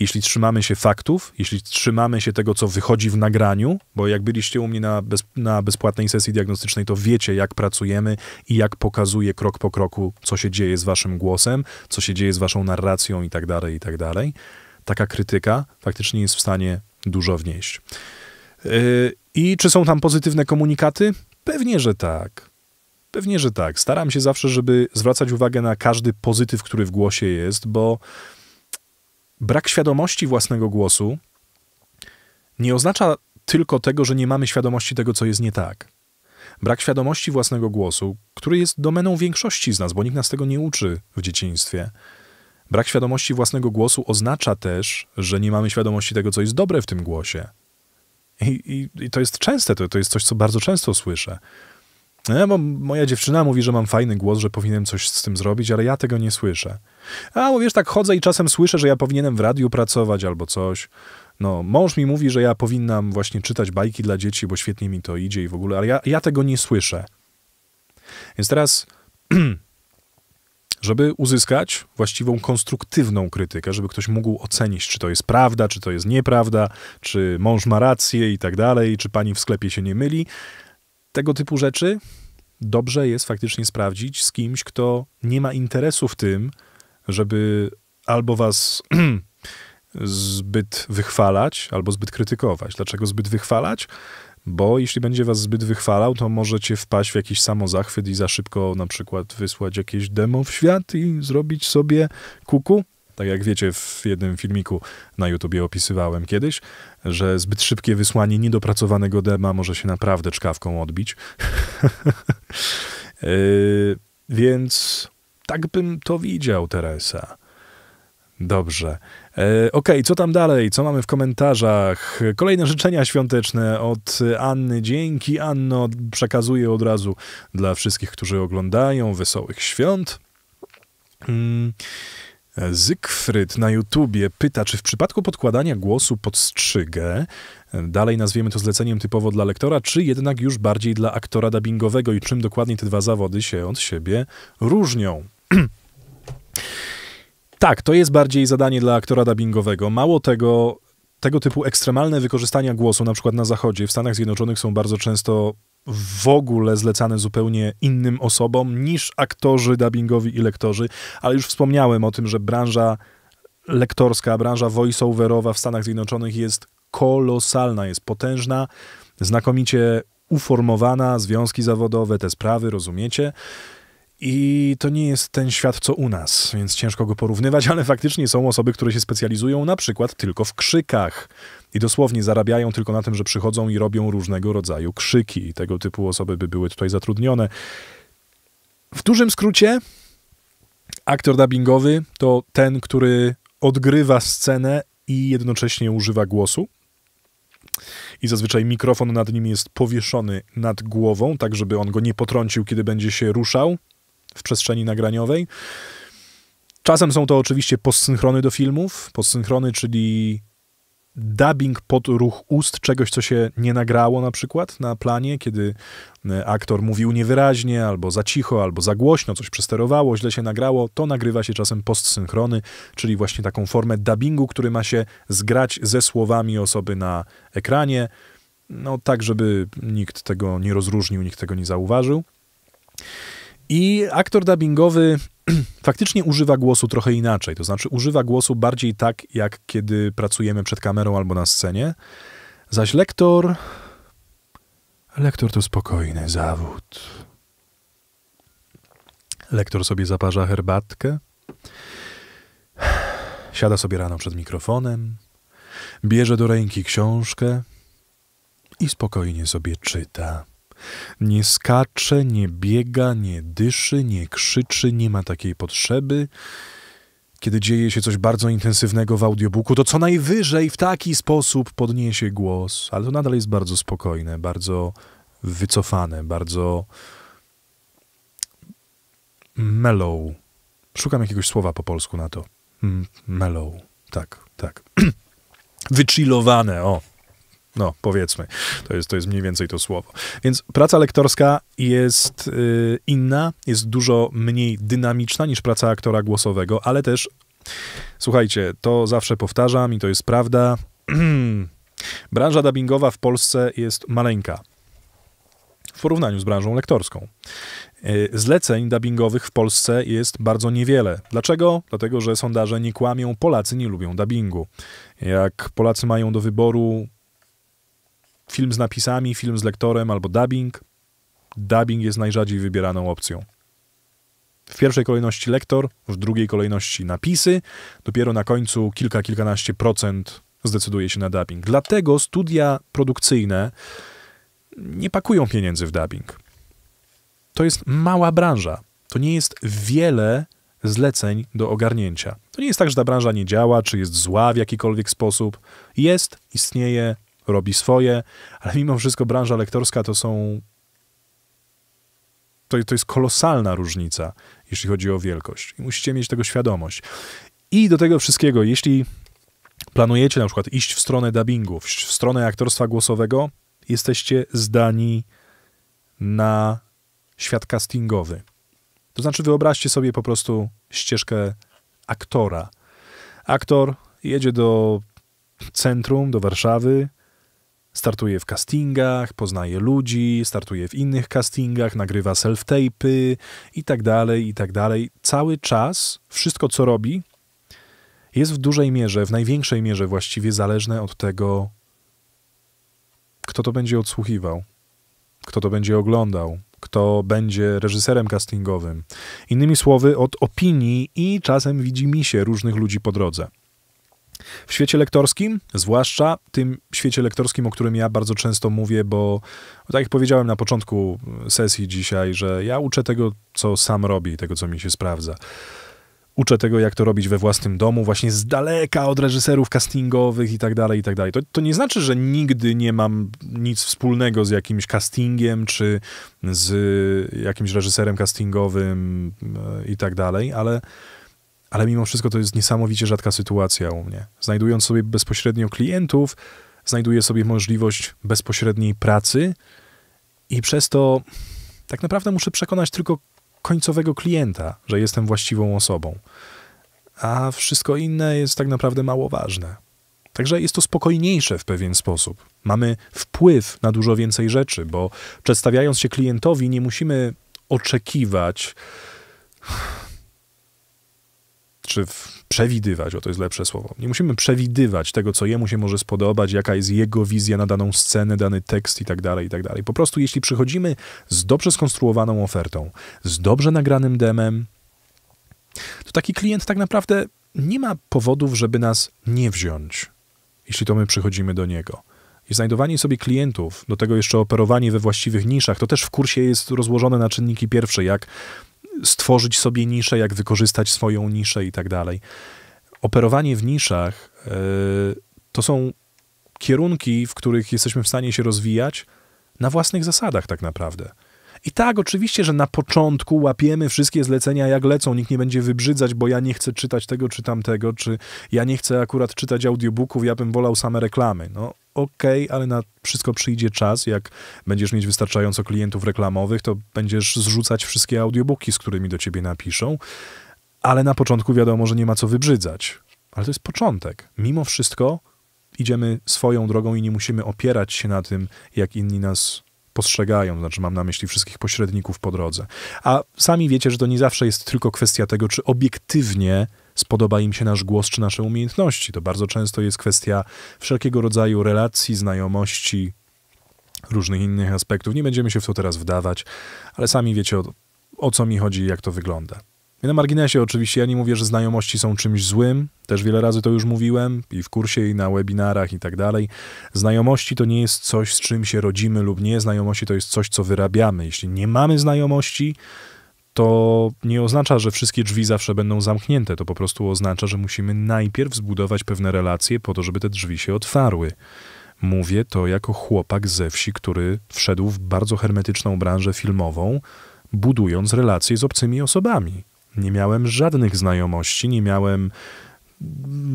Speaker 1: Jeśli trzymamy się faktów, jeśli trzymamy się tego, co wychodzi w nagraniu, bo jak byliście u mnie na, bez, na bezpłatnej sesji diagnostycznej, to wiecie, jak pracujemy i jak pokazuje krok po kroku, co się dzieje z waszym głosem, co się dzieje z waszą narracją i tak dalej, i tak dalej. Taka krytyka faktycznie jest w stanie dużo wnieść. Yy, i czy są tam pozytywne komunikaty? Pewnie, że tak. Pewnie, że tak. Staram się zawsze, żeby zwracać uwagę na każdy pozytyw, który w głosie jest, bo brak świadomości własnego głosu nie oznacza tylko tego, że nie mamy świadomości tego, co jest nie tak. Brak świadomości własnego głosu, który jest domeną większości z nas, bo nikt nas tego nie uczy w dzieciństwie. Brak świadomości własnego głosu oznacza też, że nie mamy świadomości tego, co jest dobre w tym głosie. I, i, to jest częste, to, to jest coś, co bardzo często słyszę. No, moja dziewczyna mówi, że mam fajny głos, że powinienem coś z tym zrobić, ale ja tego nie słyszę. A bo wiesz, tak chodzę i czasem słyszę, że ja powinienem w radiu pracować albo coś. No, mąż mi mówi, że ja powinnam właśnie czytać bajki dla dzieci, bo świetnie mi to idzie i w ogóle, ale ja, ja tego nie słyszę. Więc teraz żeby uzyskać właściwą konstruktywną krytykę, żeby ktoś mógł ocenić, czy to jest prawda, czy to jest nieprawda, czy mąż ma rację i tak dalej, czy pani w sklepie się nie myli. Tego typu rzeczy dobrze jest faktycznie sprawdzić z kimś, kto nie ma interesu w tym, żeby albo was zbyt wychwalać, albo zbyt krytykować. Dlaczego zbyt wychwalać? bo jeśli będzie was zbyt wychwalał, to możecie wpaść w jakiś samozachwyt i za szybko na przykład wysłać jakieś demo w świat i zrobić sobie kuku. Tak jak wiecie, w jednym filmiku na YouTubie opisywałem kiedyś, że zbyt szybkie wysłanie niedopracowanego dema może się naprawdę czkawką odbić. yy, więc tak bym to widział, Teresa. Dobrze. E, okej, okay, co tam dalej? Co mamy w komentarzach? Kolejne życzenia świąteczne od Anny. Dzięki, Anno. Przekazuję od razu dla wszystkich, którzy oglądają. Wesołych świąt. Mm, Zygfryd na YouTubie pyta, czy w przypadku podkładania głosu pod strzygę, e, dalej nazwiemy to zleceniem typowo dla lektora, czy jednak już bardziej dla aktora dubbingowego i czym dokładnie te dwa zawody się od siebie różnią. E, tak, to jest bardziej zadanie dla aktora dubbingowego. Mało tego, tego typu ekstremalne wykorzystania głosu, na przykład na Zachodzie, w Stanach Zjednoczonych są bardzo często w ogóle zlecane zupełnie innym osobom niż aktorzy dubbingowi i lektorzy, ale już wspomniałem o tym, że branża lektorska, branża voiceoverowa w Stanach Zjednoczonych jest kolosalna, jest potężna, znakomicie uformowana, związki zawodowe, te sprawy, rozumiecie? I to nie jest ten świat, co u nas, więc ciężko go porównywać, ale faktycznie są osoby, które się specjalizują na przykład tylko w krzykach. I dosłownie zarabiają tylko na tym, że przychodzą i robią różnego rodzaju krzyki. I tego typu osoby by były tutaj zatrudnione. W dużym skrócie, aktor dubbingowy to ten, który odgrywa scenę i jednocześnie używa głosu. I zazwyczaj mikrofon nad nim jest powieszony nad głową, tak żeby on go nie potrącił, kiedy będzie się ruszał, w przestrzeni nagraniowej. Czasem są to oczywiście postsynchrony do filmów. Postsynchrony, czyli dubbing pod ruch ust czegoś, co się nie nagrało na przykład na planie, kiedy e, aktor mówił niewyraźnie, albo za cicho, albo za głośno, coś przesterowało, źle się nagrało, to nagrywa się czasem postsynchrony, czyli właśnie taką formę dubbingu, który ma się zgrać ze słowami osoby na ekranie, no tak, żeby nikt tego nie rozróżnił, nikt tego nie zauważył. I aktor dubbingowy faktycznie używa głosu trochę inaczej. To znaczy, używa głosu bardziej tak, jak kiedy pracujemy przed kamerą albo na scenie. Zaś lektor. Lektor to spokojny zawód. Lektor sobie zaparza herbatkę. Siada sobie rano przed mikrofonem. Bierze do ręki książkę i spokojnie sobie czyta. Nie skacze, nie biega, nie dyszy, nie krzyczy, nie ma takiej potrzeby. Kiedy dzieje się coś bardzo intensywnego w audiobooku, to co najwyżej w taki sposób podniesie głos, ale to nadal jest bardzo spokojne, bardzo wycofane, bardzo mellow. Szukam jakiegoś słowa po polsku na to. Mellow. Tak, tak. Wychillowane, o, no, powiedzmy. To jest, to jest mniej więcej to słowo. Więc praca lektorska jest y, inna, jest dużo mniej dynamiczna niż praca aktora głosowego, ale też, słuchajcie, to zawsze powtarzam i to jest prawda. Branża dubbingowa w Polsce jest maleńka w porównaniu z branżą lektorską. Y, zleceń dubbingowych w Polsce jest bardzo niewiele. Dlaczego? Dlatego, że sondaże nie kłamią, Polacy nie lubią dubbingu. Jak Polacy mają do wyboru Film z napisami, film z lektorem albo dubbing. Dubbing jest najrzadziej wybieraną opcją. W pierwszej kolejności lektor, w drugiej kolejności napisy, dopiero na końcu kilka, kilkanaście procent zdecyduje się na dubbing. Dlatego studia produkcyjne nie pakują pieniędzy w dubbing. To jest mała branża. To nie jest wiele zleceń do ogarnięcia. To nie jest tak, że ta branża nie działa, czy jest zła w jakikolwiek sposób. Jest, istnieje, robi swoje, ale mimo wszystko branża lektorska to są. To, to jest kolosalna różnica, jeśli chodzi o wielkość. I musicie mieć tego świadomość. I do tego wszystkiego, jeśli planujecie na przykład iść w stronę dubbingu, w stronę aktorstwa głosowego, jesteście zdani na świat castingowy. To znaczy, wyobraźcie sobie po prostu ścieżkę aktora. Aktor jedzie do centrum, do Warszawy, Startuje w castingach, poznaje ludzi, startuje w innych castingach, nagrywa self tapey i tak dalej, i tak dalej. Cały czas wszystko, co robi, jest w dużej mierze, w największej mierze właściwie zależne od tego, kto to będzie odsłuchiwał, kto to będzie oglądał, kto będzie reżyserem castingowym. Innymi słowy, od opinii i czasem widzi mi się różnych ludzi po drodze. W świecie lektorskim, zwłaszcza tym świecie lektorskim, o którym ja bardzo często mówię, bo tak jak powiedziałem na początku sesji dzisiaj, że ja uczę tego, co sam robię i tego, co mi się sprawdza. Uczę tego, jak to robić we własnym domu, właśnie z daleka od reżyserów castingowych i tak dalej, i tak dalej. To, to nie znaczy, że nigdy nie mam nic wspólnego z jakimś castingiem, czy z jakimś reżyserem castingowym e, i tak dalej, ale ale mimo wszystko to jest niesamowicie rzadka sytuacja u mnie. Znajdując sobie bezpośrednio klientów, znajduję sobie możliwość bezpośredniej pracy i przez to tak naprawdę muszę przekonać tylko końcowego klienta, że jestem właściwą osobą. A wszystko inne jest tak naprawdę mało ważne. Także jest to spokojniejsze w pewien sposób. Mamy wpływ na dużo więcej rzeczy, bo przedstawiając się klientowi, nie musimy oczekiwać czy przewidywać, o to jest lepsze słowo. Nie musimy przewidywać tego, co jemu się może spodobać, jaka jest jego wizja na daną scenę, dany tekst i tak dalej, i tak dalej. Po prostu jeśli przychodzimy z dobrze skonstruowaną ofertą, z dobrze nagranym demem, to taki klient tak naprawdę nie ma powodów, żeby nas nie wziąć, jeśli to my przychodzimy do niego. I znajdowanie sobie klientów, do tego jeszcze operowanie we właściwych niszach, to też w kursie jest rozłożone na czynniki pierwsze, jak stworzyć sobie niszę, jak wykorzystać swoją niszę i tak dalej. Operowanie w niszach e, to są kierunki, w których jesteśmy w stanie się rozwijać na własnych zasadach, tak naprawdę. I tak, oczywiście, że na początku łapiemy wszystkie zlecenia jak lecą. Nikt nie będzie wybrzydzać, bo ja nie chcę czytać tego czy tamtego, czy ja nie chcę akurat czytać audiobooków, ja bym wolał same reklamy. No, ok, ale na wszystko przyjdzie czas. Jak będziesz mieć wystarczająco klientów reklamowych, to będziesz zrzucać wszystkie audiobooki, z którymi do ciebie napiszą. Ale na początku wiadomo, że nie ma co wybrzydzać. Ale to jest początek. Mimo wszystko idziemy swoją drogą i nie musimy opierać się na tym, jak inni nas postrzegają, znaczy mam na myśli wszystkich pośredników po drodze. A sami wiecie, że to nie zawsze jest tylko kwestia tego, czy obiektywnie spodoba im się nasz głos czy nasze umiejętności. To bardzo często jest kwestia wszelkiego rodzaju relacji, znajomości, różnych innych aspektów. Nie będziemy się w to teraz wdawać, ale sami wiecie o, o co mi chodzi i jak to wygląda. I na marginesie oczywiście ja nie mówię, że znajomości są czymś złym, też wiele razy to już mówiłem i w kursie, i na webinarach i tak dalej. Znajomości to nie jest coś, z czym się rodzimy lub nie, znajomości to jest coś, co wyrabiamy. Jeśli nie mamy znajomości, to nie oznacza, że wszystkie drzwi zawsze będą zamknięte. To po prostu oznacza, że musimy najpierw zbudować pewne relacje po to, żeby te drzwi się otwarły. Mówię to jako chłopak ze wsi, który wszedł w bardzo hermetyczną branżę filmową, budując relacje z obcymi osobami. Nie miałem żadnych znajomości, nie miałem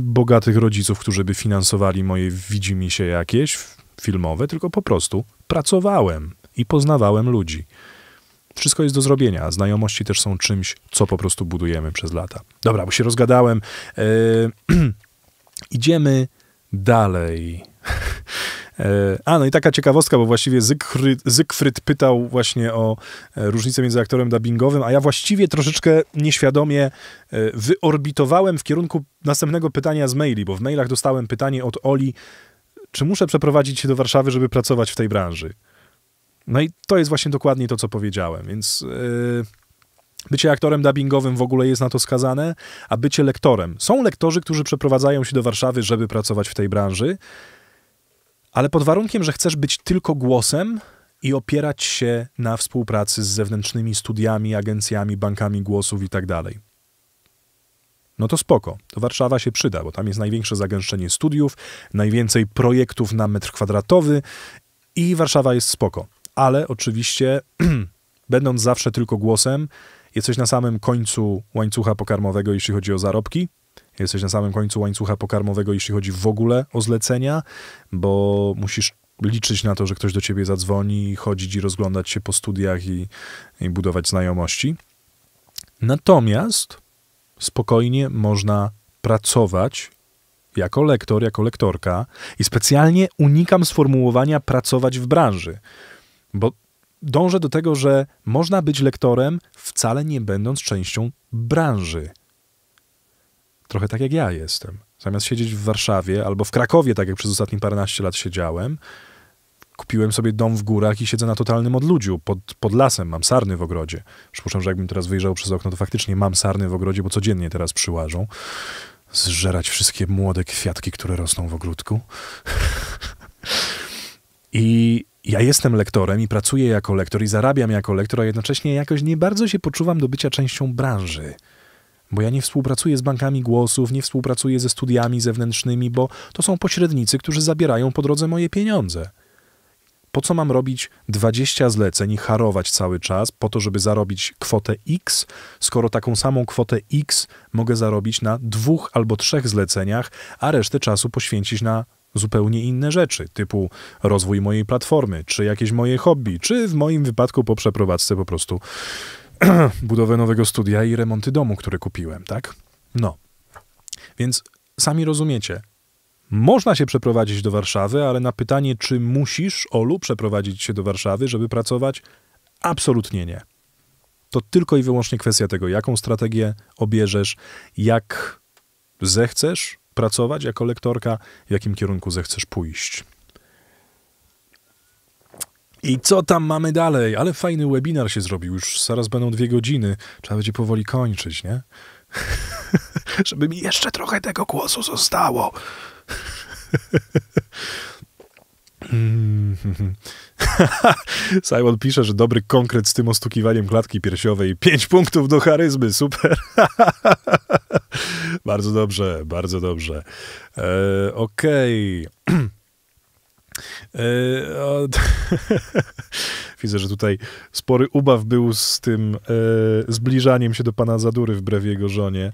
Speaker 1: bogatych rodziców, którzy by finansowali moje się jakieś filmowe, tylko po prostu pracowałem i poznawałem ludzi. Wszystko jest do zrobienia. Znajomości też są czymś, co po prostu budujemy przez lata. Dobra, bo się rozgadałem. E, idziemy dalej. E, a, no i taka ciekawostka, bo właściwie Zygfryd pytał właśnie o e, różnicę między aktorem dubbingowym, a ja właściwie troszeczkę nieświadomie wyorbitowałem w kierunku następnego pytania z maili, bo w mailach dostałem pytanie od Oli, czy muszę przeprowadzić się do Warszawy, żeby pracować w tej branży? No i to jest właśnie dokładnie to, co powiedziałem, więc... Yy... Bycie aktorem dubbingowym w ogóle jest na to skazane, a bycie lektorem. Są lektorzy, którzy przeprowadzają się do Warszawy, żeby pracować w tej branży, ale pod warunkiem, że chcesz być tylko głosem i opierać się na współpracy z zewnętrznymi studiami, agencjami, bankami głosów i tak dalej. No to spoko, to Warszawa się przyda, bo tam jest największe zagęszczenie studiów, najwięcej projektów na metr kwadratowy i Warszawa jest spoko ale oczywiście będąc zawsze tylko głosem, jesteś na samym końcu łańcucha pokarmowego, jeśli chodzi o zarobki, jesteś na samym końcu łańcucha pokarmowego, jeśli chodzi w ogóle o zlecenia, bo musisz liczyć na to, że ktoś do ciebie zadzwoni, chodzić i rozglądać się po studiach i, i budować znajomości. Natomiast spokojnie można pracować jako lektor, jako lektorka i specjalnie unikam sformułowania pracować w branży bo dążę do tego, że można być lektorem, wcale nie będąc częścią branży. Trochę tak jak ja jestem. Zamiast siedzieć w Warszawie albo w Krakowie, tak jak przez ostatnie paręnaście lat siedziałem, kupiłem sobie dom w górach i siedzę na totalnym odludziu, pod, pod lasem, mam sarny w ogrodzie. Przypuszczam, że jakbym teraz wyjrzał przez okno, to faktycznie mam sarny w ogrodzie, bo codziennie teraz przyłażą. Zżerać wszystkie młode kwiatki, które rosną w ogródku. I ja jestem lektorem i pracuję jako lektor i zarabiam jako lektor, a jednocześnie jakoś nie bardzo się poczuwam do bycia częścią branży. Bo ja nie współpracuję z bankami głosów, nie współpracuję ze studiami zewnętrznymi, bo to są pośrednicy, którzy zabierają po drodze moje pieniądze. Po co mam robić 20 zleceń i harować cały czas, po to, żeby zarobić kwotę X, skoro taką samą kwotę X mogę zarobić na dwóch albo trzech zleceniach, a resztę czasu poświęcić na zupełnie inne rzeczy, typu rozwój mojej platformy, czy jakieś moje hobby, czy w moim wypadku po przeprowadzce po prostu budowę nowego studia i remonty domu, który kupiłem, tak? No. Więc sami rozumiecie, można się przeprowadzić do Warszawy, ale na pytanie, czy musisz, Olu, przeprowadzić się do Warszawy, żeby pracować, absolutnie nie. To tylko i wyłącznie kwestia tego, jaką strategię obierzesz, jak zechcesz, pracować jako lektorka, w jakim kierunku zechcesz pójść. I co tam mamy dalej? Ale fajny webinar się zrobił, już zaraz będą dwie godziny, trzeba będzie powoli kończyć, nie? Żeby mi jeszcze trochę tego głosu zostało. Hmm, hmm, hmm. Simon pisze, że dobry konkret z tym ostukiwaniem klatki piersiowej. 5 punktów do charyzmy, super. bardzo dobrze, bardzo dobrze. E, Okej. Okay. E, widzę, że tutaj spory ubaw był z tym e, zbliżaniem się do pana Zadury wbrew jego żonie.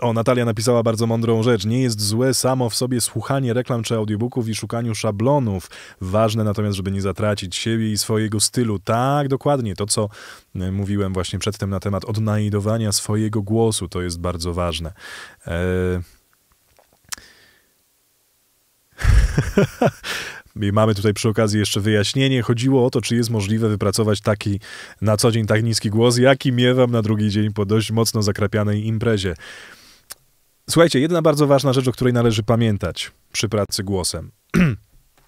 Speaker 1: O, Natalia napisała bardzo mądrą rzecz. Nie jest złe samo w sobie słuchanie reklam czy audiobooków i szukaniu szablonów. Ważne natomiast, żeby nie zatracić siebie i swojego stylu. Tak, dokładnie. To, co e, mówiłem właśnie przedtem na temat odnajdowania swojego głosu, to jest bardzo ważne. E, I mamy tutaj przy okazji jeszcze wyjaśnienie. Chodziło o to, czy jest możliwe wypracować taki na co dzień tak niski głos, jaki miewam na drugi dzień po dość mocno zakrapianej imprezie. Słuchajcie, jedna bardzo ważna rzecz, o której należy pamiętać przy pracy głosem.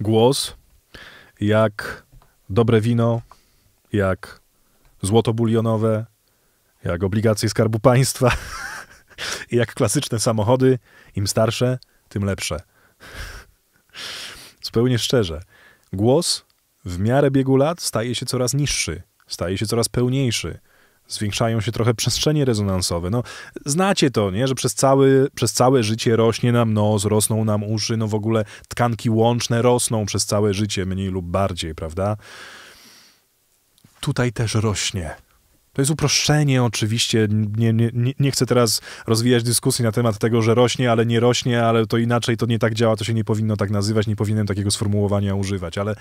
Speaker 1: Głos, jak dobre wino, jak złoto bulionowe, jak obligacje Skarbu Państwa i jak klasyczne samochody, im starsze, tym lepsze. Zupełnie szczerze, głos w miarę biegu lat staje się coraz niższy, staje się coraz pełniejszy zwiększają się trochę przestrzenie rezonansowe. No, znacie to, nie? że przez, cały, przez całe życie rośnie nam nos, rosną nam uszy, no w ogóle tkanki łączne rosną przez całe życie, mniej lub bardziej, prawda? Tutaj też rośnie. To jest uproszczenie oczywiście, nie, nie, nie chcę teraz rozwijać dyskusji na temat tego, że rośnie, ale nie rośnie, ale to inaczej, to nie tak działa, to się nie powinno tak nazywać, nie powinienem takiego sformułowania używać, ale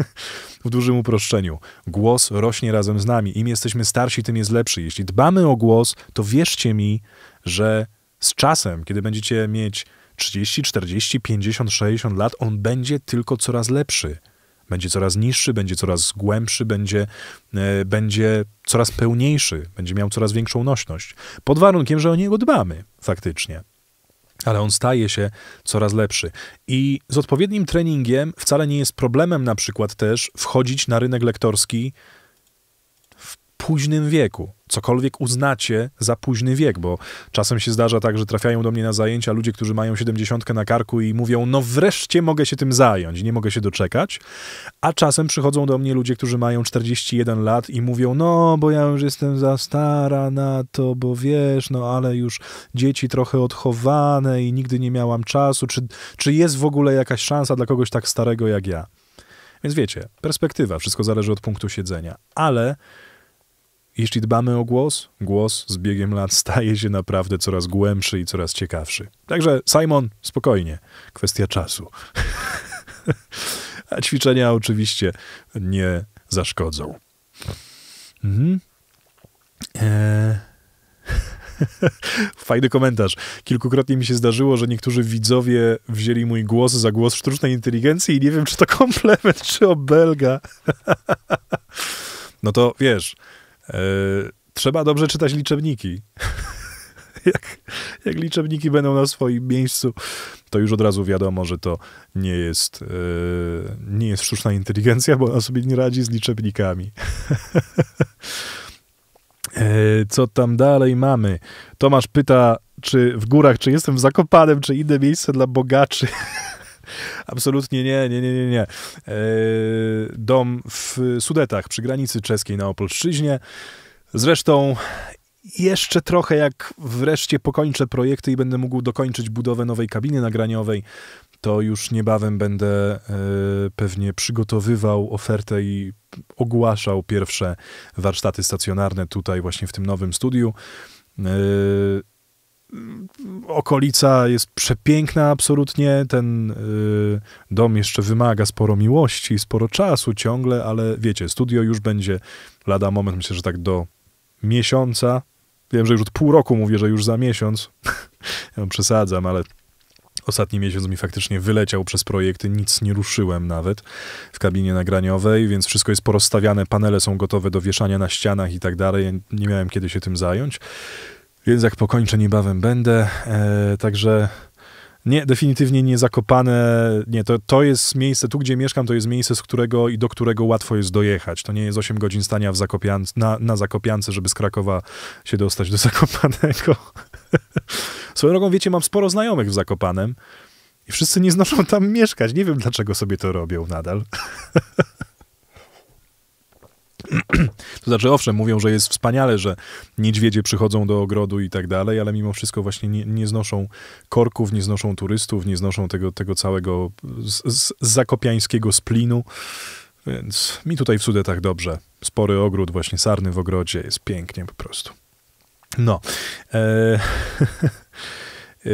Speaker 1: w dużym uproszczeniu. Głos rośnie razem z nami. Im jesteśmy starsi, tym jest lepszy. Jeśli dbamy o głos, to wierzcie mi, że z czasem, kiedy będziecie mieć 30, 40, 50, 60 lat, on będzie tylko coraz lepszy. Będzie coraz niższy, będzie coraz głębszy, będzie, e, będzie coraz pełniejszy, będzie miał coraz większą nośność. Pod warunkiem, że o niego dbamy faktycznie ale on staje się coraz lepszy. I z odpowiednim treningiem wcale nie jest problemem na przykład też wchodzić na rynek lektorski późnym wieku. Cokolwiek uznacie za późny wiek, bo czasem się zdarza tak, że trafiają do mnie na zajęcia ludzie, którzy mają 70 na karku i mówią: No, wreszcie mogę się tym zająć, nie mogę się doczekać. A czasem przychodzą do mnie ludzie, którzy mają 41 lat i mówią: No, bo ja już jestem za stara na to, bo wiesz, no ale już dzieci trochę odchowane i nigdy nie miałam czasu. Czy, czy jest w ogóle jakaś szansa dla kogoś tak starego jak ja? Więc wiecie, perspektywa, wszystko zależy od punktu siedzenia, ale jeśli dbamy o głos, głos z biegiem lat staje się naprawdę coraz głębszy i coraz ciekawszy. Także Simon, spokojnie, kwestia czasu. A ćwiczenia oczywiście nie zaszkodzą. Mhm. Eee... Fajny komentarz. Kilkukrotnie mi się zdarzyło, że niektórzy widzowie wzięli mój głos za głos sztucznej inteligencji i nie wiem, czy to komplement, czy obelga. no to wiesz, E, trzeba dobrze czytać liczebniki. jak, jak liczebniki będą na swoim miejscu, to już od razu wiadomo, że to nie jest, e, nie jest sztuczna inteligencja, bo ona sobie nie radzi z liczebnikami. E, co tam dalej mamy? Tomasz pyta, czy w górach, czy jestem w Zakopanem, czy inne miejsce dla bogaczy. Absolutnie nie, nie, nie, nie, nie. E, dom w Sudetach, przy granicy czeskiej na Opolszczyźnie. Zresztą jeszcze trochę, jak wreszcie pokończę projekty i będę mógł dokończyć budowę nowej kabiny nagraniowej, to już niebawem będę e, pewnie przygotowywał ofertę i ogłaszał pierwsze warsztaty stacjonarne tutaj, właśnie w tym nowym studiu. E, okolica jest przepiękna absolutnie, ten y, dom jeszcze wymaga sporo miłości, sporo czasu ciągle, ale wiecie, studio już będzie lada moment, myślę, że tak do miesiąca, wiem, że już od pół roku mówię, że już za miesiąc, ja przesadzam, ale ostatni miesiąc mi faktycznie wyleciał przez projekty, nic nie ruszyłem nawet w kabinie nagraniowej, więc wszystko jest porozstawiane, panele są gotowe do wieszania na ścianach i tak dalej, nie miałem kiedy się tym zająć. Więc jak pokończę, niebawem będę. E, także nie, definitywnie nie zakopane. Nie, to, to jest miejsce, tu gdzie mieszkam, to jest miejsce, z którego i do którego łatwo jest dojechać. To nie jest 8 godzin stania w na, na Zakopiance, żeby z Krakowa się dostać do Zakopanego. Swoją drogą, wiecie, mam sporo znajomych w Zakopanem i wszyscy nie znoszą tam mieszkać. Nie wiem, dlaczego sobie to robią nadal. to znaczy, owszem, mówią, że jest wspaniale, że niedźwiedzie przychodzą do ogrodu i tak dalej, ale mimo wszystko właśnie nie, nie znoszą korków, nie znoszą turystów, nie znoszą tego, tego całego z, z zakopiańskiego splinu. Więc mi tutaj w Sudetach dobrze. Spory ogród, właśnie sarny w ogrodzie, jest pięknie po prostu. No. E, e,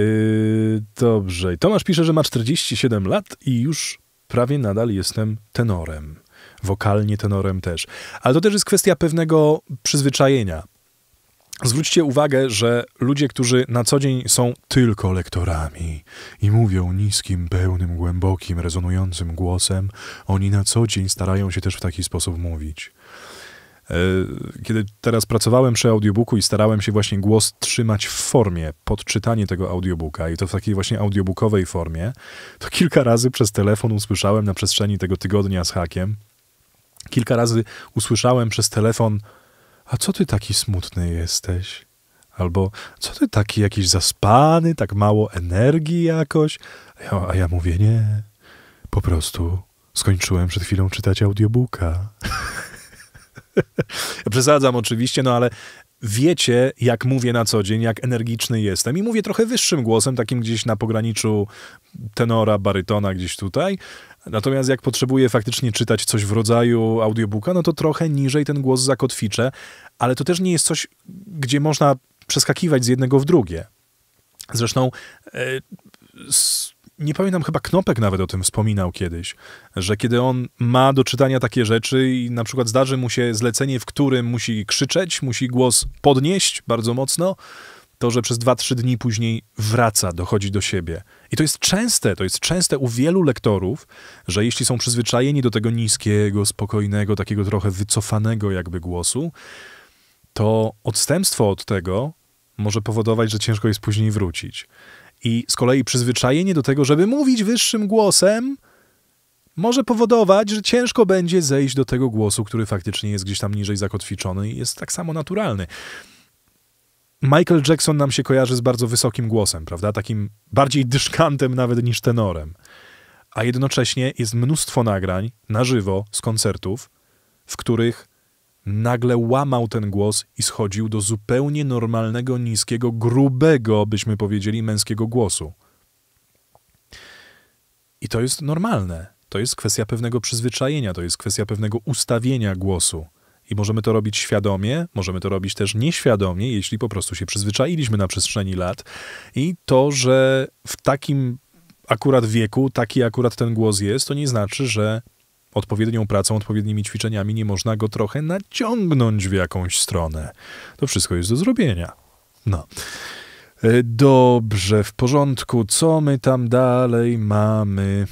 Speaker 1: dobrze. Tomasz pisze, że ma 47 lat i już prawie nadal jestem tenorem wokalnie, tenorem też. Ale to też jest kwestia pewnego przyzwyczajenia. Zwróćcie uwagę, że ludzie, którzy na co dzień są tylko lektorami i mówią niskim, pełnym, głębokim, rezonującym głosem, oni na co dzień starają się też w taki sposób mówić. E, kiedy teraz pracowałem przy audiobooku i starałem się właśnie głos trzymać w formie, podczytanie tego audiobooka i to w takiej właśnie audiobookowej formie, to kilka razy przez telefon usłyszałem na przestrzeni tego tygodnia z hakiem – Kilka razy usłyszałem przez telefon: A co ty taki smutny jesteś? Albo co ty taki jakiś zaspany, tak mało energii jakoś? A ja, mówię: Nie, po prostu skończyłem przed chwilą czytać audiobooka. Przesadzam oczywiście, no ale wiecie, jak mówię na co dzień, jak energiczny jestem. I mówię trochę wyższym głosem, takim gdzieś na pograniczu tenora, barytona, gdzieś tutaj, Natomiast jak potrzebuję faktycznie czytać coś w rodzaju audiobooka, no to trochę niżej ten głos zakotwiczę, ale to też nie jest coś, gdzie można przeskakiwać z jednego w drugie. Zresztą e, nie pamiętam, chyba Knopek nawet o tym wspominał kiedyś, że kiedy on ma do czytania takie rzeczy i na przykład zdarzy mu się zlecenie, w którym musi krzyczeć, musi głos podnieść bardzo mocno, to, że przez 2-3 dni później wraca, dochodzi do siebie. I to jest częste, to jest częste u wielu lektorów, że jeśli są przyzwyczajeni do tego niskiego, spokojnego, takiego trochę wycofanego jakby głosu, to odstępstwo od tego może powodować, że ciężko jest później wrócić. I z kolei przyzwyczajenie do tego, żeby mówić wyższym głosem, może powodować, że ciężko będzie zejść do tego głosu, który faktycznie jest gdzieś tam niżej zakotwiczony i jest tak samo naturalny. Michael Jackson nam się kojarzy z bardzo wysokim głosem, prawda? Takim bardziej dyszkantem nawet niż tenorem. A jednocześnie jest mnóstwo nagrań na żywo z koncertów, w których nagle łamał ten głos i schodził do zupełnie normalnego, niskiego, grubego, byśmy powiedzieli, męskiego głosu. I to jest normalne. To jest kwestia pewnego przyzwyczajenia, to jest kwestia pewnego ustawienia głosu. I możemy to robić świadomie, możemy to robić też nieświadomie, jeśli po prostu się przyzwyczailiśmy na przestrzeni lat. I to, że w takim akurat wieku, taki akurat ten głos jest, to nie znaczy, że odpowiednią pracą, odpowiednimi ćwiczeniami nie można go trochę naciągnąć w jakąś stronę. To wszystko jest do zrobienia. No. E, dobrze, w porządku. Co my tam dalej mamy?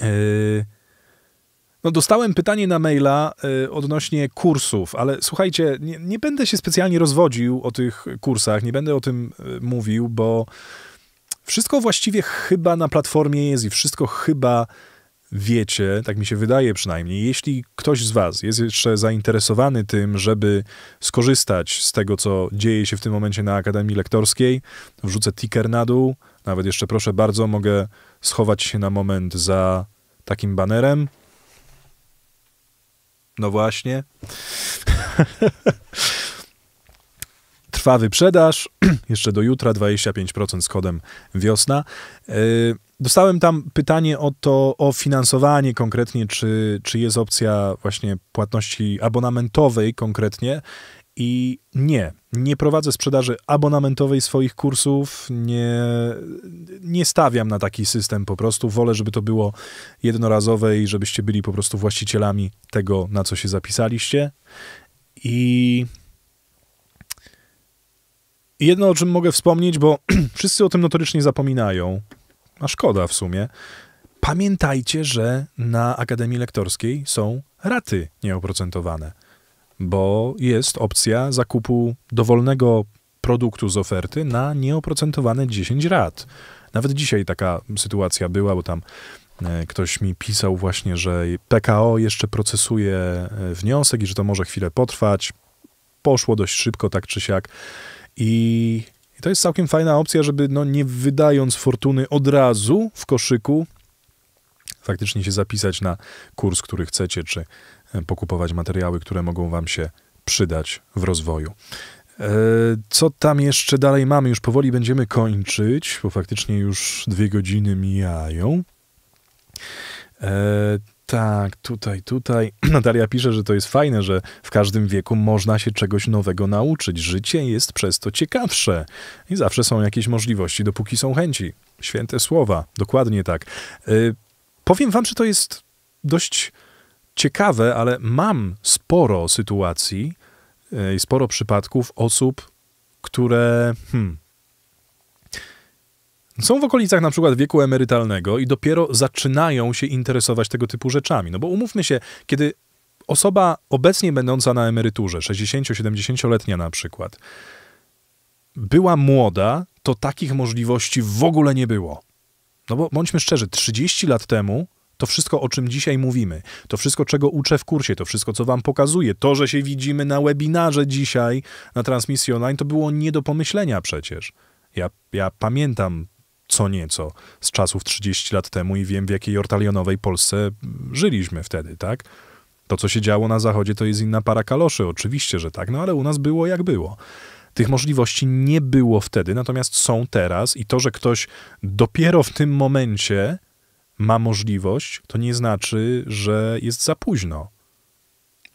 Speaker 1: yy, No, dostałem pytanie na maila y, odnośnie kursów, ale słuchajcie, nie, nie, będę się specjalnie rozwodził o tych kursach, nie będę o tym y, mówił, bo wszystko właściwie chyba na platformie jest i wszystko chyba wiecie, tak mi się wydaje przynajmniej, jeśli ktoś z Was jest jeszcze zainteresowany tym, żeby skorzystać z tego, co dzieje się w tym momencie na Akademii Lektorskiej, wrzucę ticker na dół. Nawet jeszcze proszę bardzo, mogę schować się na moment za takim banerem. No właśnie. Trwa wyprzedaż, jeszcze do jutra 25% z kodem wiosna. E, dostałem tam pytanie o to, o finansowanie konkretnie, czy, czy jest opcja właśnie płatności abonamentowej konkretnie i nie nie prowadzę sprzedaży abonamentowej swoich kursów, nie, nie stawiam na taki system po prostu. Wolę, żeby to było jednorazowe i żebyście byli po prostu właścicielami tego, na co się zapisaliście. I jedno, o czym mogę wspomnieć, bo wszyscy o tym notorycznie zapominają, a szkoda w sumie. Pamiętajcie, że na Akademii Lektorskiej są raty nieoprocentowane bo jest opcja zakupu dowolnego produktu z oferty na nieoprocentowane 10 rat. Nawet dzisiaj taka sytuacja była, bo tam e, ktoś mi pisał właśnie, że PKO jeszcze procesuje e, wniosek i że to może chwilę potrwać. Poszło dość szybko, tak czy siak. I to jest całkiem fajna opcja, żeby no, nie wydając fortuny od razu w koszyku, faktycznie się zapisać na kurs, który chcecie, czy pokupować materiały, które mogą Wam się przydać w rozwoju. E, co tam jeszcze dalej mamy? Już powoli będziemy kończyć, bo faktycznie już dwie godziny mijają. E, tak, tutaj, tutaj. Natalia pisze, że to jest fajne, że w każdym wieku można się czegoś nowego nauczyć. Życie jest przez to ciekawsze i zawsze są jakieś możliwości, dopóki są chęci. Święte słowa, dokładnie tak. E, powiem wam, że to jest dość ciekawe, ale mam sporo sytuacji e, i sporo przypadków osób, które hmm, są w okolicach na przykład wieku emerytalnego i dopiero zaczynają się interesować tego typu rzeczami. No bo umówmy się, kiedy osoba obecnie będąca na emeryturze, 60-70-letnia na przykład, była młoda, to takich możliwości w ogóle nie było. No bo bądźmy szczerzy, 30 lat temu to wszystko, o czym dzisiaj mówimy, to wszystko, czego uczę w kursie, to wszystko, co wam pokazuję, to, że się widzimy na webinarze dzisiaj, na transmisji online, to było nie do pomyślenia przecież. Ja, ja pamiętam co nieco z czasów 30 lat temu i wiem, w jakiej ortalionowej Polsce żyliśmy wtedy, tak? To, co się działo na zachodzie, to jest inna para kaloszy, oczywiście, że tak, no ale u nas było jak było. Tych możliwości nie było wtedy, natomiast są teraz i to, że ktoś dopiero w tym momencie ma możliwość, to nie znaczy, że jest za późno.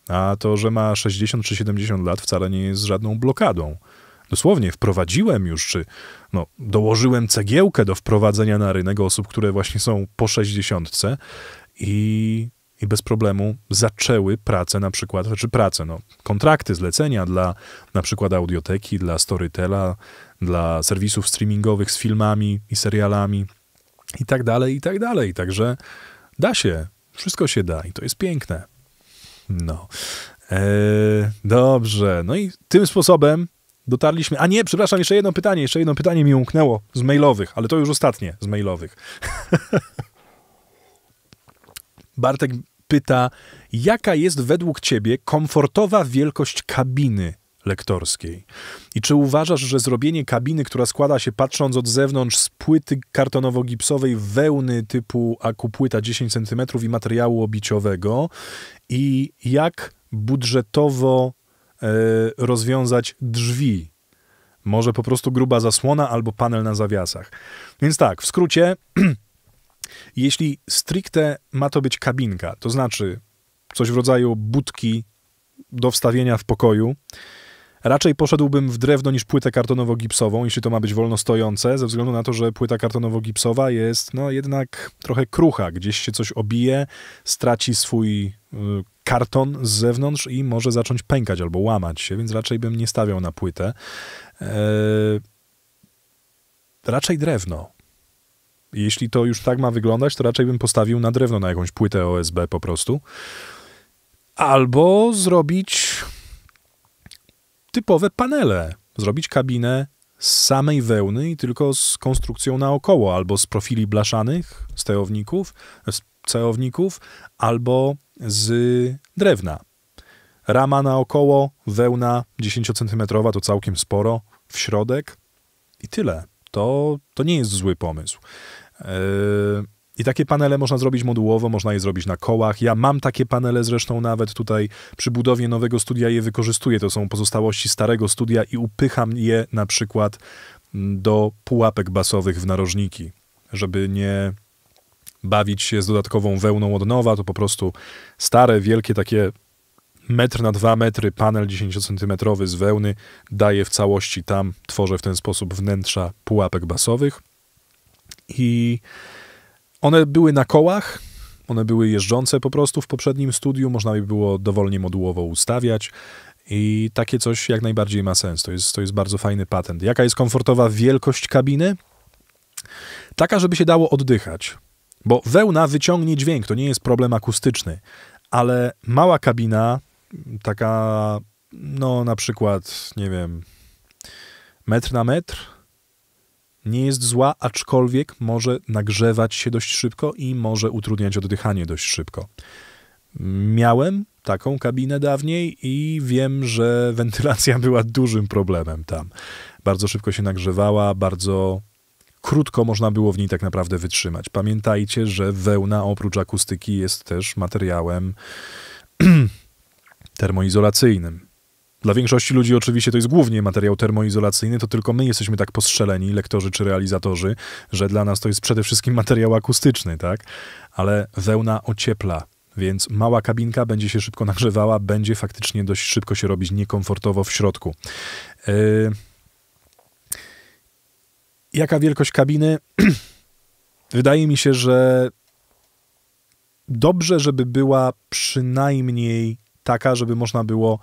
Speaker 1: A to, że ma 60 czy 70 lat, wcale nie jest żadną blokadą. Dosłownie wprowadziłem już, czy no, dołożyłem cegiełkę do wprowadzenia na rynek osób, które właśnie są po 60 i, i bez problemu zaczęły pracę na przykład, czy znaczy pracę, no, kontrakty, zlecenia dla na przykład audioteki, dla Storytela, dla serwisów streamingowych z filmami i serialami, i tak dalej, i tak dalej. Także da się, wszystko się da i to jest piękne. No. Eee, dobrze, no i tym sposobem dotarliśmy. A nie, przepraszam, jeszcze jedno pytanie, jeszcze jedno pytanie mi umknęło z mailowych, ale to już ostatnie z mailowych. Bartek pyta, jaka jest według ciebie komfortowa wielkość kabiny lektorskiej. I czy uważasz, że zrobienie kabiny, która składa się patrząc od zewnątrz z płyty kartonowo-gipsowej wełny typu akupłyta 10 cm i materiału obiciowego i jak budżetowo e, rozwiązać drzwi może po prostu gruba zasłona albo panel na zawiasach. Więc tak, w skrócie, jeśli stricte ma to być kabinka, to znaczy coś w rodzaju budki do wstawienia w pokoju, Raczej poszedłbym w drewno niż płytę kartonowo-gipsową, jeśli to ma być wolno stojące, ze względu na to, że płyta kartonowo-gipsowa jest no, jednak trochę krucha. Gdzieś się coś obije, straci swój y, karton z zewnątrz i może zacząć pękać albo łamać się, więc raczej bym nie stawiał na płytę. Eee, raczej drewno. Jeśli to już tak ma wyglądać, to raczej bym postawił na drewno, na jakąś płytę OSB po prostu. Albo zrobić typowe panele. Zrobić kabinę z samej wełny i tylko z konstrukcją naokoło, albo z profili blaszanych teowników z ceowników albo z drewna. Rama naokoło, wełna 10 cm to całkiem sporo, w środek i tyle. To, to nie jest zły pomysł. Yy i takie panele można zrobić modułowo, można je zrobić na kołach. Ja mam takie panele zresztą nawet tutaj przy budowie nowego studia je wykorzystuję. To są pozostałości starego studia i upycham je na przykład mm, do pułapek basowych w narożniki, żeby nie bawić się z dodatkową wełną od nowa, to po prostu stare, wielkie takie metr na dwa metry panel 10 cm z wełny daje w całości tam, tworzę w ten sposób wnętrza pułapek basowych i one były na kołach, one były jeżdżące po prostu w poprzednim studiu, można je było dowolnie modułowo ustawiać i takie coś jak najbardziej ma sens. To jest, to jest bardzo fajny patent. Jaka jest komfortowa wielkość kabiny? Taka, żeby się dało oddychać, bo wełna wyciągnie dźwięk, to nie jest problem akustyczny, ale mała kabina, taka no na przykład, nie wiem, metr na metr, nie jest zła, aczkolwiek może nagrzewać się dość szybko i może utrudniać oddychanie dość szybko. Miałem taką kabinę dawniej i wiem, że wentylacja była dużym problemem tam. Bardzo szybko się nagrzewała, bardzo krótko można było w niej tak naprawdę wytrzymać. Pamiętajcie, że wełna oprócz akustyki jest też materiałem termoizolacyjnym. Dla większości ludzi oczywiście to jest głównie materiał termoizolacyjny, to tylko my jesteśmy tak postrzeleni, lektorzy czy realizatorzy, że dla nas to jest przede wszystkim materiał akustyczny, tak? Ale wełna ociepla, więc mała kabinka będzie się szybko nagrzewała, będzie faktycznie dość szybko się robić niekomfortowo w środku. Yy... Jaka wielkość kabiny? Wydaje mi się, że dobrze, żeby była przynajmniej taka, żeby można było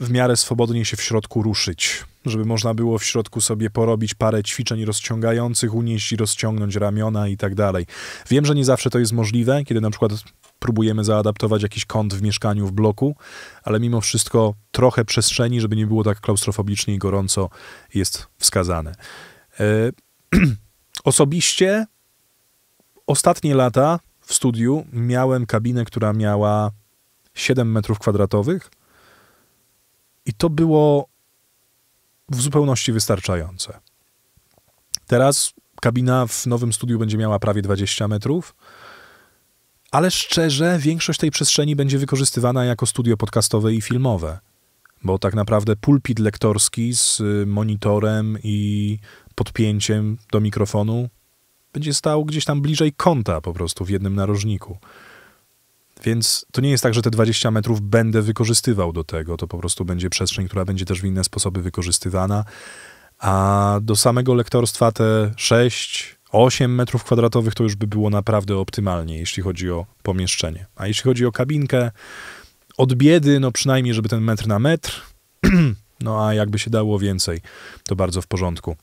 Speaker 1: w miarę swobodnie się w środku ruszyć, żeby można było w środku sobie porobić parę ćwiczeń rozciągających, unieść i rozciągnąć ramiona i tak dalej. Wiem, że nie zawsze to jest możliwe, kiedy na przykład próbujemy zaadaptować jakiś kąt w mieszkaniu, w bloku, ale mimo wszystko trochę przestrzeni, żeby nie było tak klaustrofobicznie i gorąco, jest wskazane. E, osobiście ostatnie lata w studiu miałem kabinę, która miała 7 metrów kwadratowych i to było w zupełności wystarczające. Teraz kabina w nowym studiu będzie miała prawie 20 metrów, ale szczerze, większość tej przestrzeni będzie wykorzystywana jako studio podcastowe i filmowe, bo tak naprawdę pulpit lektorski z y, monitorem i podpięciem do mikrofonu będzie stał gdzieś tam bliżej kąta po prostu w jednym narożniku. Więc to nie jest tak, że te 20 metrów będę wykorzystywał do tego. To po prostu będzie przestrzeń, która będzie też w inne sposoby wykorzystywana. A do samego lektorstwa te 6, 8 metrów kwadratowych to już by było naprawdę optymalnie, jeśli chodzi o pomieszczenie. A jeśli chodzi o kabinkę, od biedy, no przynajmniej, żeby ten metr na metr, no a jakby się dało więcej, to bardzo w porządku.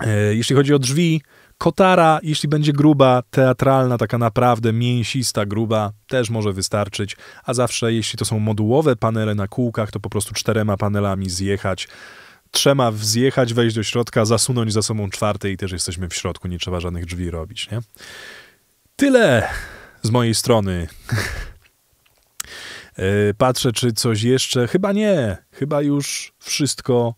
Speaker 1: E, jeśli chodzi o drzwi, Kotara, jeśli będzie gruba, teatralna, taka naprawdę mięsista, gruba, też może wystarczyć. A zawsze, jeśli to są modułowe panele na kółkach, to po prostu czterema panelami zjechać. Trzema zjechać, wejść do środka, zasunąć za sobą czwarte i też jesteśmy w środku, nie trzeba żadnych drzwi robić, nie? Tyle z mojej strony. E, patrzę, czy coś jeszcze. Chyba nie. Chyba już wszystko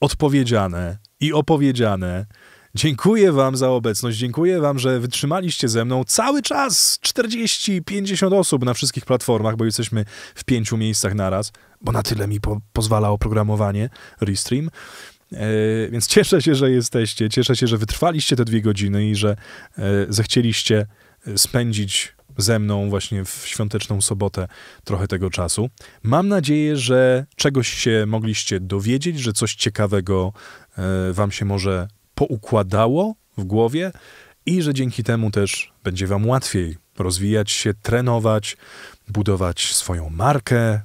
Speaker 1: odpowiedziane i opowiedziane. Dziękuję Wam za obecność, dziękuję Wam, że wytrzymaliście ze mną cały czas 40-50 osób na wszystkich platformach, bo jesteśmy w pięciu miejscach naraz, bo na tyle mi po pozwala oprogramowanie Restream. E, więc cieszę się, że jesteście, cieszę się, że wytrwaliście te dwie godziny i że yy, zechcieliście e, spędzić ze mną właśnie w świąteczną sobotę trochę tego czasu. Mam nadzieję, że czegoś się mogliście dowiedzieć, że coś ciekawego wam się może poukładało w głowie i że dzięki temu też będzie Wam łatwiej rozwijać się, trenować, budować swoją markę,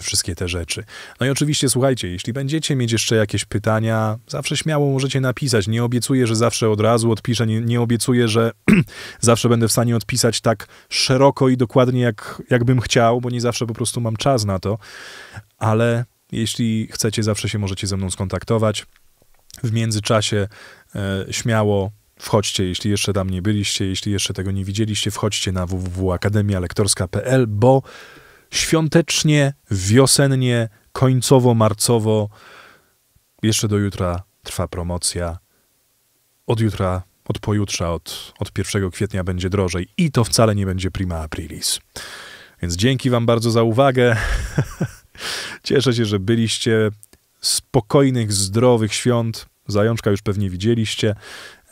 Speaker 1: wszystkie te rzeczy. No i oczywiście słuchajcie, jeśli będziecie mieć jeszcze jakieś pytania, zawsze śmiało możecie napisać. Nie obiecuję, że zawsze od razu odpiszę, nie, nie obiecuję, że zawsze będę w stanie odpisać tak szeroko i dokładnie, jak, jak bym chciał, bo nie zawsze po prostu mam czas na to, ale jeśli chcecie, zawsze się możecie ze mną skontaktować. W międzyczasie e, śmiało wchodźcie, jeśli jeszcze tam nie byliście, jeśli jeszcze tego nie widzieliście, wchodźcie na www.akademialektorska.pl, bo świątecznie, wiosennie, końcowo, marcowo, jeszcze do jutra trwa promocja. Od jutra, od pojutrza, od, od 1 kwietnia będzie drożej i to wcale nie będzie prima aprilis. Więc dzięki Wam bardzo za uwagę. Cieszę się, że byliście spokojnych, zdrowych świąt. Zajączka już pewnie widzieliście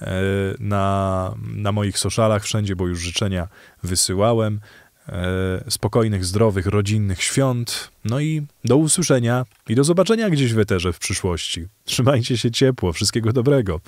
Speaker 1: e, na, na moich socialach wszędzie, bo już życzenia wysyłałem. E, spokojnych, zdrowych, rodzinnych świąt. No i do usłyszenia i do zobaczenia gdzieś w eterze w przyszłości. Trzymajcie się ciepło, wszystkiego dobrego.